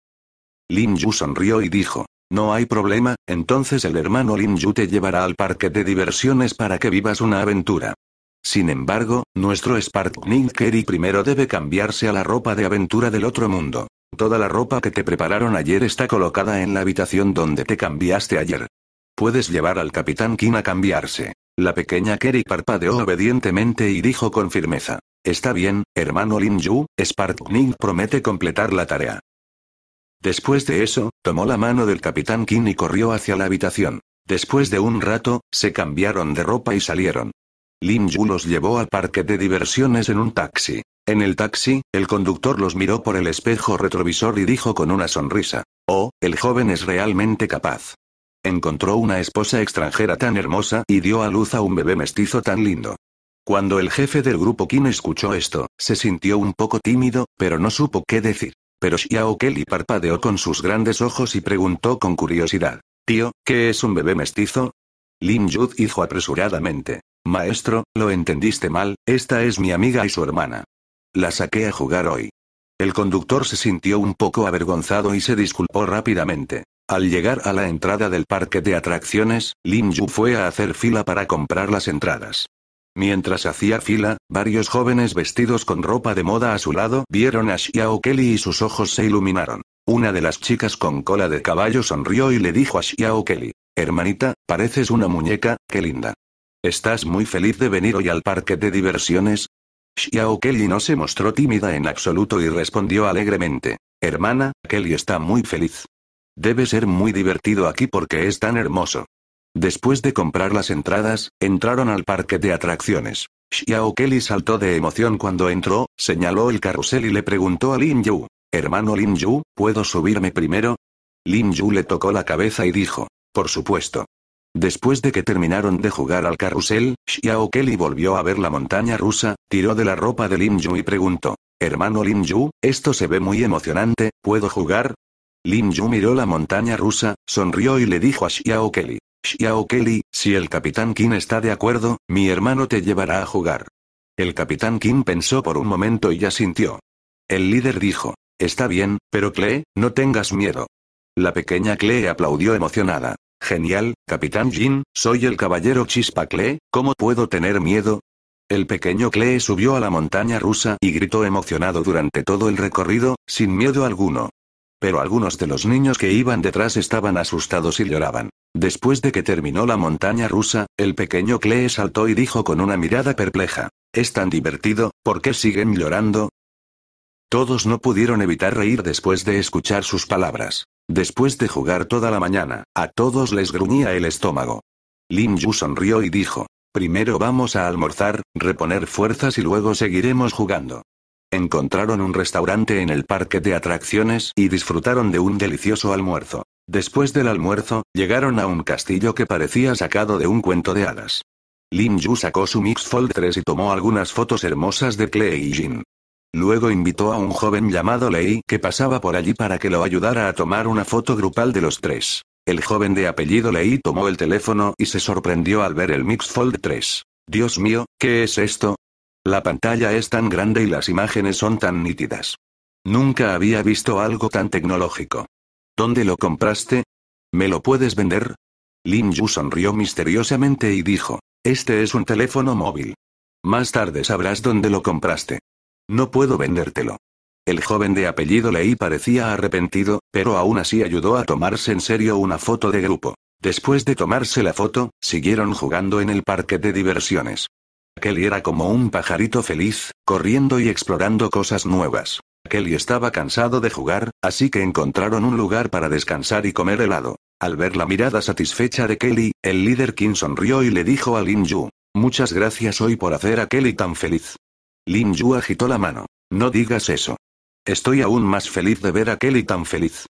Lin Yu sonrió y dijo, no hay problema, entonces el hermano Lin Yu te llevará al parque de diversiones para que vivas una aventura. Sin embargo, nuestro Sparkling Kerry primero debe cambiarse a la ropa de aventura del otro mundo. Toda la ropa que te prepararon ayer está colocada en la habitación donde te cambiaste ayer. Puedes llevar al capitán Kim a cambiarse. La pequeña Kerry parpadeó obedientemente y dijo con firmeza. Está bien, hermano Lin Yu, Ning promete completar la tarea. Después de eso, tomó la mano del capitán Kim y corrió hacia la habitación. Después de un rato, se cambiaron de ropa y salieron. Lin Yu los llevó al parque de diversiones en un taxi. En el taxi, el conductor los miró por el espejo retrovisor y dijo con una sonrisa, Oh, el joven es realmente capaz. Encontró una esposa extranjera tan hermosa y dio a luz a un bebé mestizo tan lindo. Cuando el jefe del grupo Kim escuchó esto, se sintió un poco tímido, pero no supo qué decir. Pero Xiao Kelly parpadeó con sus grandes ojos y preguntó con curiosidad, Tío, ¿qué es un bebé mestizo? Lin Yud dijo apresuradamente, Maestro, lo entendiste mal, esta es mi amiga y su hermana. La saqué a jugar hoy. El conductor se sintió un poco avergonzado y se disculpó rápidamente. Al llegar a la entrada del parque de atracciones, Lin Yu fue a hacer fila para comprar las entradas. Mientras hacía fila, varios jóvenes vestidos con ropa de moda a su lado vieron a Xiao Kelly y sus ojos se iluminaron. Una de las chicas con cola de caballo sonrió y le dijo a Xiao Kelly, Hermanita, pareces una muñeca, qué linda. ¿Estás muy feliz de venir hoy al parque de diversiones? Xiao Kelly no se mostró tímida en absoluto y respondió alegremente. Hermana, Kelly está muy feliz. Debe ser muy divertido aquí porque es tan hermoso. Después de comprar las entradas, entraron al parque de atracciones. Xiao Kelly saltó de emoción cuando entró, señaló el carrusel y le preguntó a Lin Yu. Hermano Lin Yu, ¿puedo subirme primero? Lin Yu le tocó la cabeza y dijo. Por supuesto. Después de que terminaron de jugar al carrusel, Xiao Kelly volvió a ver la montaña rusa, tiró de la ropa de Lin Yu y preguntó. Hermano Lin Yu, esto se ve muy emocionante, ¿puedo jugar? Lin Yu miró la montaña rusa, sonrió y le dijo a Xiao Kelly. Xiao Kelly, si el capitán Kim está de acuerdo, mi hermano te llevará a jugar. El capitán Kim pensó por un momento y ya sintió. El líder dijo. Está bien, pero Klee, no tengas miedo. La pequeña Klee aplaudió emocionada. Genial, Capitán Jin, soy el caballero Chispa Klee, ¿cómo puedo tener miedo? El pequeño Cle subió a la montaña rusa y gritó emocionado durante todo el recorrido, sin miedo alguno. Pero algunos de los niños que iban detrás estaban asustados y lloraban. Después de que terminó la montaña rusa, el pequeño Cle saltó y dijo con una mirada perpleja. Es tan divertido, ¿por qué siguen llorando? Todos no pudieron evitar reír después de escuchar sus palabras. Después de jugar toda la mañana, a todos les gruñía el estómago. Lin Yu sonrió y dijo, primero vamos a almorzar, reponer fuerzas y luego seguiremos jugando. Encontraron un restaurante en el parque de atracciones y disfrutaron de un delicioso almuerzo. Después del almuerzo, llegaron a un castillo que parecía sacado de un cuento de hadas. Lin Yu sacó su Mix Fold 3 y tomó algunas fotos hermosas de Clay y Jin. Luego invitó a un joven llamado Lei que pasaba por allí para que lo ayudara a tomar una foto grupal de los tres. El joven de apellido Lei tomó el teléfono y se sorprendió al ver el Mix Fold 3. Dios mío, ¿qué es esto? La pantalla es tan grande y las imágenes son tan nítidas. Nunca había visto algo tan tecnológico. ¿Dónde lo compraste? ¿Me lo puedes vender? Lin Yu sonrió misteriosamente y dijo, este es un teléfono móvil. Más tarde sabrás dónde lo compraste. No puedo vendértelo. El joven de apellido leí parecía arrepentido, pero aún así ayudó a tomarse en serio una foto de grupo. Después de tomarse la foto, siguieron jugando en el parque de diversiones. Kelly era como un pajarito feliz, corriendo y explorando cosas nuevas. Kelly estaba cansado de jugar, así que encontraron un lugar para descansar y comer helado. Al ver la mirada satisfecha de Kelly, el líder King sonrió y le dijo a Lin Yu, Muchas gracias hoy por hacer a Kelly tan feliz. Lin Yu agitó la mano. No digas eso. Estoy aún más feliz de ver a Kelly tan feliz.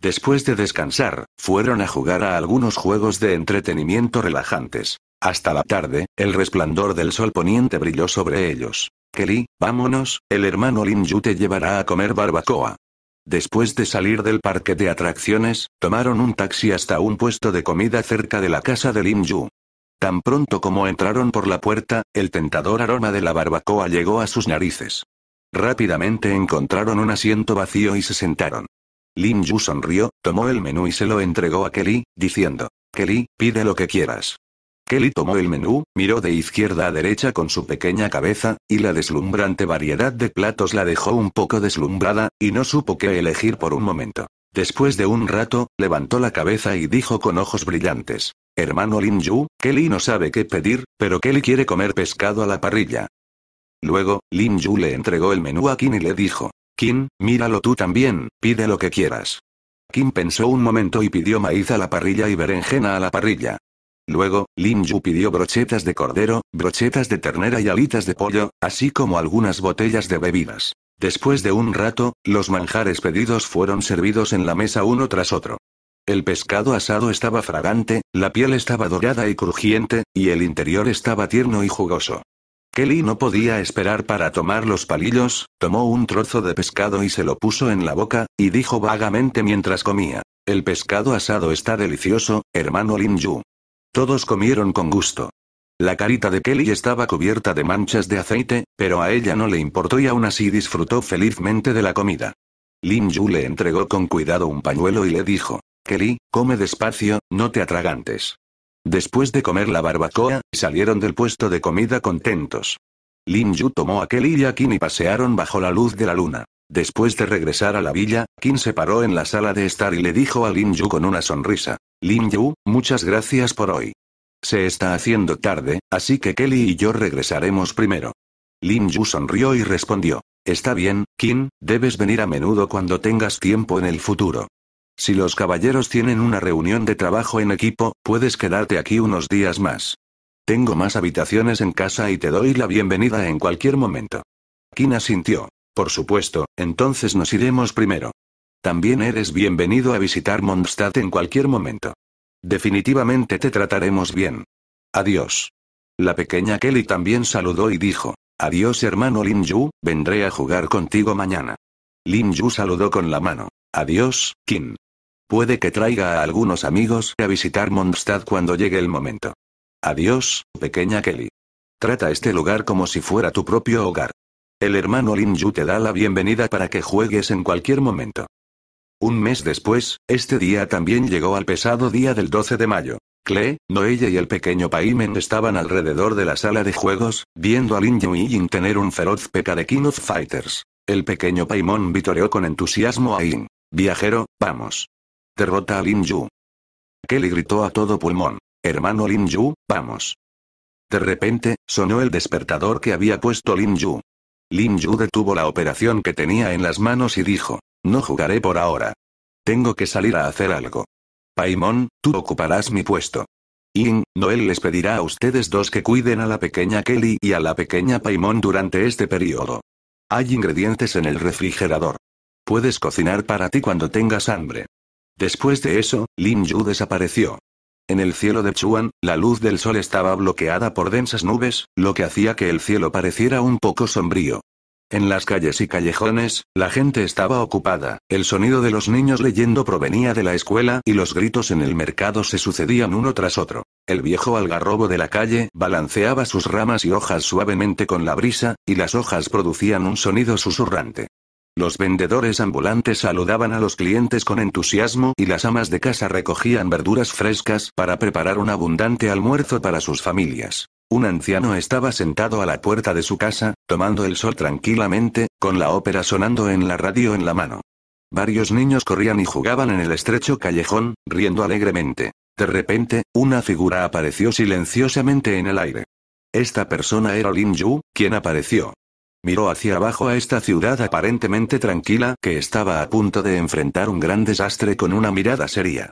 Después de descansar, fueron a jugar a algunos juegos de entretenimiento relajantes. Hasta la tarde, el resplandor del sol poniente brilló sobre ellos. Kelly, vámonos, el hermano Lin Yu te llevará a comer barbacoa. Después de salir del parque de atracciones, tomaron un taxi hasta un puesto de comida cerca de la casa de Lin Yu. Tan pronto como entraron por la puerta, el tentador aroma de la barbacoa llegó a sus narices. Rápidamente encontraron un asiento vacío y se sentaron. Lin Yu sonrió, tomó el menú y se lo entregó a Kelly, diciendo, Kelly, pide lo que quieras. Kelly tomó el menú, miró de izquierda a derecha con su pequeña cabeza, y la deslumbrante variedad de platos la dejó un poco deslumbrada, y no supo qué elegir por un momento. Después de un rato, levantó la cabeza y dijo con ojos brillantes. Hermano Lin Yu, Kelly no sabe qué pedir, pero Kelly quiere comer pescado a la parrilla. Luego, Lin Yu le entregó el menú a Kim y le dijo. Kim, míralo tú también, pide lo que quieras. Kim pensó un momento y pidió maíz a la parrilla y berenjena a la parrilla. Luego, Lin Yu pidió brochetas de cordero, brochetas de ternera y alitas de pollo, así como algunas botellas de bebidas. Después de un rato, los manjares pedidos fueron servidos en la mesa uno tras otro. El pescado asado estaba fragante, la piel estaba dorada y crujiente, y el interior estaba tierno y jugoso. Kelly no podía esperar para tomar los palillos, tomó un trozo de pescado y se lo puso en la boca, y dijo vagamente mientras comía, El pescado asado está delicioso, hermano Lin Yu. Todos comieron con gusto. La carita de Kelly estaba cubierta de manchas de aceite, pero a ella no le importó y aún así disfrutó felizmente de la comida. Lin Yu le entregó con cuidado un pañuelo y le dijo, Kelly, come despacio, no te atragantes. Después de comer la barbacoa, salieron del puesto de comida contentos. Lin Yu tomó a Kelly y a Kim y pasearon bajo la luz de la luna. Después de regresar a la villa, Kim se paró en la sala de estar y le dijo a Lin Yu con una sonrisa, Lin Yu, muchas gracias por hoy. Se está haciendo tarde, así que Kelly y yo regresaremos primero. Lin Yu sonrió y respondió. Está bien, Kim, debes venir a menudo cuando tengas tiempo en el futuro. Si los caballeros tienen una reunión de trabajo en equipo, puedes quedarte aquí unos días más. Tengo más habitaciones en casa y te doy la bienvenida en cualquier momento. Kim asintió. Por supuesto, entonces nos iremos primero. También eres bienvenido a visitar Mondstadt en cualquier momento. Definitivamente te trataremos bien. Adiós. La pequeña Kelly también saludó y dijo, Adiós hermano Lin Yu, vendré a jugar contigo mañana. Lin Yu saludó con la mano. Adiós, Kim. Puede que traiga a algunos amigos a visitar Mondstadt cuando llegue el momento. Adiós, pequeña Kelly. Trata este lugar como si fuera tu propio hogar. El hermano Lin Yu te da la bienvenida para que juegues en cualquier momento. Un mes después, este día también llegó al pesado día del 12 de mayo. Klee, Noelle y el pequeño Paimen estaban alrededor de la sala de juegos, viendo a Lin Yin tener un feroz peca de King of Fighters. El pequeño Paimon vitoreó con entusiasmo a In. Viajero, vamos. Derrota a Lin Yu. Kelly gritó a todo pulmón. Hermano Lin Yu, vamos. De repente, sonó el despertador que había puesto Lin Yu. Lin Yu detuvo la operación que tenía en las manos y dijo. No jugaré por ahora. Tengo que salir a hacer algo. Paimon, tú ocuparás mi puesto. y Noel les pedirá a ustedes dos que cuiden a la pequeña Kelly y a la pequeña Paimon durante este periodo. Hay ingredientes en el refrigerador. Puedes cocinar para ti cuando tengas hambre. Después de eso, Lin Yu desapareció. En el cielo de Chuan, la luz del sol estaba bloqueada por densas nubes, lo que hacía que el cielo pareciera un poco sombrío. En las calles y callejones, la gente estaba ocupada, el sonido de los niños leyendo provenía de la escuela y los gritos en el mercado se sucedían uno tras otro. El viejo algarrobo de la calle balanceaba sus ramas y hojas suavemente con la brisa, y las hojas producían un sonido susurrante. Los vendedores ambulantes saludaban a los clientes con entusiasmo y las amas de casa recogían verduras frescas para preparar un abundante almuerzo para sus familias. Un anciano estaba sentado a la puerta de su casa, tomando el sol tranquilamente, con la ópera sonando en la radio en la mano. Varios niños corrían y jugaban en el estrecho callejón, riendo alegremente. De repente, una figura apareció silenciosamente en el aire. Esta persona era Lin Yu, quien apareció. Miró hacia abajo a esta ciudad aparentemente tranquila que estaba a punto de enfrentar un gran desastre con una mirada seria.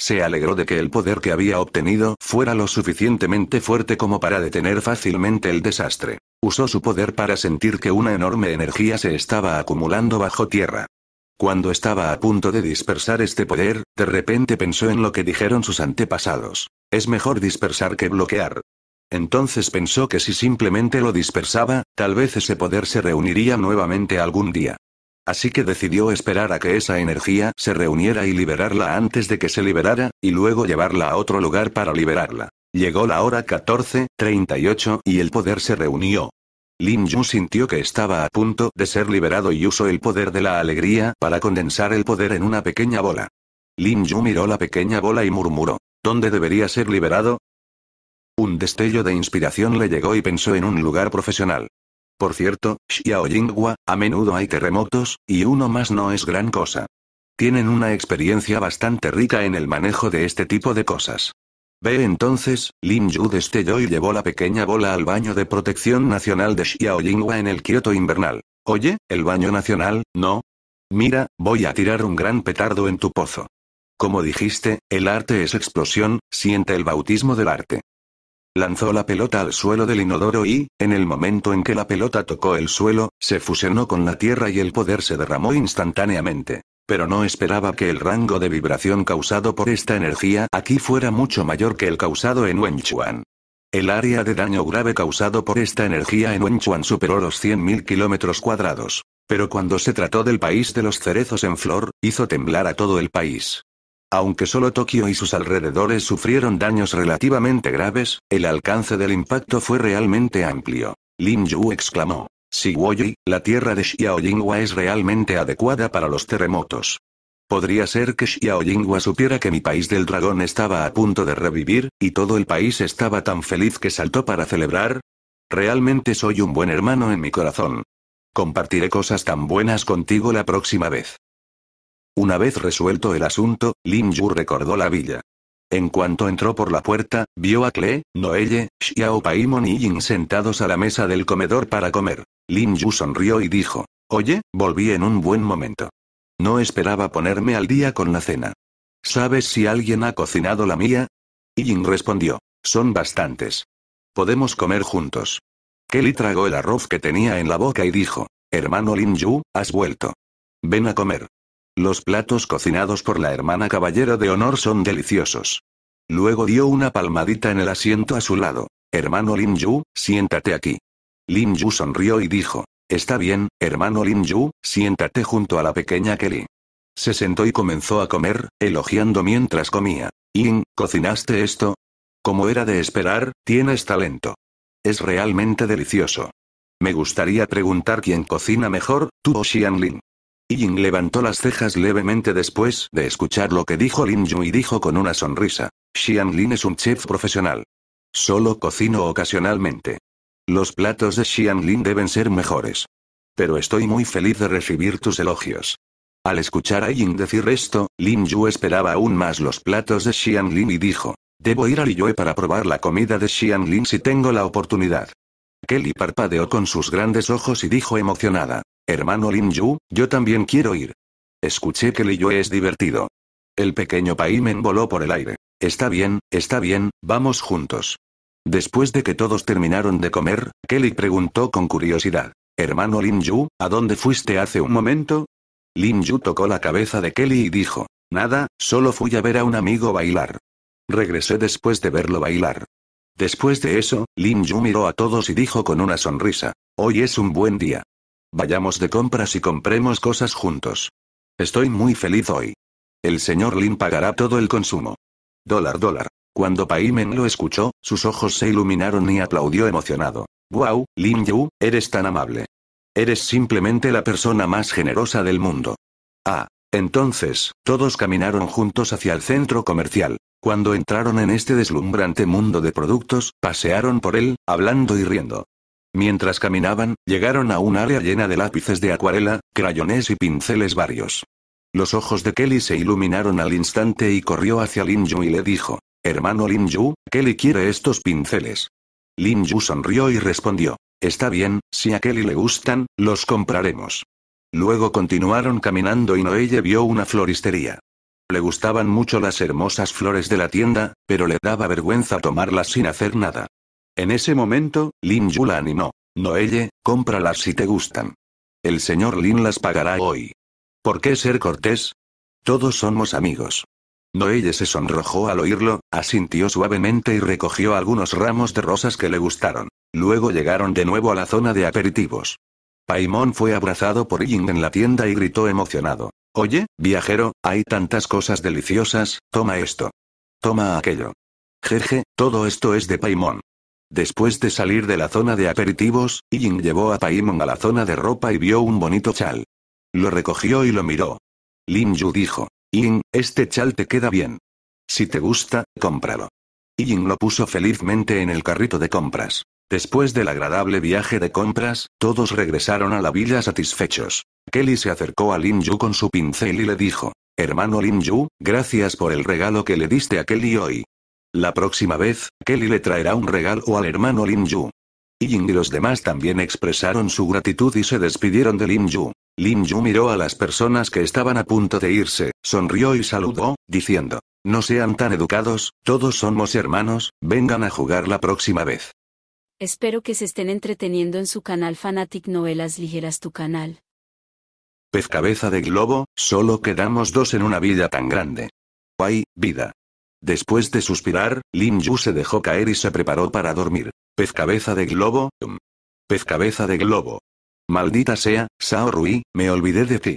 Se alegró de que el poder que había obtenido fuera lo suficientemente fuerte como para detener fácilmente el desastre. Usó su poder para sentir que una enorme energía se estaba acumulando bajo tierra. Cuando estaba a punto de dispersar este poder, de repente pensó en lo que dijeron sus antepasados. Es mejor dispersar que bloquear. Entonces pensó que si simplemente lo dispersaba, tal vez ese poder se reuniría nuevamente algún día. Así que decidió esperar a que esa energía se reuniera y liberarla antes de que se liberara, y luego llevarla a otro lugar para liberarla. Llegó la hora 14:38 y el poder se reunió. Lin Yu sintió que estaba a punto de ser liberado y usó el poder de la alegría para condensar el poder en una pequeña bola. Lin Yu miró la pequeña bola y murmuró, ¿dónde debería ser liberado? Un destello de inspiración le llegó y pensó en un lugar profesional. Por cierto, yinghua a menudo hay terremotos, y uno más no es gran cosa. Tienen una experiencia bastante rica en el manejo de este tipo de cosas. Ve entonces, Lin Yu destelló y llevó la pequeña bola al baño de protección nacional de yinghua en el Kioto invernal. Oye, el baño nacional, ¿no? Mira, voy a tirar un gran petardo en tu pozo. Como dijiste, el arte es explosión, siente el bautismo del arte. Lanzó la pelota al suelo del inodoro y, en el momento en que la pelota tocó el suelo, se fusionó con la tierra y el poder se derramó instantáneamente. Pero no esperaba que el rango de vibración causado por esta energía aquí fuera mucho mayor que el causado en Wenchuan. El área de daño grave causado por esta energía en Wenchuan superó los 100.000 kilómetros cuadrados. Pero cuando se trató del país de los cerezos en flor, hizo temblar a todo el país. Aunque solo Tokio y sus alrededores sufrieron daños relativamente graves, el alcance del impacto fue realmente amplio. Lin Yu exclamó. Siwoyi, la tierra de Xiaoyingwa es realmente adecuada para los terremotos. Podría ser que Xiaoyingwa supiera que mi país del dragón estaba a punto de revivir, y todo el país estaba tan feliz que saltó para celebrar. Realmente soy un buen hermano en mi corazón. Compartiré cosas tan buenas contigo la próxima vez. Una vez resuelto el asunto, Lin Yu recordó la villa. En cuanto entró por la puerta, vio a Klee, Noelle, Xiao Paimon y Yin sentados a la mesa del comedor para comer. Lin Yu sonrió y dijo, Oye, volví en un buen momento. No esperaba ponerme al día con la cena. ¿Sabes si alguien ha cocinado la mía? Yin respondió, Son bastantes. Podemos comer juntos. Kelly tragó el arroz que tenía en la boca y dijo, Hermano Lin Yu, has vuelto. Ven a comer. Los platos cocinados por la hermana caballero de honor son deliciosos. Luego dio una palmadita en el asiento a su lado. Hermano Lin Yu, siéntate aquí. Lin Yu sonrió y dijo, Está bien, hermano Lin Yu, siéntate junto a la pequeña Kelly. Se sentó y comenzó a comer, elogiando mientras comía. In, ¿cocinaste esto? Como era de esperar, tienes talento. Es realmente delicioso. Me gustaría preguntar quién cocina mejor, tú o Xianlin. Ying levantó las cejas levemente después de escuchar lo que dijo Lin Yu y dijo con una sonrisa. Xian Lin es un chef profesional. Solo cocino ocasionalmente. Los platos de Xian Lin deben ser mejores. Pero estoy muy feliz de recibir tus elogios. Al escuchar a Ying decir esto, Lin Yu esperaba aún más los platos de Xian Lin y dijo, debo ir a Liyue para probar la comida de Xian Lin si tengo la oportunidad. Kelly parpadeó con sus grandes ojos y dijo emocionada, Hermano Lin Yu, yo también quiero ir. Escuché que yo es divertido. El pequeño Paimen voló por el aire. Está bien, está bien, vamos juntos. Después de que todos terminaron de comer, Kelly preguntó con curiosidad. Hermano Lin Yu, ¿a dónde fuiste hace un momento? Lin Yu tocó la cabeza de Kelly y dijo. Nada, solo fui a ver a un amigo bailar. Regresé después de verlo bailar. Después de eso, Lin Yu miró a todos y dijo con una sonrisa. Hoy es un buen día. Vayamos de compras y compremos cosas juntos. Estoy muy feliz hoy. El señor Lin pagará todo el consumo. Dólar, dólar. Cuando Paimen lo escuchó, sus ojos se iluminaron y aplaudió emocionado. Wow, Lin Yu, eres tan amable. Eres simplemente la persona más generosa del mundo. Ah, entonces, todos caminaron juntos hacia el centro comercial. Cuando entraron en este deslumbrante mundo de productos, pasearon por él, hablando y riendo. Mientras caminaban, llegaron a un área llena de lápices de acuarela, crayones y pinceles varios. Los ojos de Kelly se iluminaron al instante y corrió hacia Lin Yu y le dijo, Hermano Lin Yu, Kelly quiere estos pinceles. Lin Yu sonrió y respondió, Está bien, si a Kelly le gustan, los compraremos. Luego continuaron caminando y Noelle vio una floristería. Le gustaban mucho las hermosas flores de la tienda, pero le daba vergüenza tomarlas sin hacer nada. En ese momento, Lin Yu la animó. Noelle, cómpralas si te gustan. El señor Lin las pagará hoy. ¿Por qué ser cortés? Todos somos amigos. Noelle se sonrojó al oírlo, asintió suavemente y recogió algunos ramos de rosas que le gustaron. Luego llegaron de nuevo a la zona de aperitivos. Paimon fue abrazado por Ying en la tienda y gritó emocionado. Oye, viajero, hay tantas cosas deliciosas, toma esto. Toma aquello. Jeje, todo esto es de Paimon. Después de salir de la zona de aperitivos, Ying llevó a Paimon a la zona de ropa y vio un bonito chal. Lo recogió y lo miró. Lin Yu dijo, Ying, este chal te queda bien. Si te gusta, cómpralo. Ying lo puso felizmente en el carrito de compras. Después del agradable viaje de compras, todos regresaron a la villa satisfechos. Kelly se acercó a Lin Yu con su pincel y le dijo, Hermano Lin Yu, gracias por el regalo que le diste a Kelly hoy. La próxima vez, Kelly le traerá un regalo al hermano Lin Yu. Ying y los demás también expresaron su gratitud y se despidieron de Lin Yu. Lin Yu miró a las personas que estaban a punto de irse, sonrió y saludó, diciendo, No sean tan educados, todos somos hermanos, vengan a jugar la próxima vez. Espero que se estén entreteniendo en su canal Fanatic Novelas Ligeras tu canal. Pez cabeza de globo, solo quedamos dos en una vida tan grande. Guay, vida. Después de suspirar, Lin Yu se dejó caer y se preparó para dormir. Pez cabeza de globo. Pez cabeza de globo. Maldita sea, Sao Rui, me olvidé de ti.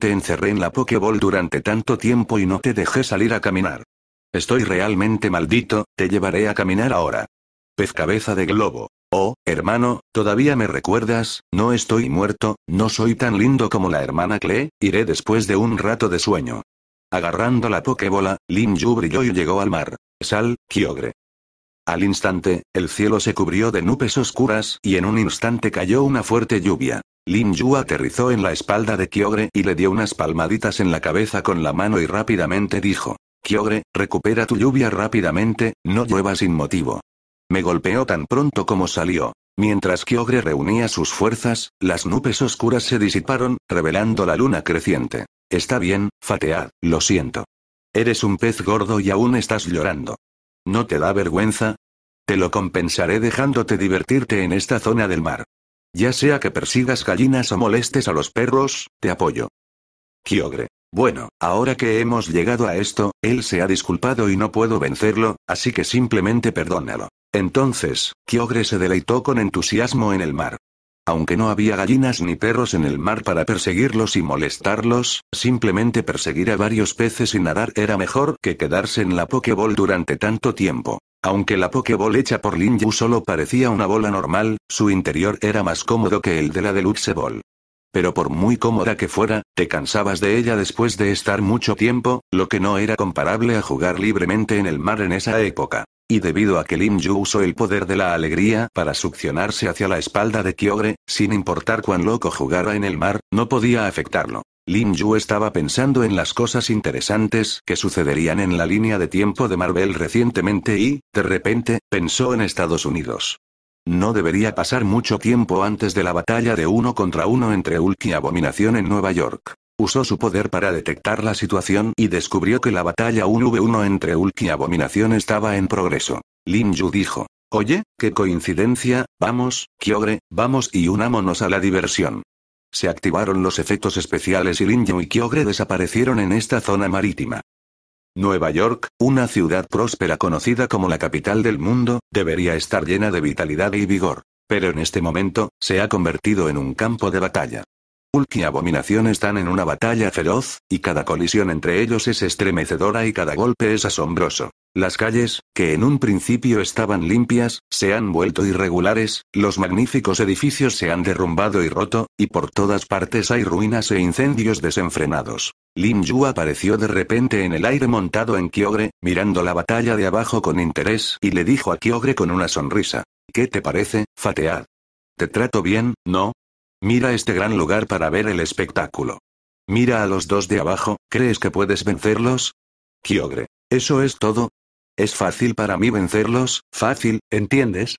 Te encerré en la pokeball durante tanto tiempo y no te dejé salir a caminar. Estoy realmente maldito, te llevaré a caminar ahora. Pez cabeza de globo. Oh, hermano, todavía me recuerdas, no estoy muerto, no soy tan lindo como la hermana Clee, iré después de un rato de sueño. Agarrando la pokebola, Lin Yu brilló y llegó al mar. Sal, Kyogre. Al instante, el cielo se cubrió de nubes oscuras y en un instante cayó una fuerte lluvia. Lin Yu aterrizó en la espalda de Kyogre y le dio unas palmaditas en la cabeza con la mano y rápidamente dijo: Kyogre, recupera tu lluvia rápidamente, no llueva sin motivo. Me golpeó tan pronto como salió. Mientras Kiogre reunía sus fuerzas, las nubes oscuras se disiparon, revelando la luna creciente. Está bien, Fatead, lo siento. Eres un pez gordo y aún estás llorando. ¿No te da vergüenza? Te lo compensaré dejándote divertirte en esta zona del mar. Ya sea que persigas gallinas o molestes a los perros, te apoyo. Kiogre. Bueno, ahora que hemos llegado a esto, él se ha disculpado y no puedo vencerlo, así que simplemente perdónalo. Entonces, Kyogre se deleitó con entusiasmo en el mar. Aunque no había gallinas ni perros en el mar para perseguirlos y molestarlos, simplemente perseguir a varios peces y nadar era mejor que quedarse en la Pokéball durante tanto tiempo. Aunque la pokeball hecha por Lin solo parecía una bola normal, su interior era más cómodo que el de la Deluxe Ball. Pero por muy cómoda que fuera, te cansabas de ella después de estar mucho tiempo, lo que no era comparable a jugar libremente en el mar en esa época. Y debido a que Lim Yu usó el poder de la alegría para succionarse hacia la espalda de Kyogre, sin importar cuán loco jugara en el mar, no podía afectarlo. Lim Yu estaba pensando en las cosas interesantes que sucederían en la línea de tiempo de Marvel recientemente y, de repente, pensó en Estados Unidos. No debería pasar mucho tiempo antes de la batalla de uno contra uno entre Hulk y Abominación en Nueva York. Usó su poder para detectar la situación y descubrió que la batalla 1v1 entre Hulk y Abominación estaba en progreso. Lin Yu dijo. Oye, qué coincidencia, vamos, Kyogre, vamos y unámonos a la diversión. Se activaron los efectos especiales y Lin Yu y Kyogre desaparecieron en esta zona marítima. Nueva York, una ciudad próspera conocida como la capital del mundo, debería estar llena de vitalidad y vigor. Pero en este momento, se ha convertido en un campo de batalla. Hulk y Abominación están en una batalla feroz, y cada colisión entre ellos es estremecedora y cada golpe es asombroso. Las calles, que en un principio estaban limpias, se han vuelto irregulares, los magníficos edificios se han derrumbado y roto, y por todas partes hay ruinas e incendios desenfrenados. Lin Yu apareció de repente en el aire montado en Kyogre, mirando la batalla de abajo con interés, y le dijo a Kyogre con una sonrisa. ¿Qué te parece, Fatead? Te trato bien, ¿no? Mira este gran lugar para ver el espectáculo. Mira a los dos de abajo, ¿crees que puedes vencerlos? Kyogre. Eso es todo, es fácil para mí vencerlos, fácil, ¿entiendes?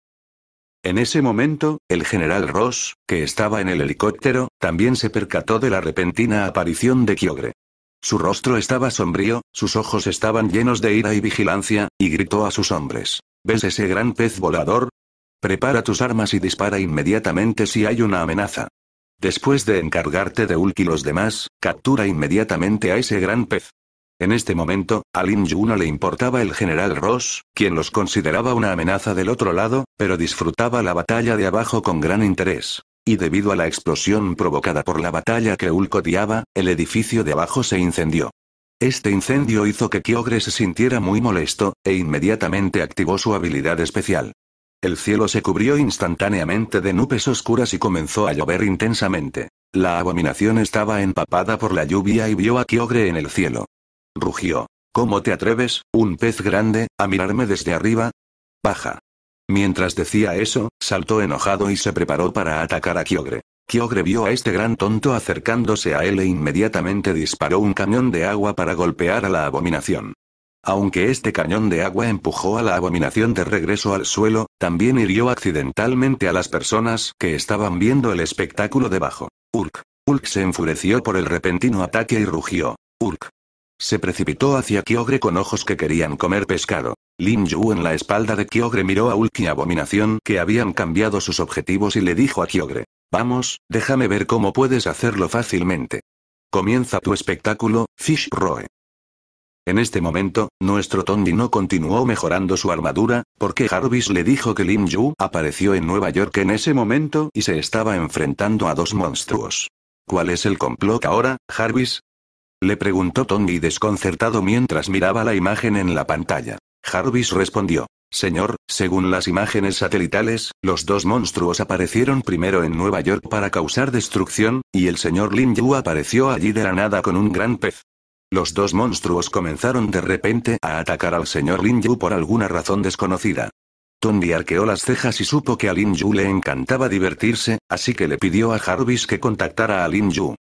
En ese momento, el general Ross, que estaba en el helicóptero, también se percató de la repentina aparición de Kyogre. Su rostro estaba sombrío, sus ojos estaban llenos de ira y vigilancia, y gritó a sus hombres. ¿Ves ese gran pez volador? Prepara tus armas y dispara inmediatamente si hay una amenaza. Después de encargarte de Ulk y los demás, captura inmediatamente a ese gran pez. En este momento, a Lin no le importaba el general Ross, quien los consideraba una amenaza del otro lado, pero disfrutaba la batalla de abajo con gran interés. Y debido a la explosión provocada por la batalla que Hulk el edificio de abajo se incendió. Este incendio hizo que Kyogre se sintiera muy molesto, e inmediatamente activó su habilidad especial. El cielo se cubrió instantáneamente de nubes oscuras y comenzó a llover intensamente. La abominación estaba empapada por la lluvia y vio a Kyogre en el cielo rugió. ¿Cómo te atreves, un pez grande, a mirarme desde arriba? Paja. Mientras decía eso, saltó enojado y se preparó para atacar a Kyogre. Kyogre vio a este gran tonto acercándose a él e inmediatamente disparó un cañón de agua para golpear a la abominación. Aunque este cañón de agua empujó a la abominación de regreso al suelo, también hirió accidentalmente a las personas que estaban viendo el espectáculo debajo. Urk. Urk se enfureció por el repentino ataque y rugió. Urk. Se precipitó hacia Kyogre con ojos que querían comer pescado. Lin Yu en la espalda de Kyogre miró a Ulki Abominación que habían cambiado sus objetivos y le dijo a Kyogre. Vamos, déjame ver cómo puedes hacerlo fácilmente. Comienza tu espectáculo, Fish Roe. En este momento, nuestro Tony no continuó mejorando su armadura, porque Jarvis le dijo que Lim Yu apareció en Nueva York en ese momento y se estaba enfrentando a dos monstruos. ¿Cuál es el complot ahora, Jarvis? Le preguntó Tony desconcertado mientras miraba la imagen en la pantalla. Jarvis respondió. Señor, según las imágenes satelitales, los dos monstruos aparecieron primero en Nueva York para causar destrucción, y el señor Lin Yu apareció allí de la nada con un gran pez. Los dos monstruos comenzaron de repente a atacar al señor Lin Yu por alguna razón desconocida. Tony arqueó las cejas y supo que a Lin Yu le encantaba divertirse, así que le pidió a Jarvis que contactara a Lin Yu.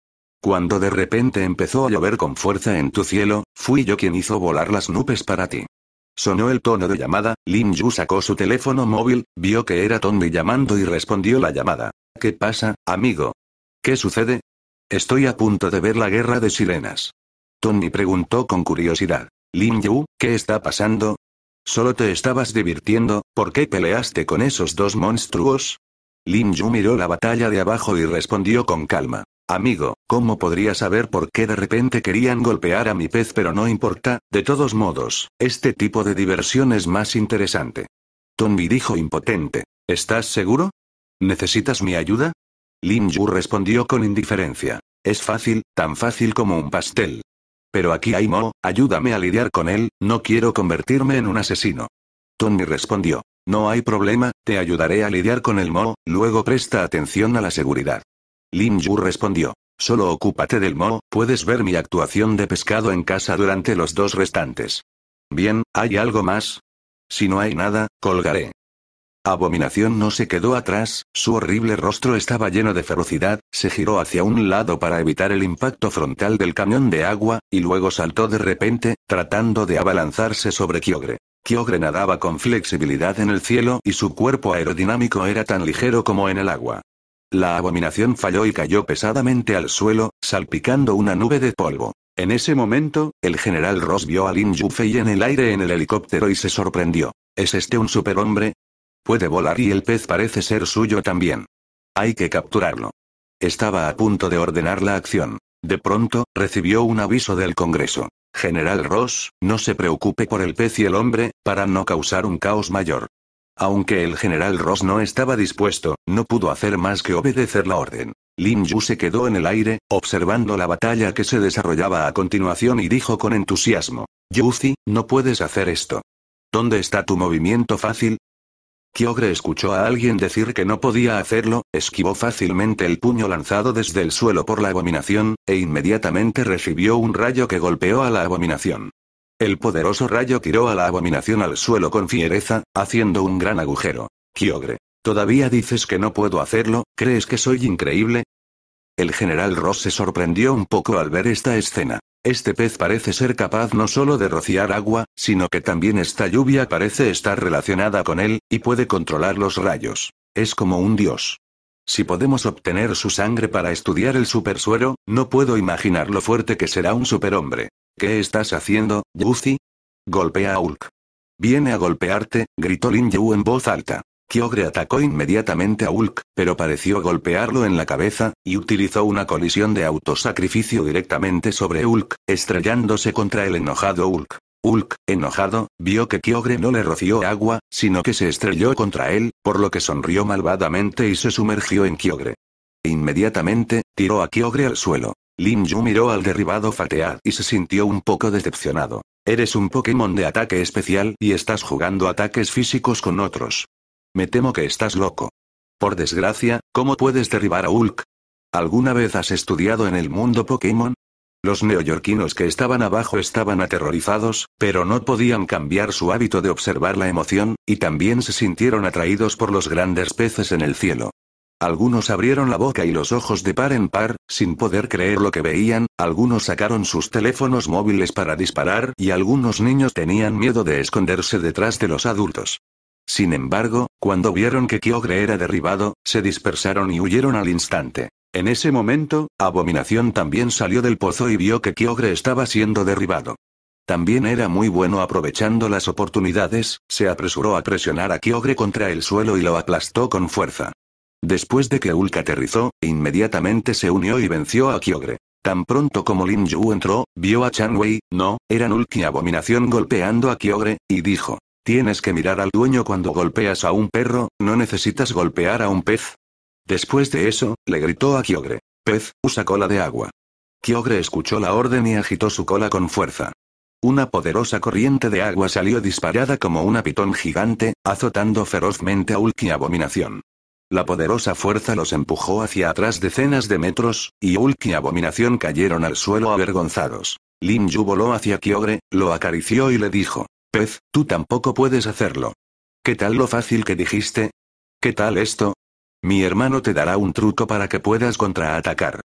Cuando de repente empezó a llover con fuerza en tu cielo, fui yo quien hizo volar las nubes para ti. Sonó el tono de llamada, Lin Yu sacó su teléfono móvil, vio que era Tony llamando y respondió la llamada. ¿Qué pasa, amigo? ¿Qué sucede? Estoy a punto de ver la guerra de sirenas. Tony preguntó con curiosidad. Lin Yu, ¿qué está pasando? Solo te estabas divirtiendo, ¿por qué peleaste con esos dos monstruos? Lin Yu miró la batalla de abajo y respondió con calma. Amigo, ¿cómo podría saber por qué de repente querían golpear a mi pez? Pero no importa, de todos modos, este tipo de diversión es más interesante. Tommy dijo impotente. ¿Estás seguro? ¿Necesitas mi ayuda? Lin Yu respondió con indiferencia. Es fácil, tan fácil como un pastel. Pero aquí hay Mo, ayúdame a lidiar con él, no quiero convertirme en un asesino. Tommy respondió. No hay problema, te ayudaré a lidiar con el Mo, luego presta atención a la seguridad. Lim Yu respondió. Solo ocúpate del Mo, puedes ver mi actuación de pescado en casa durante los dos restantes. Bien, ¿hay algo más? Si no hay nada, colgaré. Abominación no se quedó atrás, su horrible rostro estaba lleno de ferocidad, se giró hacia un lado para evitar el impacto frontal del camión de agua, y luego saltó de repente, tratando de abalanzarse sobre Kyogre. Kyogre nadaba con flexibilidad en el cielo y su cuerpo aerodinámico era tan ligero como en el agua. La abominación falló y cayó pesadamente al suelo, salpicando una nube de polvo. En ese momento, el general Ross vio a Lin Yufei en el aire en el helicóptero y se sorprendió. ¿Es este un superhombre? Puede volar y el pez parece ser suyo también. Hay que capturarlo. Estaba a punto de ordenar la acción. De pronto, recibió un aviso del Congreso. General Ross, no se preocupe por el pez y el hombre, para no causar un caos mayor. Aunque el general Ross no estaba dispuesto, no pudo hacer más que obedecer la orden. Lin Yu se quedó en el aire, observando la batalla que se desarrollaba a continuación y dijo con entusiasmo. Yuzi, no puedes hacer esto. ¿Dónde está tu movimiento fácil? Kyogre escuchó a alguien decir que no podía hacerlo, esquivó fácilmente el puño lanzado desde el suelo por la abominación, e inmediatamente recibió un rayo que golpeó a la abominación. El poderoso rayo tiró a la abominación al suelo con fiereza, haciendo un gran agujero. Kyogre. ¿Todavía dices que no puedo hacerlo? ¿Crees que soy increíble? El general Ross se sorprendió un poco al ver esta escena. Este pez parece ser capaz no solo de rociar agua, sino que también esta lluvia parece estar relacionada con él, y puede controlar los rayos. Es como un dios. Si podemos obtener su sangre para estudiar el supersuero, no puedo imaginar lo fuerte que será un superhombre. ¿Qué estás haciendo, Yuzi? Golpea a Hulk. Viene a golpearte, gritó Lin Yu en voz alta. Kyogre atacó inmediatamente a Hulk, pero pareció golpearlo en la cabeza, y utilizó una colisión de autosacrificio directamente sobre Hulk, estrellándose contra el enojado Hulk. Hulk, enojado, vio que Kyogre no le roció agua, sino que se estrelló contra él, por lo que sonrió malvadamente y se sumergió en Kyogre. E inmediatamente, tiró a Kyogre al suelo. Lin Yu miró al derribado Fatead y se sintió un poco decepcionado. Eres un Pokémon de ataque especial y estás jugando ataques físicos con otros. Me temo que estás loco. Por desgracia, ¿cómo puedes derribar a Hulk? ¿Alguna vez has estudiado en el mundo Pokémon? Los neoyorquinos que estaban abajo estaban aterrorizados, pero no podían cambiar su hábito de observar la emoción, y también se sintieron atraídos por los grandes peces en el cielo. Algunos abrieron la boca y los ojos de par en par, sin poder creer lo que veían, algunos sacaron sus teléfonos móviles para disparar y algunos niños tenían miedo de esconderse detrás de los adultos. Sin embargo, cuando vieron que Kyogre era derribado, se dispersaron y huyeron al instante. En ese momento, Abominación también salió del pozo y vio que Kyogre estaba siendo derribado. También era muy bueno aprovechando las oportunidades, se apresuró a presionar a Kyogre contra el suelo y lo aplastó con fuerza. Después de que Hulk aterrizó, inmediatamente se unió y venció a Kyogre. Tan pronto como Lin Yu entró, vio a Chan Wei, no, eran Hulk y Abominación golpeando a Kyogre, y dijo. Tienes que mirar al dueño cuando golpeas a un perro, no necesitas golpear a un pez. Después de eso, le gritó a Kyogre. Pez, usa cola de agua. Kyogre escuchó la orden y agitó su cola con fuerza. Una poderosa corriente de agua salió disparada como una pitón gigante, azotando ferozmente a Hulk y Abominación. La poderosa fuerza los empujó hacia atrás decenas de metros, y Hulk y Abominación cayeron al suelo avergonzados. Lin Yu voló hacia Kiogre, lo acarició y le dijo: Pez, tú tampoco puedes hacerlo. ¿Qué tal lo fácil que dijiste? ¿Qué tal esto? Mi hermano te dará un truco para que puedas contraatacar.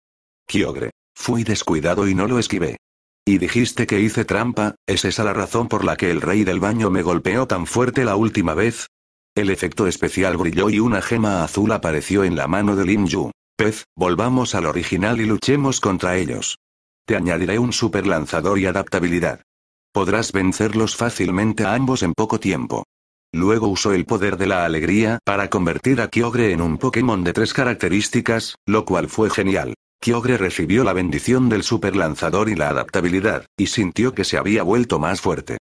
Kyogre. Fui descuidado y no lo esquivé. Y dijiste que hice trampa, ¿es esa la razón por la que el rey del baño me golpeó tan fuerte la última vez? El efecto especial brilló y una gema azul apareció en la mano de Lin Yu. Pez, volvamos al original y luchemos contra ellos. Te añadiré un super lanzador y adaptabilidad. Podrás vencerlos fácilmente a ambos en poco tiempo. Luego usó el poder de la alegría para convertir a Kyogre en un Pokémon de tres características, lo cual fue genial. Kyogre recibió la bendición del super lanzador y la adaptabilidad, y sintió que se había vuelto más fuerte.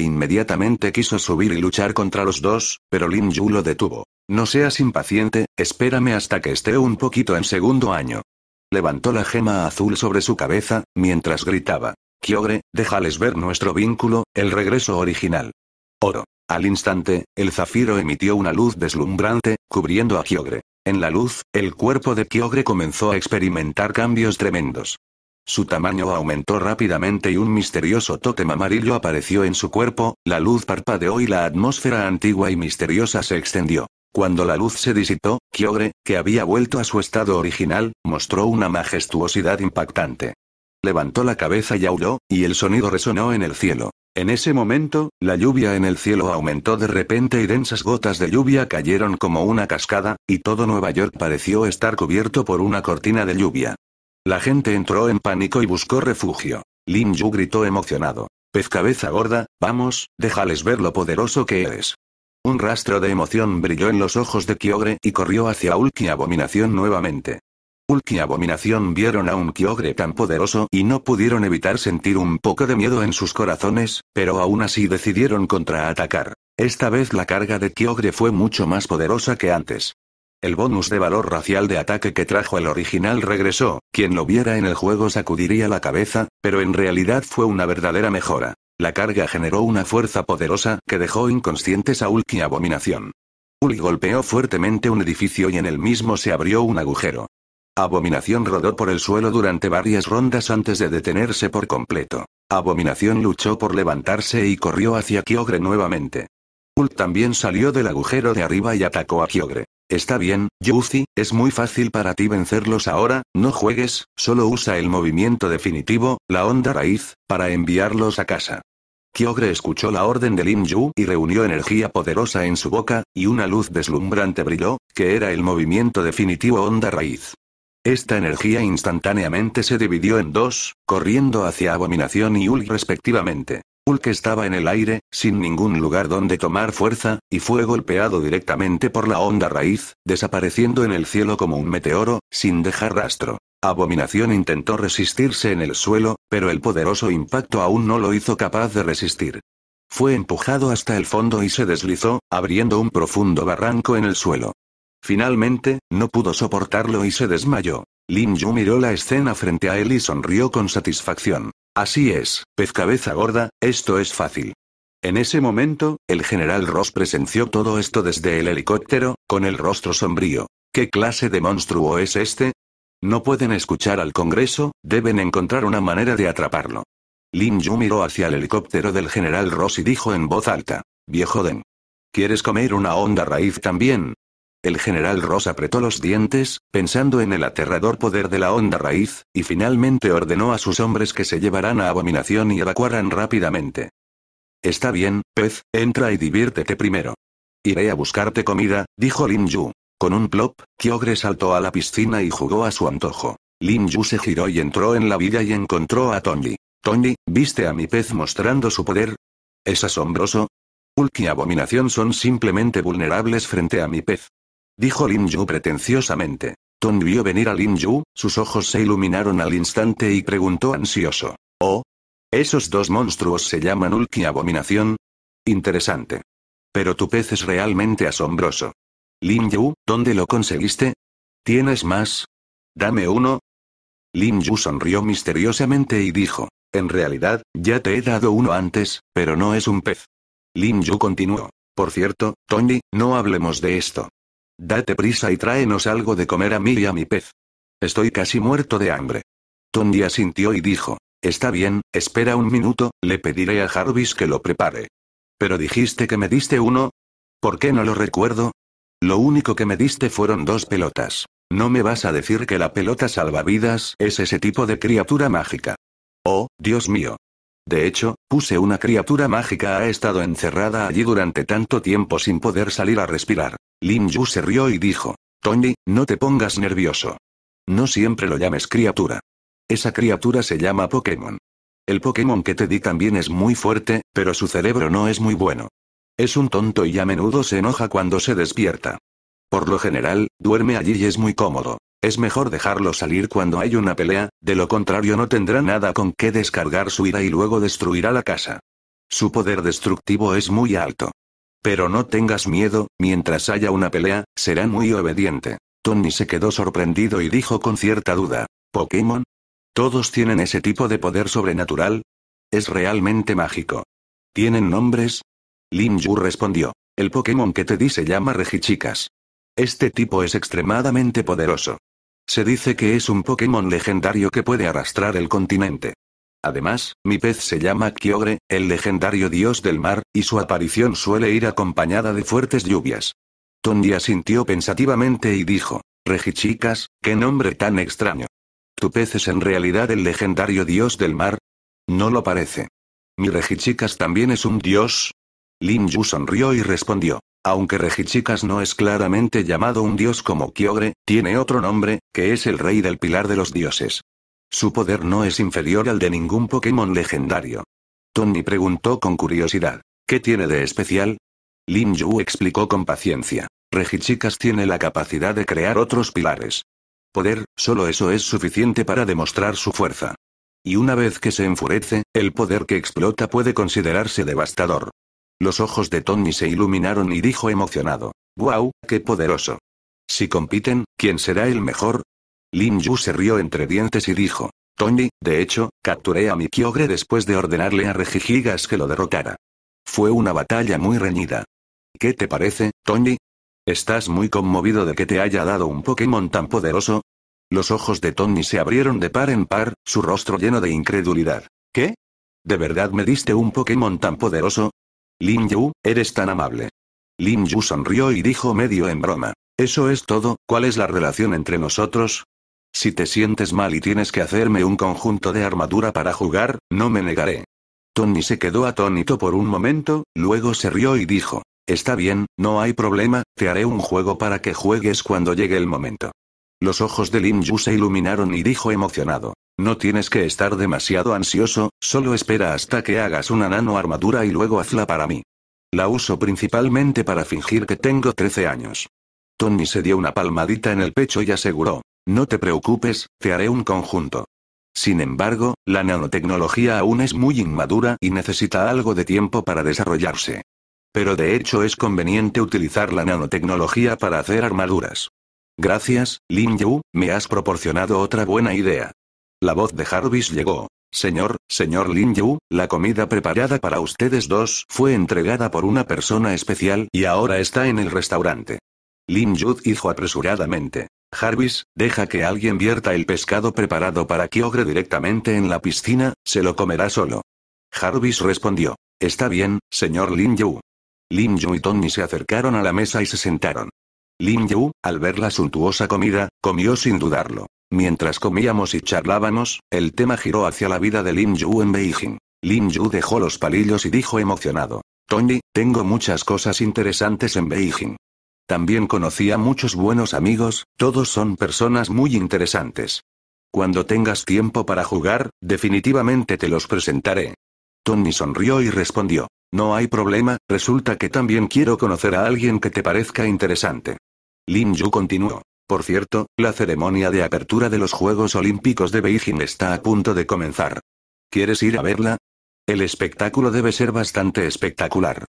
Inmediatamente quiso subir y luchar contra los dos, pero Lin Yu lo detuvo. No seas impaciente, espérame hasta que esté un poquito en segundo año. Levantó la gema azul sobre su cabeza, mientras gritaba. Kyogre, déjales ver nuestro vínculo, el regreso original. Oro. Al instante, el zafiro emitió una luz deslumbrante, cubriendo a Kyogre. En la luz, el cuerpo de Kyogre comenzó a experimentar cambios tremendos. Su tamaño aumentó rápidamente y un misterioso tótem amarillo apareció en su cuerpo, la luz parpadeó y la atmósfera antigua y misteriosa se extendió. Cuando la luz se disipó, Kyogre, que había vuelto a su estado original, mostró una majestuosidad impactante. Levantó la cabeza y aulló, y el sonido resonó en el cielo. En ese momento, la lluvia en el cielo aumentó de repente y densas gotas de lluvia cayeron como una cascada, y todo Nueva York pareció estar cubierto por una cortina de lluvia. La gente entró en pánico y buscó refugio. Lin Yu gritó emocionado. Pez cabeza gorda, vamos, déjales ver lo poderoso que eres. Un rastro de emoción brilló en los ojos de Kyogre y corrió hacia Ulki Abominación nuevamente. Ulki Abominación vieron a un Kyogre tan poderoso y no pudieron evitar sentir un poco de miedo en sus corazones, pero aún así decidieron contraatacar. Esta vez la carga de Kyogre fue mucho más poderosa que antes. El bonus de valor racial de ataque que trajo el original regresó, quien lo viera en el juego sacudiría la cabeza, pero en realidad fue una verdadera mejora. La carga generó una fuerza poderosa que dejó inconscientes a Hulk y Abominación. Hulk golpeó fuertemente un edificio y en el mismo se abrió un agujero. Abominación rodó por el suelo durante varias rondas antes de detenerse por completo. Abominación luchó por levantarse y corrió hacia Kyogre nuevamente. Hulk también salió del agujero de arriba y atacó a Kyogre. Está bien, Yuzi, es muy fácil para ti vencerlos ahora, no juegues, solo usa el movimiento definitivo, la onda raíz, para enviarlos a casa. Kyogre escuchó la orden de Lin Yu y reunió energía poderosa en su boca, y una luz deslumbrante brilló, que era el movimiento definitivo onda raíz. Esta energía instantáneamente se dividió en dos, corriendo hacia Abominación y Ul respectivamente que estaba en el aire, sin ningún lugar donde tomar fuerza, y fue golpeado directamente por la onda raíz, desapareciendo en el cielo como un meteoro, sin dejar rastro. Abominación intentó resistirse en el suelo, pero el poderoso impacto aún no lo hizo capaz de resistir. Fue empujado hasta el fondo y se deslizó, abriendo un profundo barranco en el suelo. Finalmente, no pudo soportarlo y se desmayó. Lin Yu miró la escena frente a él y sonrió con satisfacción. Así es, pez cabeza gorda, esto es fácil. En ese momento, el general Ross presenció todo esto desde el helicóptero, con el rostro sombrío. ¿Qué clase de monstruo es este? No pueden escuchar al Congreso, deben encontrar una manera de atraparlo. Lin Yu miró hacia el helicóptero del general Ross y dijo en voz alta: Viejo Den. ¿Quieres comer una onda raíz también? El general Ross apretó los dientes, pensando en el aterrador poder de la onda raíz, y finalmente ordenó a sus hombres que se llevaran a abominación y evacuaran rápidamente. Está bien, pez, entra y diviértete primero. Iré a buscarte comida, dijo Lin Yu. Con un plop, Kyogre saltó a la piscina y jugó a su antojo. Lin Yu se giró y entró en la villa y encontró a Tony. Tony, ¿viste a mi pez mostrando su poder? ¿Es asombroso? Hulk y Abominación son simplemente vulnerables frente a mi pez dijo Lin Yu pretenciosamente. Tony vio venir a Lin Yu, sus ojos se iluminaron al instante y preguntó ansioso. Oh. ¿Esos dos monstruos se llaman Hulk Abominación? Interesante. Pero tu pez es realmente asombroso. Lin Yu, ¿dónde lo conseguiste? ¿Tienes más? Dame uno. Lin Yu sonrió misteriosamente y dijo. En realidad, ya te he dado uno antes, pero no es un pez. Lin Yu continuó. Por cierto, Tony, no hablemos de esto. Date prisa y tráenos algo de comer a mí y a mi pez. Estoy casi muerto de hambre. Tony asintió y dijo, Está bien, espera un minuto, le pediré a Jarvis que lo prepare. Pero dijiste que me diste uno. ¿Por qué no lo recuerdo? Lo único que me diste fueron dos pelotas. No me vas a decir que la pelota salvavidas es ese tipo de criatura mágica. Oh, Dios mío. De hecho, puse una criatura mágica ha estado encerrada allí durante tanto tiempo sin poder salir a respirar. Lin Yu se rió y dijo. Tony, no te pongas nervioso. No siempre lo llames criatura. Esa criatura se llama Pokémon. El Pokémon que te di también es muy fuerte, pero su cerebro no es muy bueno. Es un tonto y a menudo se enoja cuando se despierta. Por lo general, duerme allí y es muy cómodo. Es mejor dejarlo salir cuando hay una pelea, de lo contrario no tendrá nada con qué descargar su ira y luego destruirá la casa. Su poder destructivo es muy alto. Pero no tengas miedo, mientras haya una pelea, será muy obediente. Tony se quedó sorprendido y dijo con cierta duda. ¿Pokémon? ¿Todos tienen ese tipo de poder sobrenatural? Es realmente mágico. ¿Tienen nombres? Lin Yu respondió. El Pokémon que te di se llama Regichicas. Este tipo es extremadamente poderoso. Se dice que es un Pokémon legendario que puede arrastrar el continente. Además, mi pez se llama Kyogre, el legendario dios del mar, y su aparición suele ir acompañada de fuertes lluvias. Tondi asintió pensativamente y dijo, Regichicas, qué nombre tan extraño. ¿Tu pez es en realidad el legendario dios del mar? No lo parece. ¿Mi Regichicas también es un dios? Lin Yu sonrió y respondió. Aunque Regichicas no es claramente llamado un dios como Kyogre, tiene otro nombre, que es el rey del pilar de los dioses. Su poder no es inferior al de ningún Pokémon legendario. Tony preguntó con curiosidad. ¿Qué tiene de especial? Lin Yu explicó con paciencia. Regichicas tiene la capacidad de crear otros pilares. Poder, solo eso es suficiente para demostrar su fuerza. Y una vez que se enfurece, el poder que explota puede considerarse devastador. Los ojos de Tony se iluminaron y dijo emocionado. ¡Guau, qué poderoso! Si compiten, ¿quién será el mejor? Lin Yu se rió entre dientes y dijo. Tony, de hecho, capturé a mi Kyogre después de ordenarle a Regigigas que lo derrotara. Fue una batalla muy reñida. ¿Qué te parece, Tony? ¿Estás muy conmovido de que te haya dado un Pokémon tan poderoso? Los ojos de Tony se abrieron de par en par, su rostro lleno de incredulidad. ¿Qué? ¿De verdad me diste un Pokémon tan poderoso? Lin Yu, eres tan amable. Lin Yu sonrió y dijo medio en broma. Eso es todo, ¿cuál es la relación entre nosotros? Si te sientes mal y tienes que hacerme un conjunto de armadura para jugar, no me negaré. Tony se quedó atónito por un momento, luego se rió y dijo, Está bien, no hay problema, te haré un juego para que juegues cuando llegue el momento. Los ojos de Lin Yu se iluminaron y dijo emocionado, No tienes que estar demasiado ansioso, solo espera hasta que hagas una nano armadura y luego hazla para mí. La uso principalmente para fingir que tengo 13 años. Tony se dio una palmadita en el pecho y aseguró, no te preocupes, te haré un conjunto. Sin embargo, la nanotecnología aún es muy inmadura y necesita algo de tiempo para desarrollarse. Pero de hecho es conveniente utilizar la nanotecnología para hacer armaduras. Gracias, Lin Yu, me has proporcionado otra buena idea. La voz de Jarvis llegó. Señor, señor Lin Yu, la comida preparada para ustedes dos fue entregada por una persona especial y ahora está en el restaurante. Lin Yu dijo apresuradamente. Jarvis, deja que alguien vierta el pescado preparado para que ogre directamente en la piscina, se lo comerá solo. Jarvis respondió. Está bien, señor Lin Yu. Lin Yu y Tony se acercaron a la mesa y se sentaron. Lin Yu, al ver la suntuosa comida, comió sin dudarlo. Mientras comíamos y charlábamos, el tema giró hacia la vida de Lin Yu en Beijing. Lin Yu dejó los palillos y dijo emocionado. Tony, tengo muchas cosas interesantes en Beijing. También conocí a muchos buenos amigos, todos son personas muy interesantes. Cuando tengas tiempo para jugar, definitivamente te los presentaré. Tony sonrió y respondió. No hay problema, resulta que también quiero conocer a alguien que te parezca interesante. Lin Yu continuó. Por cierto, la ceremonia de apertura de los Juegos Olímpicos de Beijing está a punto de comenzar. ¿Quieres ir a verla? El espectáculo debe ser bastante espectacular.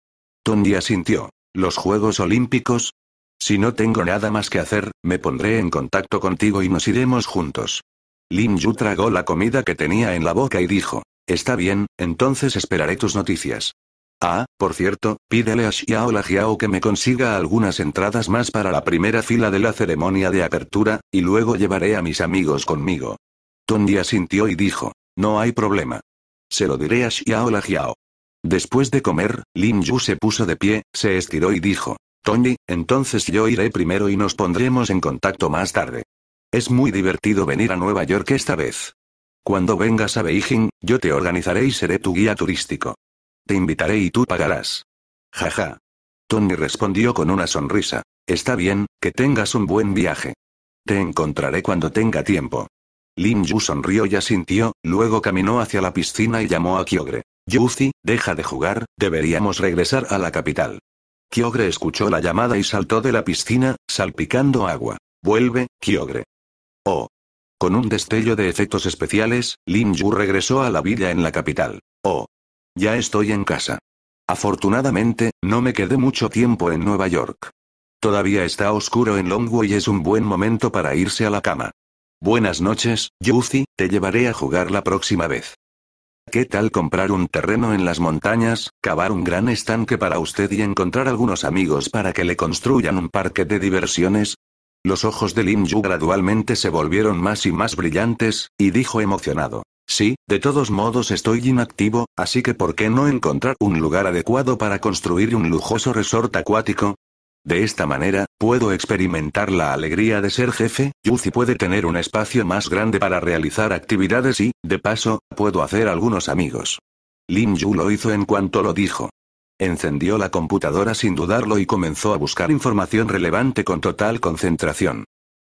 Tony asintió. Los Juegos Olímpicos, si no tengo nada más que hacer, me pondré en contacto contigo y nos iremos juntos. Lin Yu tragó la comida que tenía en la boca y dijo, Está bien, entonces esperaré tus noticias. Ah, por cierto, pídele a Xiao la que me consiga algunas entradas más para la primera fila de la ceremonia de apertura, y luego llevaré a mis amigos conmigo. Tondi sintió y dijo, no hay problema. Se lo diré a Xiao la Después de comer, Lin Yu se puso de pie, se estiró y dijo, Tony, entonces yo iré primero y nos pondremos en contacto más tarde. Es muy divertido venir a Nueva York esta vez. Cuando vengas a Beijing, yo te organizaré y seré tu guía turístico. Te invitaré y tú pagarás. Jaja. Tony respondió con una sonrisa. Está bien, que tengas un buen viaje. Te encontraré cuando tenga tiempo. Lin Yu sonrió y asintió, luego caminó hacia la piscina y llamó a Kyogre. Yuzi, deja de jugar, deberíamos regresar a la capital. Kyogre escuchó la llamada y saltó de la piscina, salpicando agua. Vuelve, Kyogre. Oh. Con un destello de efectos especiales, Lin Yu regresó a la villa en la capital. Oh. Ya estoy en casa. Afortunadamente, no me quedé mucho tiempo en Nueva York. Todavía está oscuro en Longwood y es un buen momento para irse a la cama. Buenas noches, Yu-Zi, te llevaré a jugar la próxima vez. ¿Qué tal comprar un terreno en las montañas? cavar un gran estanque para usted y encontrar algunos amigos para que le construyan un parque de diversiones? Los ojos de Lin Yu gradualmente se volvieron más y más brillantes, y dijo emocionado. Sí, de todos modos estoy inactivo, así que ¿por qué no encontrar un lugar adecuado para construir un lujoso resort acuático? De esta manera, puedo experimentar la alegría de ser jefe, Yuzi puede tener un espacio más grande para realizar actividades y, de paso, puedo hacer algunos amigos. Lim Yu lo hizo en cuanto lo dijo. Encendió la computadora sin dudarlo y comenzó a buscar información relevante con total concentración.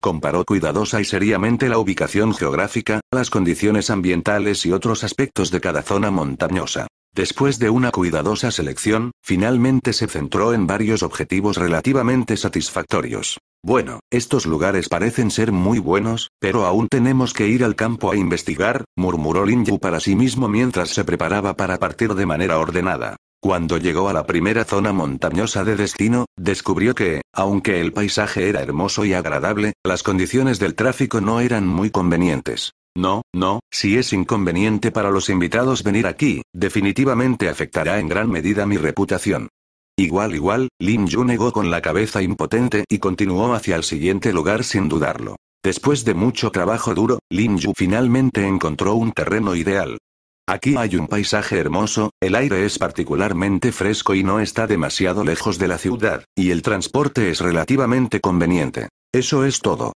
Comparó cuidadosa y seriamente la ubicación geográfica, las condiciones ambientales y otros aspectos de cada zona montañosa. Después de una cuidadosa selección, finalmente se centró en varios objetivos relativamente satisfactorios. Bueno, estos lugares parecen ser muy buenos, pero aún tenemos que ir al campo a investigar, murmuró Lin Yu para sí mismo mientras se preparaba para partir de manera ordenada. Cuando llegó a la primera zona montañosa de destino, descubrió que, aunque el paisaje era hermoso y agradable, las condiciones del tráfico no eran muy convenientes. No, no, si es inconveniente para los invitados venir aquí, definitivamente afectará en gran medida mi reputación. Igual, igual, Lin Yu negó con la cabeza impotente y continuó hacia el siguiente lugar sin dudarlo. Después de mucho trabajo duro, Lin Yu finalmente encontró un terreno ideal. Aquí hay un paisaje hermoso, el aire es particularmente fresco y no está demasiado lejos de la ciudad, y el transporte es relativamente conveniente. Eso es todo.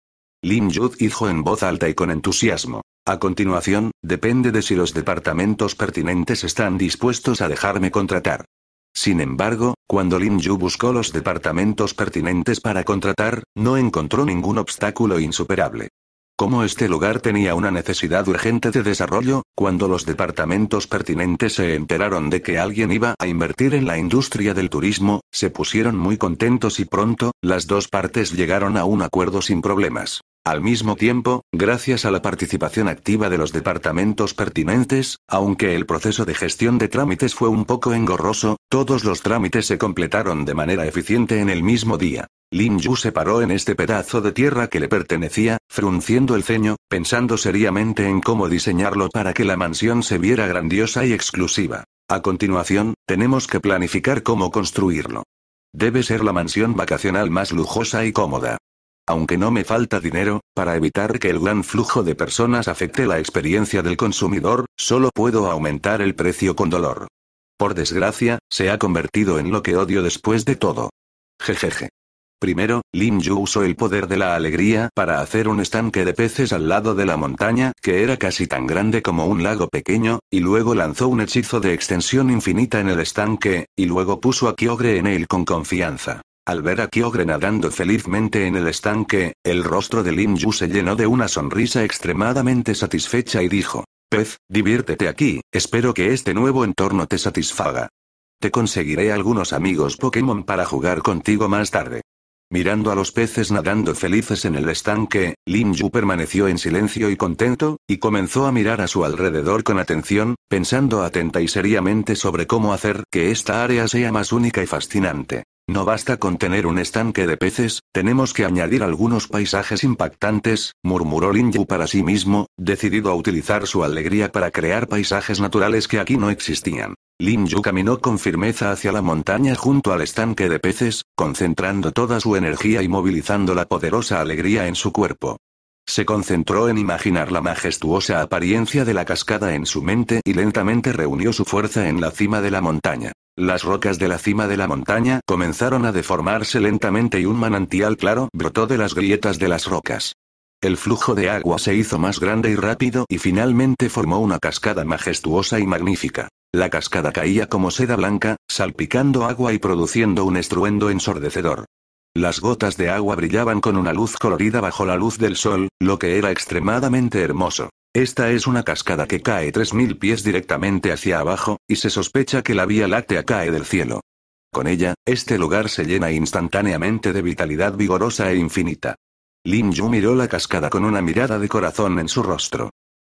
Lim Yu dijo en voz alta y con entusiasmo. A continuación, depende de si los departamentos pertinentes están dispuestos a dejarme contratar. Sin embargo, cuando Lin Yu buscó los departamentos pertinentes para contratar, no encontró ningún obstáculo insuperable. Como este lugar tenía una necesidad urgente de desarrollo, cuando los departamentos pertinentes se enteraron de que alguien iba a invertir en la industria del turismo, se pusieron muy contentos y pronto, las dos partes llegaron a un acuerdo sin problemas. Al mismo tiempo, gracias a la participación activa de los departamentos pertinentes, aunque el proceso de gestión de trámites fue un poco engorroso, todos los trámites se completaron de manera eficiente en el mismo día. Lin Yu se paró en este pedazo de tierra que le pertenecía, frunciendo el ceño, pensando seriamente en cómo diseñarlo para que la mansión se viera grandiosa y exclusiva. A continuación, tenemos que planificar cómo construirlo. Debe ser la mansión vacacional más lujosa y cómoda aunque no me falta dinero, para evitar que el gran flujo de personas afecte la experiencia del consumidor, solo puedo aumentar el precio con dolor. Por desgracia, se ha convertido en lo que odio después de todo. Jejeje. Primero, Lin Yu usó el poder de la alegría para hacer un estanque de peces al lado de la montaña, que era casi tan grande como un lago pequeño, y luego lanzó un hechizo de extensión infinita en el estanque, y luego puso a Kyogre en él con confianza. Al ver a Kyogre nadando felizmente en el estanque, el rostro de Lin Yu se llenó de una sonrisa extremadamente satisfecha y dijo, Pez, diviértete aquí, espero que este nuevo entorno te satisfaga. Te conseguiré algunos amigos Pokémon para jugar contigo más tarde. Mirando a los peces nadando felices en el estanque, Lin Yu permaneció en silencio y contento, y comenzó a mirar a su alrededor con atención, pensando atenta y seriamente sobre cómo hacer que esta área sea más única y fascinante. No basta con tener un estanque de peces, tenemos que añadir algunos paisajes impactantes, murmuró Lin Yu para sí mismo, decidido a utilizar su alegría para crear paisajes naturales que aquí no existían. Lin Yu caminó con firmeza hacia la montaña junto al estanque de peces, concentrando toda su energía y movilizando la poderosa alegría en su cuerpo. Se concentró en imaginar la majestuosa apariencia de la cascada en su mente y lentamente reunió su fuerza en la cima de la montaña. Las rocas de la cima de la montaña comenzaron a deformarse lentamente y un manantial claro brotó de las grietas de las rocas. El flujo de agua se hizo más grande y rápido y finalmente formó una cascada majestuosa y magnífica. La cascada caía como seda blanca, salpicando agua y produciendo un estruendo ensordecedor. Las gotas de agua brillaban con una luz colorida bajo la luz del sol, lo que era extremadamente hermoso. Esta es una cascada que cae 3.000 pies directamente hacia abajo, y se sospecha que la Vía Láctea cae del cielo. Con ella, este lugar se llena instantáneamente de vitalidad vigorosa e infinita. Lin Yu miró la cascada con una mirada de corazón en su rostro.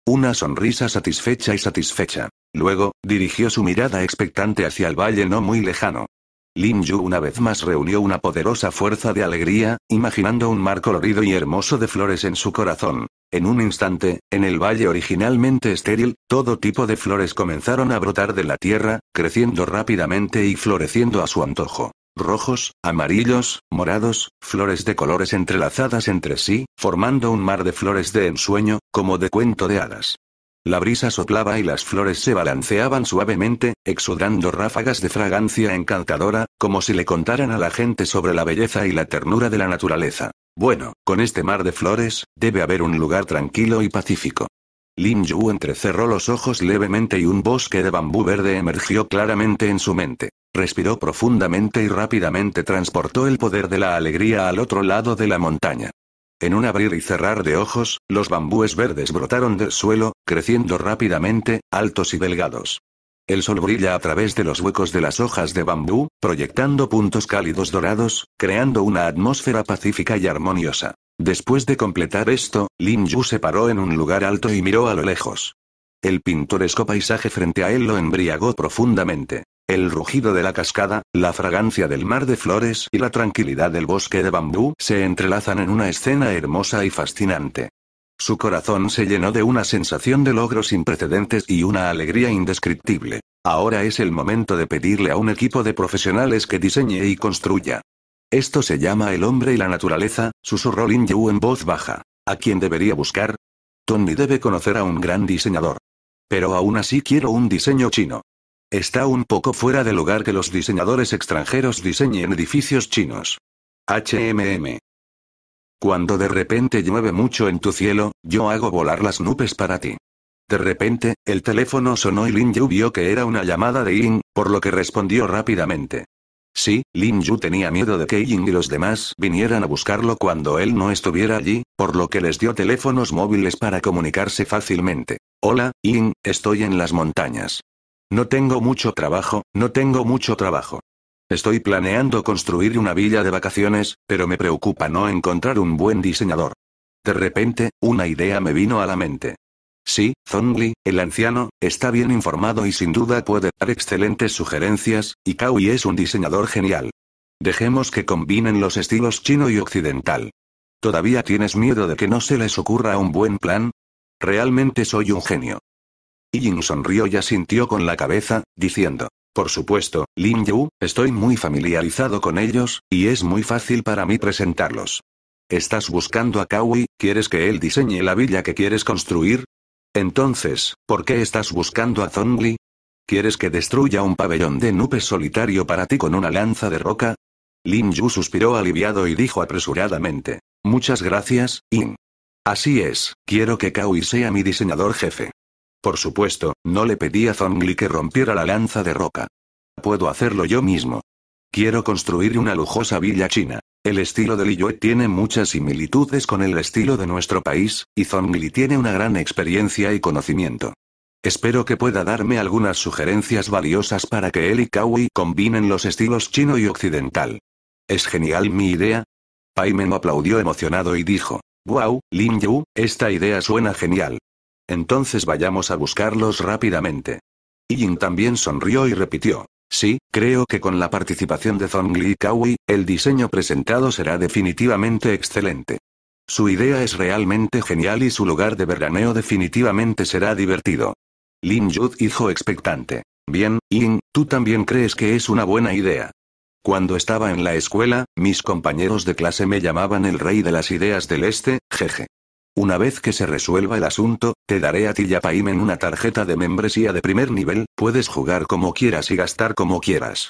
Una sonrisa satisfecha y satisfecha. Luego, dirigió su mirada expectante hacia el valle no muy lejano. Lin Yu una vez más reunió una poderosa fuerza de alegría, imaginando un mar colorido y hermoso de flores en su corazón. En un instante, en el valle originalmente estéril, todo tipo de flores comenzaron a brotar de la tierra, creciendo rápidamente y floreciendo a su antojo. Rojos, amarillos, morados, flores de colores entrelazadas entre sí, formando un mar de flores de ensueño, como de cuento de hadas. La brisa soplaba y las flores se balanceaban suavemente, exudando ráfagas de fragancia encantadora, como si le contaran a la gente sobre la belleza y la ternura de la naturaleza. Bueno, con este mar de flores, debe haber un lugar tranquilo y pacífico. Lin Yu entrecerró los ojos levemente y un bosque de bambú verde emergió claramente en su mente. Respiró profundamente y rápidamente transportó el poder de la alegría al otro lado de la montaña. En un abrir y cerrar de ojos, los bambúes verdes brotaron del suelo, creciendo rápidamente, altos y delgados. El sol brilla a través de los huecos de las hojas de bambú, proyectando puntos cálidos dorados, creando una atmósfera pacífica y armoniosa. Después de completar esto, Lin Yu se paró en un lugar alto y miró a lo lejos. El pintoresco paisaje frente a él lo embriagó profundamente. El rugido de la cascada, la fragancia del mar de flores y la tranquilidad del bosque de bambú se entrelazan en una escena hermosa y fascinante. Su corazón se llenó de una sensación de logros sin precedentes y una alegría indescriptible. Ahora es el momento de pedirle a un equipo de profesionales que diseñe y construya. Esto se llama el hombre y la naturaleza, susurró Lin Yu en voz baja. ¿A quién debería buscar? Tony debe conocer a un gran diseñador. Pero aún así quiero un diseño chino. Está un poco fuera de lugar que los diseñadores extranjeros diseñen edificios chinos. HMM. Cuando de repente llueve mucho en tu cielo, yo hago volar las nubes para ti. De repente, el teléfono sonó y Lin Yu vio que era una llamada de Ying, por lo que respondió rápidamente. Sí, Lin Yu tenía miedo de que Ying y los demás vinieran a buscarlo cuando él no estuviera allí, por lo que les dio teléfonos móviles para comunicarse fácilmente. Hola, Ying, estoy en las montañas. No tengo mucho trabajo, no tengo mucho trabajo. Estoy planeando construir una villa de vacaciones, pero me preocupa no encontrar un buen diseñador. De repente, una idea me vino a la mente. Sí, Zongli, el anciano, está bien informado y sin duda puede dar excelentes sugerencias, y Kaui es un diseñador genial. Dejemos que combinen los estilos chino y occidental. ¿Todavía tienes miedo de que no se les ocurra un buen plan? Realmente soy un genio. Ying sonrió y asintió con la cabeza, diciendo, por supuesto, Lin Yu, estoy muy familiarizado con ellos, y es muy fácil para mí presentarlos. ¿Estás buscando a Kaui, ¿Quieres que él diseñe la villa que quieres construir? Entonces, ¿por qué estás buscando a Zongli? ¿Quieres que destruya un pabellón de nubes solitario para ti con una lanza de roca? Lin Yu suspiró aliviado y dijo apresuradamente. Muchas gracias, In. Así es, quiero que Kaui sea mi diseñador jefe. Por supuesto, no le pedí a Zongli que rompiera la lanza de roca. Puedo hacerlo yo mismo. Quiero construir una lujosa villa china. El estilo de yue tiene muchas similitudes con el estilo de nuestro país, y Zongli tiene una gran experiencia y conocimiento. Espero que pueda darme algunas sugerencias valiosas para que él y Kawi combinen los estilos chino y occidental. ¿Es genial mi idea? Paimen aplaudió emocionado y dijo, Wow, Lin Yu, esta idea suena genial. Entonces vayamos a buscarlos rápidamente. Ying también sonrió y repitió. Sí, creo que con la participación de Zhongli Kawi, el diseño presentado será definitivamente excelente. Su idea es realmente genial y su lugar de veraneo definitivamente será divertido. Lin Yud hizo expectante. Bien, Ying, ¿tú también crees que es una buena idea? Cuando estaba en la escuela, mis compañeros de clase me llamaban el rey de las ideas del este, jeje. Una vez que se resuelva el asunto, te daré a ti y a Paimen una tarjeta de membresía de primer nivel, puedes jugar como quieras y gastar como quieras.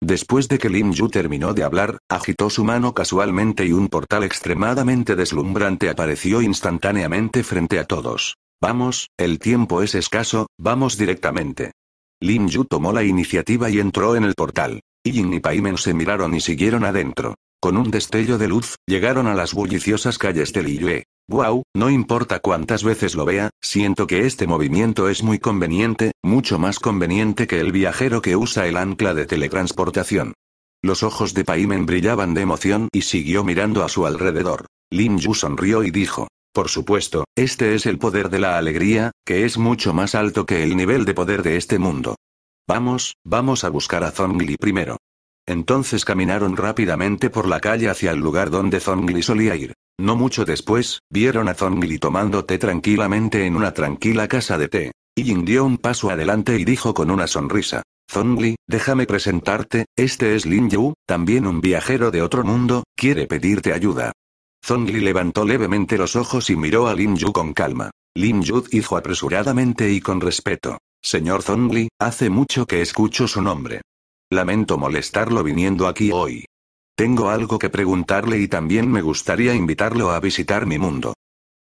Después de que Lin Yu terminó de hablar, agitó su mano casualmente y un portal extremadamente deslumbrante apareció instantáneamente frente a todos. Vamos, el tiempo es escaso, vamos directamente. Lin Yu tomó la iniciativa y entró en el portal. Yin y Paimen se miraron y siguieron adentro. Con un destello de luz, llegaron a las bulliciosas calles de Liyue. Wow, no importa cuántas veces lo vea, siento que este movimiento es muy conveniente, mucho más conveniente que el viajero que usa el ancla de teletransportación. Los ojos de Paimen brillaban de emoción y siguió mirando a su alrededor. Lin Yu sonrió y dijo, por supuesto, este es el poder de la alegría, que es mucho más alto que el nivel de poder de este mundo. Vamos, vamos a buscar a Zongli primero. Entonces caminaron rápidamente por la calle hacia el lugar donde Zongli solía ir. No mucho después, vieron a Zongli tomando té tranquilamente en una tranquila casa de té. Yin dio un paso adelante y dijo con una sonrisa. Zongli, déjame presentarte, este es Lin Yu, también un viajero de otro mundo, quiere pedirte ayuda. Zongli levantó levemente los ojos y miró a Lin Yu con calma. Lin Yu dijo apresuradamente y con respeto. Señor Zongli, hace mucho que escucho su nombre. Lamento molestarlo viniendo aquí hoy. Tengo algo que preguntarle y también me gustaría invitarlo a visitar mi mundo.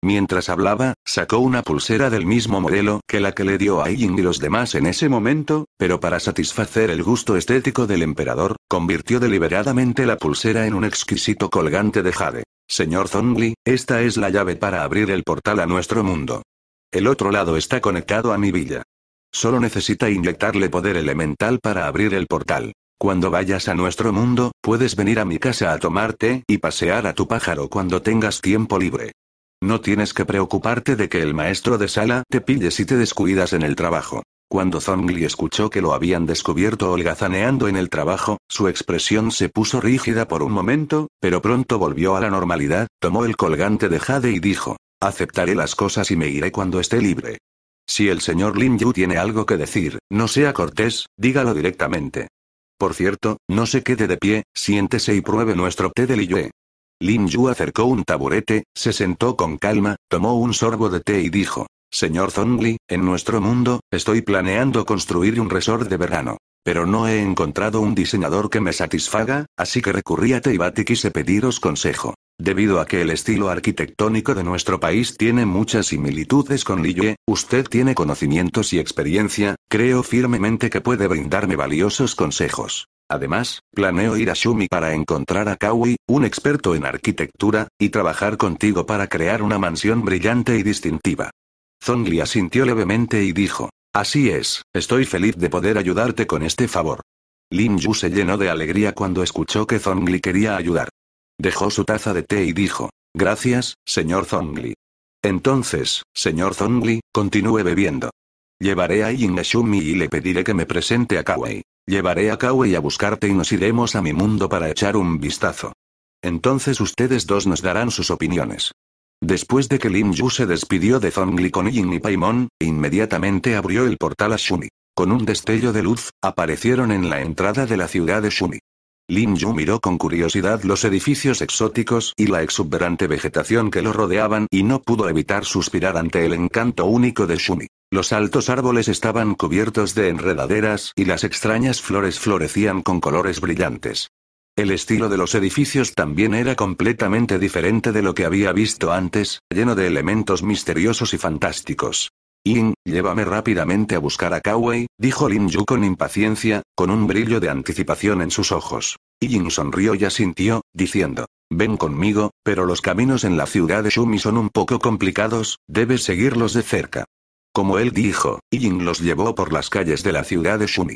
Mientras hablaba, sacó una pulsera del mismo modelo que la que le dio a Ying y los demás en ese momento, pero para satisfacer el gusto estético del emperador, convirtió deliberadamente la pulsera en un exquisito colgante de jade. Señor Zongli, esta es la llave para abrir el portal a nuestro mundo. El otro lado está conectado a mi villa. Solo necesita inyectarle poder elemental para abrir el portal. Cuando vayas a nuestro mundo, puedes venir a mi casa a tomarte y pasear a tu pájaro cuando tengas tiempo libre. No tienes que preocuparte de que el maestro de sala te pille si te descuidas en el trabajo. Cuando Zongli escuchó que lo habían descubierto holgazaneando en el trabajo, su expresión se puso rígida por un momento, pero pronto volvió a la normalidad, tomó el colgante de Jade y dijo, aceptaré las cosas y me iré cuando esté libre. Si el señor Lin Yu tiene algo que decir, no sea cortés, dígalo directamente. Por cierto, no se quede de pie, siéntese y pruebe nuestro té de Liyue. Lin Yu acercó un taburete, se sentó con calma, tomó un sorbo de té y dijo: Señor Zongli, en nuestro mundo, estoy planeando construir un resort de verano. Pero no he encontrado un diseñador que me satisfaga, así que recurrí a Teibati y quise pediros consejo. Debido a que el estilo arquitectónico de nuestro país tiene muchas similitudes con Liyue, usted tiene conocimientos y experiencia, creo firmemente que puede brindarme valiosos consejos. Además, planeo ir a Shumi para encontrar a Kawi, un experto en arquitectura, y trabajar contigo para crear una mansión brillante y distintiva. Zongli asintió levemente y dijo, Así es, estoy feliz de poder ayudarte con este favor. Lin Yu se llenó de alegría cuando escuchó que Zongli quería ayudar. Dejó su taza de té y dijo, Gracias, señor Zongli. Entonces, señor Zongli, continúe bebiendo. Llevaré a Shumi y le pediré que me presente a Kawei. Llevaré a Kawei a buscarte y nos iremos a mi mundo para echar un vistazo. Entonces ustedes dos nos darán sus opiniones. Después de que Lin Yu se despidió de Zongli con Yin y Paimon, inmediatamente abrió el portal a Shumi. Con un destello de luz, aparecieron en la entrada de la ciudad de Shumi. Lin Yu miró con curiosidad los edificios exóticos y la exuberante vegetación que lo rodeaban y no pudo evitar suspirar ante el encanto único de Shumi. Los altos árboles estaban cubiertos de enredaderas y las extrañas flores florecían con colores brillantes. El estilo de los edificios también era completamente diferente de lo que había visto antes, lleno de elementos misteriosos y fantásticos. Yin, llévame rápidamente a buscar a Kawei, dijo Lin Yu con impaciencia, con un brillo de anticipación en sus ojos. Yin sonrió y asintió, diciendo, ven conmigo, pero los caminos en la ciudad de Shumi son un poco complicados, debes seguirlos de cerca. Como él dijo, Yin los llevó por las calles de la ciudad de Shumi.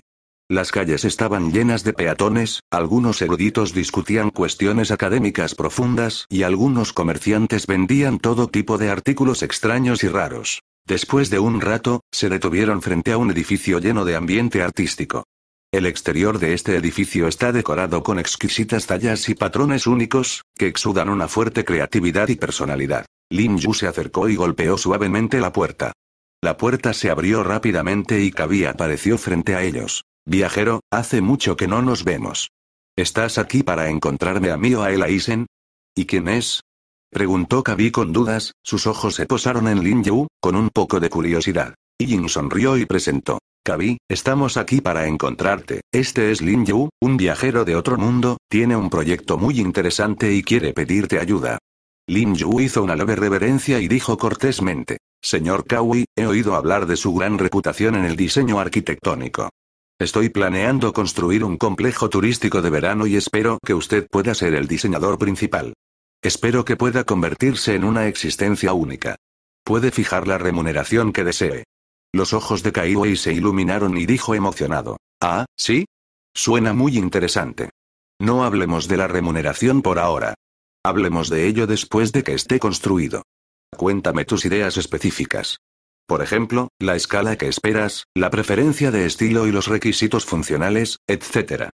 Las calles estaban llenas de peatones, algunos eruditos discutían cuestiones académicas profundas y algunos comerciantes vendían todo tipo de artículos extraños y raros. Después de un rato, se detuvieron frente a un edificio lleno de ambiente artístico. El exterior de este edificio está decorado con exquisitas tallas y patrones únicos, que exudan una fuerte creatividad y personalidad. Lin Yu se acercó y golpeó suavemente la puerta. La puerta se abrió rápidamente y Kabi apareció frente a ellos. Viajero, hace mucho que no nos vemos. ¿Estás aquí para encontrarme a mí o a Elaisen? ¿Y quién es? Preguntó Kavi con dudas, sus ojos se posaron en Lin Yu, con un poco de curiosidad. Ying sonrió y presentó. Kavi, estamos aquí para encontrarte. Este es Lin Yu, un viajero de otro mundo, tiene un proyecto muy interesante y quiere pedirte ayuda. Lin Yu hizo una leve reverencia y dijo cortésmente. Señor Kawi, he oído hablar de su gran reputación en el diseño arquitectónico. Estoy planeando construir un complejo turístico de verano y espero que usted pueda ser el diseñador principal. Espero que pueda convertirse en una existencia única. Puede fijar la remuneración que desee. Los ojos de Kaiway se iluminaron y dijo emocionado. Ah, ¿sí? Suena muy interesante. No hablemos de la remuneración por ahora. Hablemos de ello después de que esté construido. Cuéntame tus ideas específicas. Por ejemplo, la escala que esperas, la preferencia de estilo y los requisitos funcionales, etc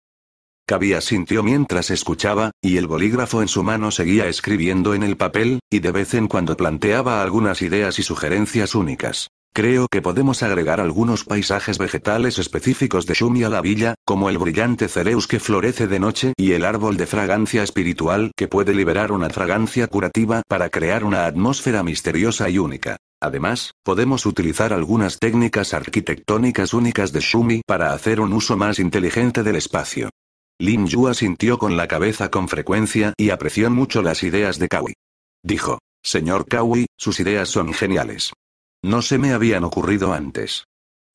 había sintió mientras escuchaba, y el bolígrafo en su mano seguía escribiendo en el papel, y de vez en cuando planteaba algunas ideas y sugerencias únicas. Creo que podemos agregar algunos paisajes vegetales específicos de Shumi a la villa, como el brillante cereus que florece de noche y el árbol de fragancia espiritual que puede liberar una fragancia curativa para crear una atmósfera misteriosa y única. Además, podemos utilizar algunas técnicas arquitectónicas únicas de Shumi para hacer un uso más inteligente del espacio. Lin Yu asintió con la cabeza con frecuencia y apreció mucho las ideas de Kawi. Dijo, señor Kawi, sus ideas son geniales. No se me habían ocurrido antes.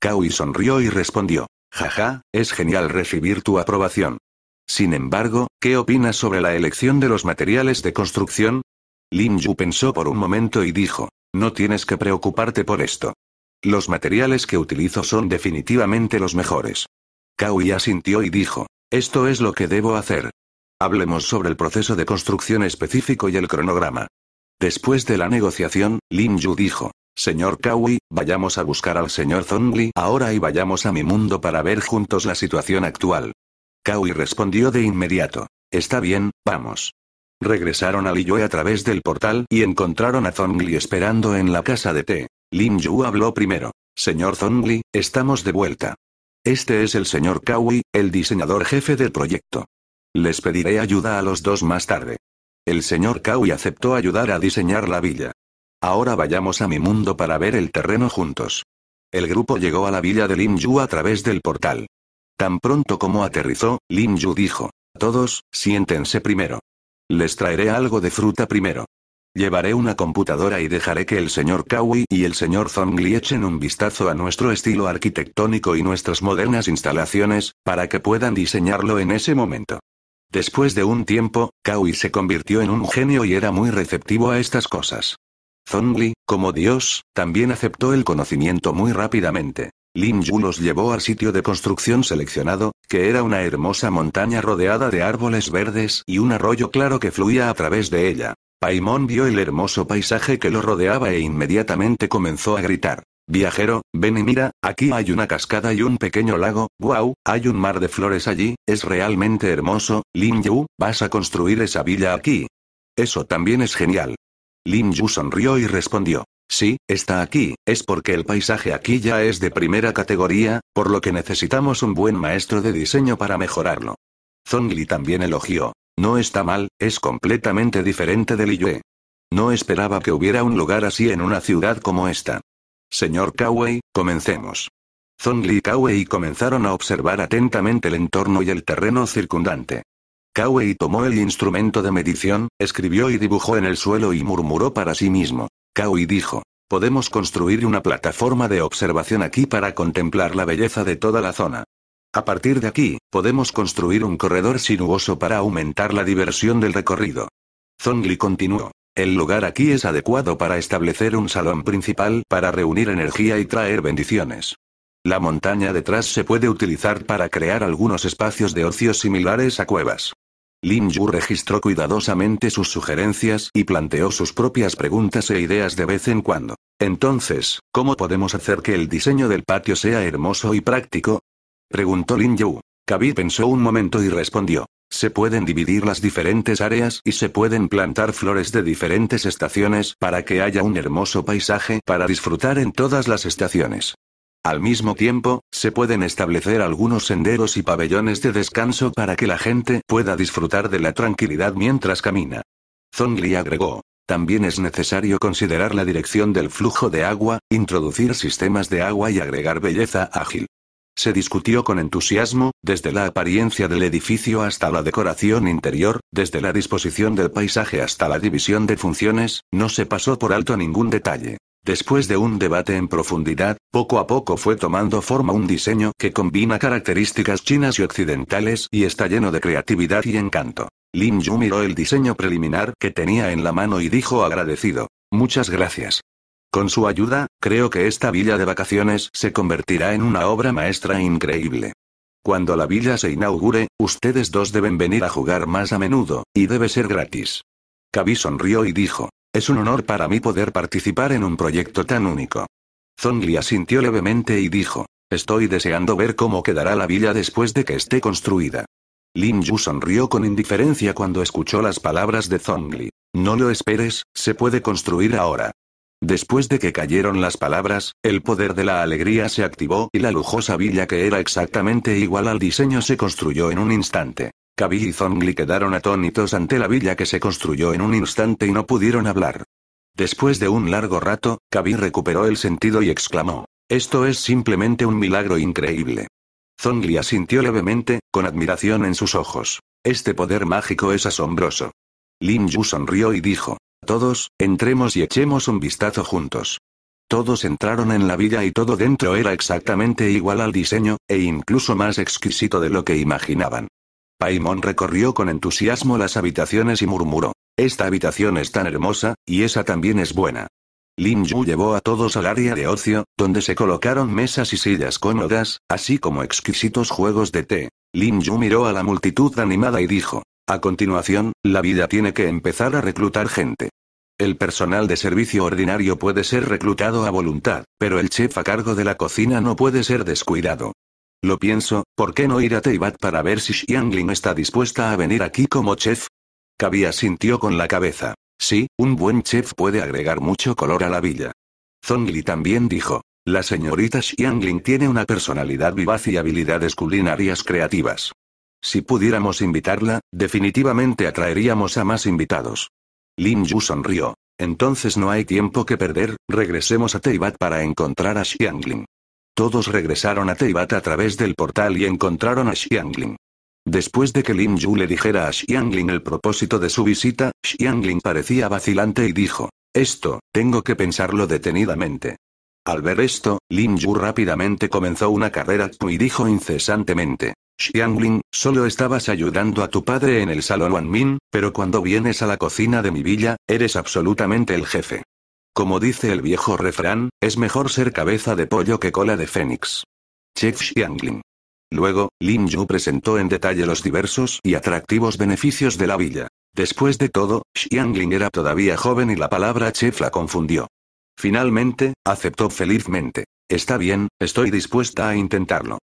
Kaui sonrió y respondió, jaja, es genial recibir tu aprobación. Sin embargo, ¿qué opinas sobre la elección de los materiales de construcción? Lin Yu pensó por un momento y dijo, no tienes que preocuparte por esto. Los materiales que utilizo son definitivamente los mejores. Kaui asintió y dijo, esto es lo que debo hacer. Hablemos sobre el proceso de construcción específico y el cronograma. Después de la negociación, Lin Yu dijo, Señor Kawi, vayamos a buscar al señor Zongli ahora y vayamos a mi mundo para ver juntos la situación actual. Kawi respondió de inmediato, Está bien, vamos. Regresaron a Liyue a través del portal y encontraron a Zongli esperando en la casa de té. Lin Yu habló primero. Señor Zongli, estamos de vuelta. Este es el señor Kawi, el diseñador jefe del proyecto. Les pediré ayuda a los dos más tarde. El señor Kawi aceptó ayudar a diseñar la villa. Ahora vayamos a mi mundo para ver el terreno juntos. El grupo llegó a la villa de Lim Yu a través del portal. Tan pronto como aterrizó, Lim Yu dijo, todos, siéntense primero. Les traeré algo de fruta primero. Llevaré una computadora y dejaré que el señor Kawi y el señor Zongli echen un vistazo a nuestro estilo arquitectónico y nuestras modernas instalaciones, para que puedan diseñarlo en ese momento. Después de un tiempo, Kawi se convirtió en un genio y era muy receptivo a estas cosas. Zongli, como Dios, también aceptó el conocimiento muy rápidamente. Lin Yu los llevó al sitio de construcción seleccionado, que era una hermosa montaña rodeada de árboles verdes y un arroyo claro que fluía a través de ella. Paimon vio el hermoso paisaje que lo rodeaba e inmediatamente comenzó a gritar. Viajero, ven y mira, aquí hay una cascada y un pequeño lago, wow, hay un mar de flores allí, es realmente hermoso, Lin Yu, vas a construir esa villa aquí. Eso también es genial. Lin Yu sonrió y respondió. Sí, está aquí, es porque el paisaje aquí ya es de primera categoría, por lo que necesitamos un buen maestro de diseño para mejorarlo. Zongli también elogió. No está mal, es completamente diferente del yue. No esperaba que hubiera un lugar así en una ciudad como esta. Señor Kawei, comencemos. Zongli y Kawei comenzaron a observar atentamente el entorno y el terreno circundante. Kawei tomó el instrumento de medición, escribió y dibujó en el suelo y murmuró para sí mismo. Kawei dijo, podemos construir una plataforma de observación aquí para contemplar la belleza de toda la zona. A partir de aquí, podemos construir un corredor sinuoso para aumentar la diversión del recorrido. Zongli continuó. El lugar aquí es adecuado para establecer un salón principal para reunir energía y traer bendiciones. La montaña detrás se puede utilizar para crear algunos espacios de ocio similares a cuevas. Lin Yu registró cuidadosamente sus sugerencias y planteó sus propias preguntas e ideas de vez en cuando. Entonces, ¿cómo podemos hacer que el diseño del patio sea hermoso y práctico? Preguntó Lin Yu. Kabi pensó un momento y respondió. Se pueden dividir las diferentes áreas y se pueden plantar flores de diferentes estaciones para que haya un hermoso paisaje para disfrutar en todas las estaciones. Al mismo tiempo, se pueden establecer algunos senderos y pabellones de descanso para que la gente pueda disfrutar de la tranquilidad mientras camina. Zongli agregó. También es necesario considerar la dirección del flujo de agua, introducir sistemas de agua y agregar belleza ágil. Se discutió con entusiasmo, desde la apariencia del edificio hasta la decoración interior, desde la disposición del paisaje hasta la división de funciones, no se pasó por alto ningún detalle. Después de un debate en profundidad, poco a poco fue tomando forma un diseño que combina características chinas y occidentales y está lleno de creatividad y encanto. Lin Yu miró el diseño preliminar que tenía en la mano y dijo agradecido. Muchas gracias. Con su ayuda, creo que esta villa de vacaciones se convertirá en una obra maestra increíble. Cuando la villa se inaugure, ustedes dos deben venir a jugar más a menudo, y debe ser gratis. Kabi sonrió y dijo, es un honor para mí poder participar en un proyecto tan único. Zongli asintió levemente y dijo, estoy deseando ver cómo quedará la villa después de que esté construida. Lin Yu sonrió con indiferencia cuando escuchó las palabras de Zongli. No lo esperes, se puede construir ahora. Después de que cayeron las palabras, el poder de la alegría se activó y la lujosa villa que era exactamente igual al diseño se construyó en un instante. Kabi y Zongli quedaron atónitos ante la villa que se construyó en un instante y no pudieron hablar. Después de un largo rato, Kabi recuperó el sentido y exclamó. Esto es simplemente un milagro increíble. Zongli asintió levemente, con admiración en sus ojos. Este poder mágico es asombroso. Lin Yu sonrió y dijo. Todos, entremos y echemos un vistazo juntos. Todos entraron en la villa y todo dentro era exactamente igual al diseño, e incluso más exquisito de lo que imaginaban. Paimon recorrió con entusiasmo las habitaciones y murmuró, Esta habitación es tan hermosa, y esa también es buena. Lin Yu llevó a todos al área de ocio, donde se colocaron mesas y sillas cómodas, así como exquisitos juegos de té. Lin Yu miró a la multitud animada y dijo, a continuación, la vida tiene que empezar a reclutar gente. El personal de servicio ordinario puede ser reclutado a voluntad, pero el chef a cargo de la cocina no puede ser descuidado. Lo pienso, ¿por qué no ir a Teibat para ver si Xiangling está dispuesta a venir aquí como chef? Cabía sintió con la cabeza. Sí, un buen chef puede agregar mucho color a la villa. Zongli también dijo. La señorita Xiangling tiene una personalidad vivaz y habilidades culinarias creativas. Si pudiéramos invitarla, definitivamente atraeríamos a más invitados. Lin Yu sonrió. Entonces no hay tiempo que perder, regresemos a Teibat para encontrar a Xiangling. Todos regresaron a Teibat a través del portal y encontraron a Xiangling. Después de que Lin Yu le dijera a Xiangling el propósito de su visita, Xiangling parecía vacilante y dijo, esto, tengo que pensarlo detenidamente. Al ver esto, Lin Yu rápidamente comenzó una carrera y dijo incesantemente, Xiangling, solo estabas ayudando a tu padre en el salón Wanmin, pero cuando vienes a la cocina de mi villa, eres absolutamente el jefe. Como dice el viejo refrán, es mejor ser cabeza de pollo que cola de fénix. Chef Xiangling. Luego, Lin Yu presentó en detalle los diversos y atractivos beneficios de la villa. Después de todo, Xiangling era todavía joven y la palabra chef la confundió. Finalmente, aceptó felizmente. Está bien, estoy dispuesta a intentarlo.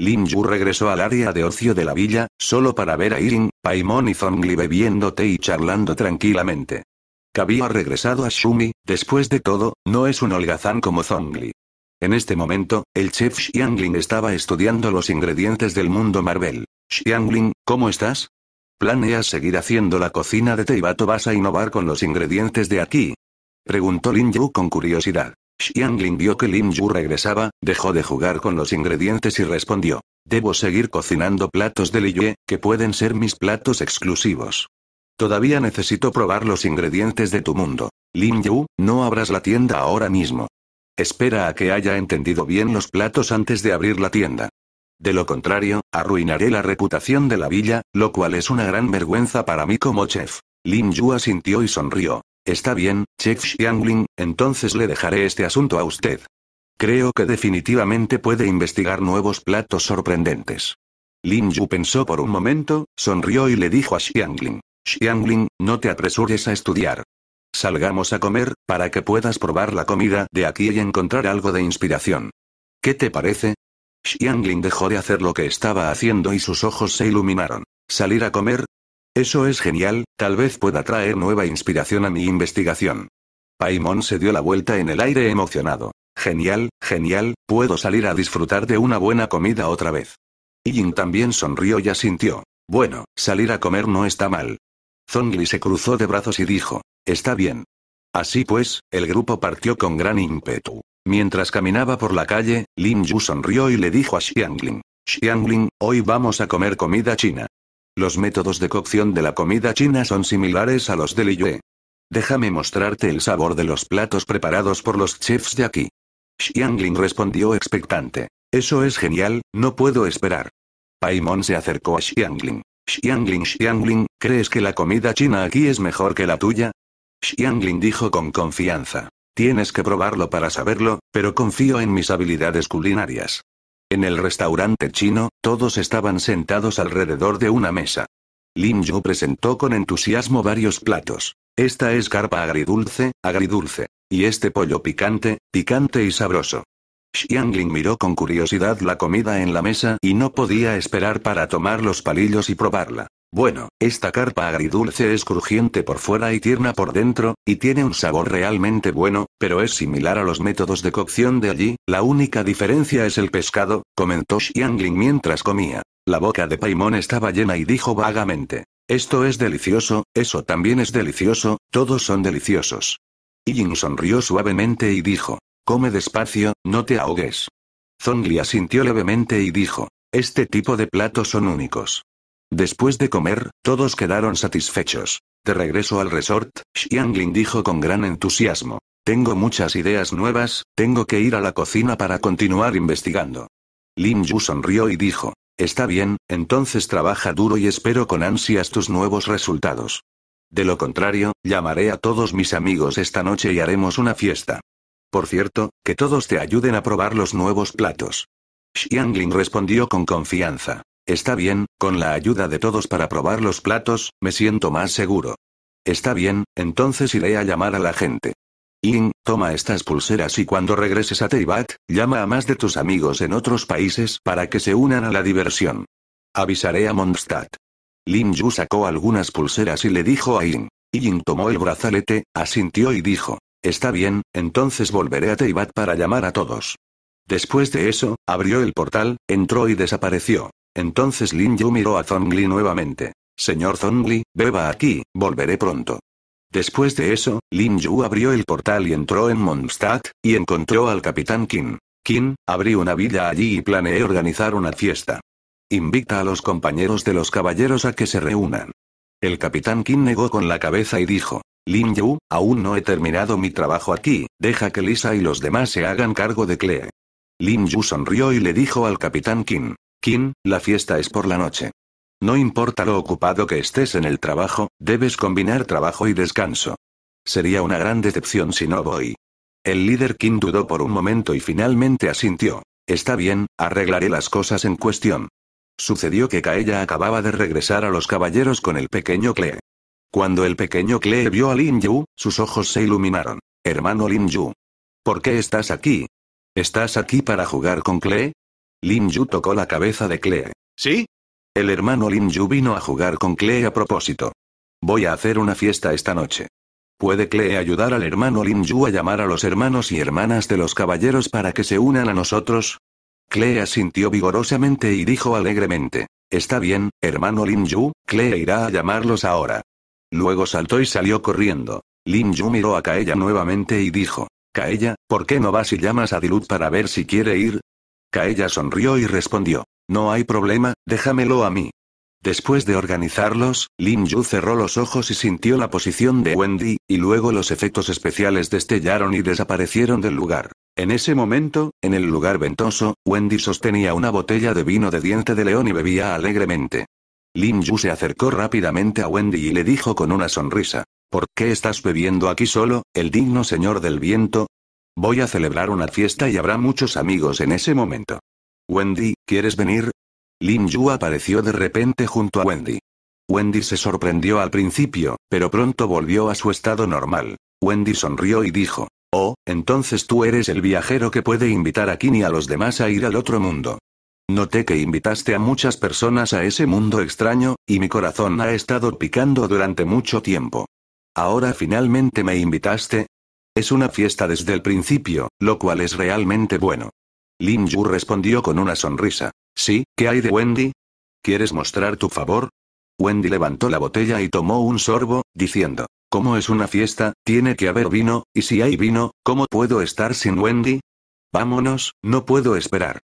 Lin Yu regresó al área de ocio de la villa, solo para ver a Irin, Paimon y Zongli bebiendo té y charlando tranquilamente. Kabi ha regresado a Shumi, después de todo, no es un holgazán como Zongli. En este momento, el chef Xiangling estaba estudiando los ingredientes del mundo Marvel. Xiangling, ¿cómo estás? ¿Planeas seguir haciendo la cocina de Teibato? ¿Vas a innovar con los ingredientes de aquí? Preguntó Lin Yu con curiosidad. Xiangling vio que Lin Yu regresaba, dejó de jugar con los ingredientes y respondió. Debo seguir cocinando platos de Liyue, que pueden ser mis platos exclusivos. Todavía necesito probar los ingredientes de tu mundo. Lin Yu, no abras la tienda ahora mismo. Espera a que haya entendido bien los platos antes de abrir la tienda. De lo contrario, arruinaré la reputación de la villa, lo cual es una gran vergüenza para mí como chef. Lin Yu asintió y sonrió. Está bien, Chef Xiangling, entonces le dejaré este asunto a usted. Creo que definitivamente puede investigar nuevos platos sorprendentes. Lin Yu pensó por un momento, sonrió y le dijo a Xiangling. Xiangling, no te apresures a estudiar. Salgamos a comer, para que puedas probar la comida de aquí y encontrar algo de inspiración. ¿Qué te parece? Xiangling dejó de hacer lo que estaba haciendo y sus ojos se iluminaron. Salir a comer, eso es genial, tal vez pueda traer nueva inspiración a mi investigación. Paimon se dio la vuelta en el aire emocionado. Genial, genial, puedo salir a disfrutar de una buena comida otra vez. Yin también sonrió y asintió. Bueno, salir a comer no está mal. Zongli se cruzó de brazos y dijo, está bien. Así pues, el grupo partió con gran ímpetu. Mientras caminaba por la calle, Lin Yu sonrió y le dijo a Xiangling, Xiangling, hoy vamos a comer comida china. Los métodos de cocción de la comida china son similares a los del yue. Déjame mostrarte el sabor de los platos preparados por los chefs de aquí. Xiangling respondió expectante. Eso es genial, no puedo esperar. Paimon se acercó a Xiangling. Xiangling, Xiangling, ¿crees que la comida china aquí es mejor que la tuya? Xiangling dijo con confianza. Tienes que probarlo para saberlo, pero confío en mis habilidades culinarias. En el restaurante chino, todos estaban sentados alrededor de una mesa. Lin Yu presentó con entusiasmo varios platos. Esta es carpa agridulce, agridulce. Y este pollo picante, picante y sabroso. Xiangling miró con curiosidad la comida en la mesa y no podía esperar para tomar los palillos y probarla. Bueno, esta carpa agridulce es crujiente por fuera y tierna por dentro, y tiene un sabor realmente bueno, pero es similar a los métodos de cocción de allí, la única diferencia es el pescado, comentó Xiangling mientras comía. La boca de Paimon estaba llena y dijo vagamente. Esto es delicioso, eso también es delicioso, todos son deliciosos. Ying sonrió suavemente y dijo. Come despacio, no te ahogues. Zongli asintió levemente y dijo. Este tipo de platos son únicos. Después de comer, todos quedaron satisfechos. De regreso al resort, Xiangling dijo con gran entusiasmo. Tengo muchas ideas nuevas, tengo que ir a la cocina para continuar investigando. Lin Yu sonrió y dijo. Está bien, entonces trabaja duro y espero con ansias tus nuevos resultados. De lo contrario, llamaré a todos mis amigos esta noche y haremos una fiesta. Por cierto, que todos te ayuden a probar los nuevos platos. Xiangling respondió con confianza. Está bien, con la ayuda de todos para probar los platos, me siento más seguro. Está bien, entonces iré a llamar a la gente. Ying, toma estas pulseras y cuando regreses a Teibat, llama a más de tus amigos en otros países para que se unan a la diversión. Avisaré a Mondstadt. Lin Yu sacó algunas pulseras y le dijo a Ying. Ying tomó el brazalete, asintió y dijo, Está bien, entonces volveré a Teibat para llamar a todos. Después de eso, abrió el portal, entró y desapareció. Entonces Lin Yu miró a Zongli nuevamente. Señor Zongli, beba aquí, volveré pronto. Después de eso, Lin Yu abrió el portal y entró en Mondstadt, y encontró al capitán Qin. Qin, abrí una villa allí y planeé organizar una fiesta. Invita a los compañeros de los caballeros a que se reúnan. El capitán Qin negó con la cabeza y dijo, Lin Yu, aún no he terminado mi trabajo aquí, deja que Lisa y los demás se hagan cargo de Klee. Lin Yu sonrió y le dijo al capitán Qin, Kim, la fiesta es por la noche. No importa lo ocupado que estés en el trabajo, debes combinar trabajo y descanso. Sería una gran decepción si no voy. El líder Kim dudó por un momento y finalmente asintió. Está bien, arreglaré las cosas en cuestión. Sucedió que Kaella acababa de regresar a los caballeros con el pequeño Klee. Cuando el pequeño Klee vio a Lin Yu, sus ojos se iluminaron. Hermano Lin Yu. ¿Por qué estás aquí? ¿Estás aquí para jugar con Klee? Lin Yu tocó la cabeza de Klee. ¿Sí? El hermano Lin Yu vino a jugar con Clee a propósito. Voy a hacer una fiesta esta noche. ¿Puede Clee ayudar al hermano Lin Yu a llamar a los hermanos y hermanas de los caballeros para que se unan a nosotros? Clee asintió vigorosamente y dijo alegremente. Está bien, hermano Lin Yu, Clee irá a llamarlos ahora. Luego saltó y salió corriendo. Lin Yu miró a Kaella nuevamente y dijo. Kaella, ¿por qué no vas y llamas a Dilut para ver si quiere ir? ella sonrió y respondió. No hay problema, déjamelo a mí. Después de organizarlos, Lin Yu cerró los ojos y sintió la posición de Wendy, y luego los efectos especiales destellaron y desaparecieron del lugar. En ese momento, en el lugar ventoso, Wendy sostenía una botella de vino de diente de león y bebía alegremente. Lin Yu se acercó rápidamente a Wendy y le dijo con una sonrisa. ¿Por qué estás bebiendo aquí solo, el digno señor del viento? Voy a celebrar una fiesta y habrá muchos amigos en ese momento. Wendy, ¿quieres venir? Lin Yu apareció de repente junto a Wendy. Wendy se sorprendió al principio, pero pronto volvió a su estado normal. Wendy sonrió y dijo, Oh, entonces tú eres el viajero que puede invitar a Kim y a los demás a ir al otro mundo. Noté que invitaste a muchas personas a ese mundo extraño, y mi corazón ha estado picando durante mucho tiempo. Ahora finalmente me invitaste, es una fiesta desde el principio, lo cual es realmente bueno. Lin Yu respondió con una sonrisa. Sí, ¿qué hay de Wendy? ¿Quieres mostrar tu favor? Wendy levantó la botella y tomó un sorbo, diciendo, ¿Cómo es una fiesta, tiene que haber vino, y si hay vino, ¿cómo puedo estar sin Wendy? Vámonos, no puedo esperar.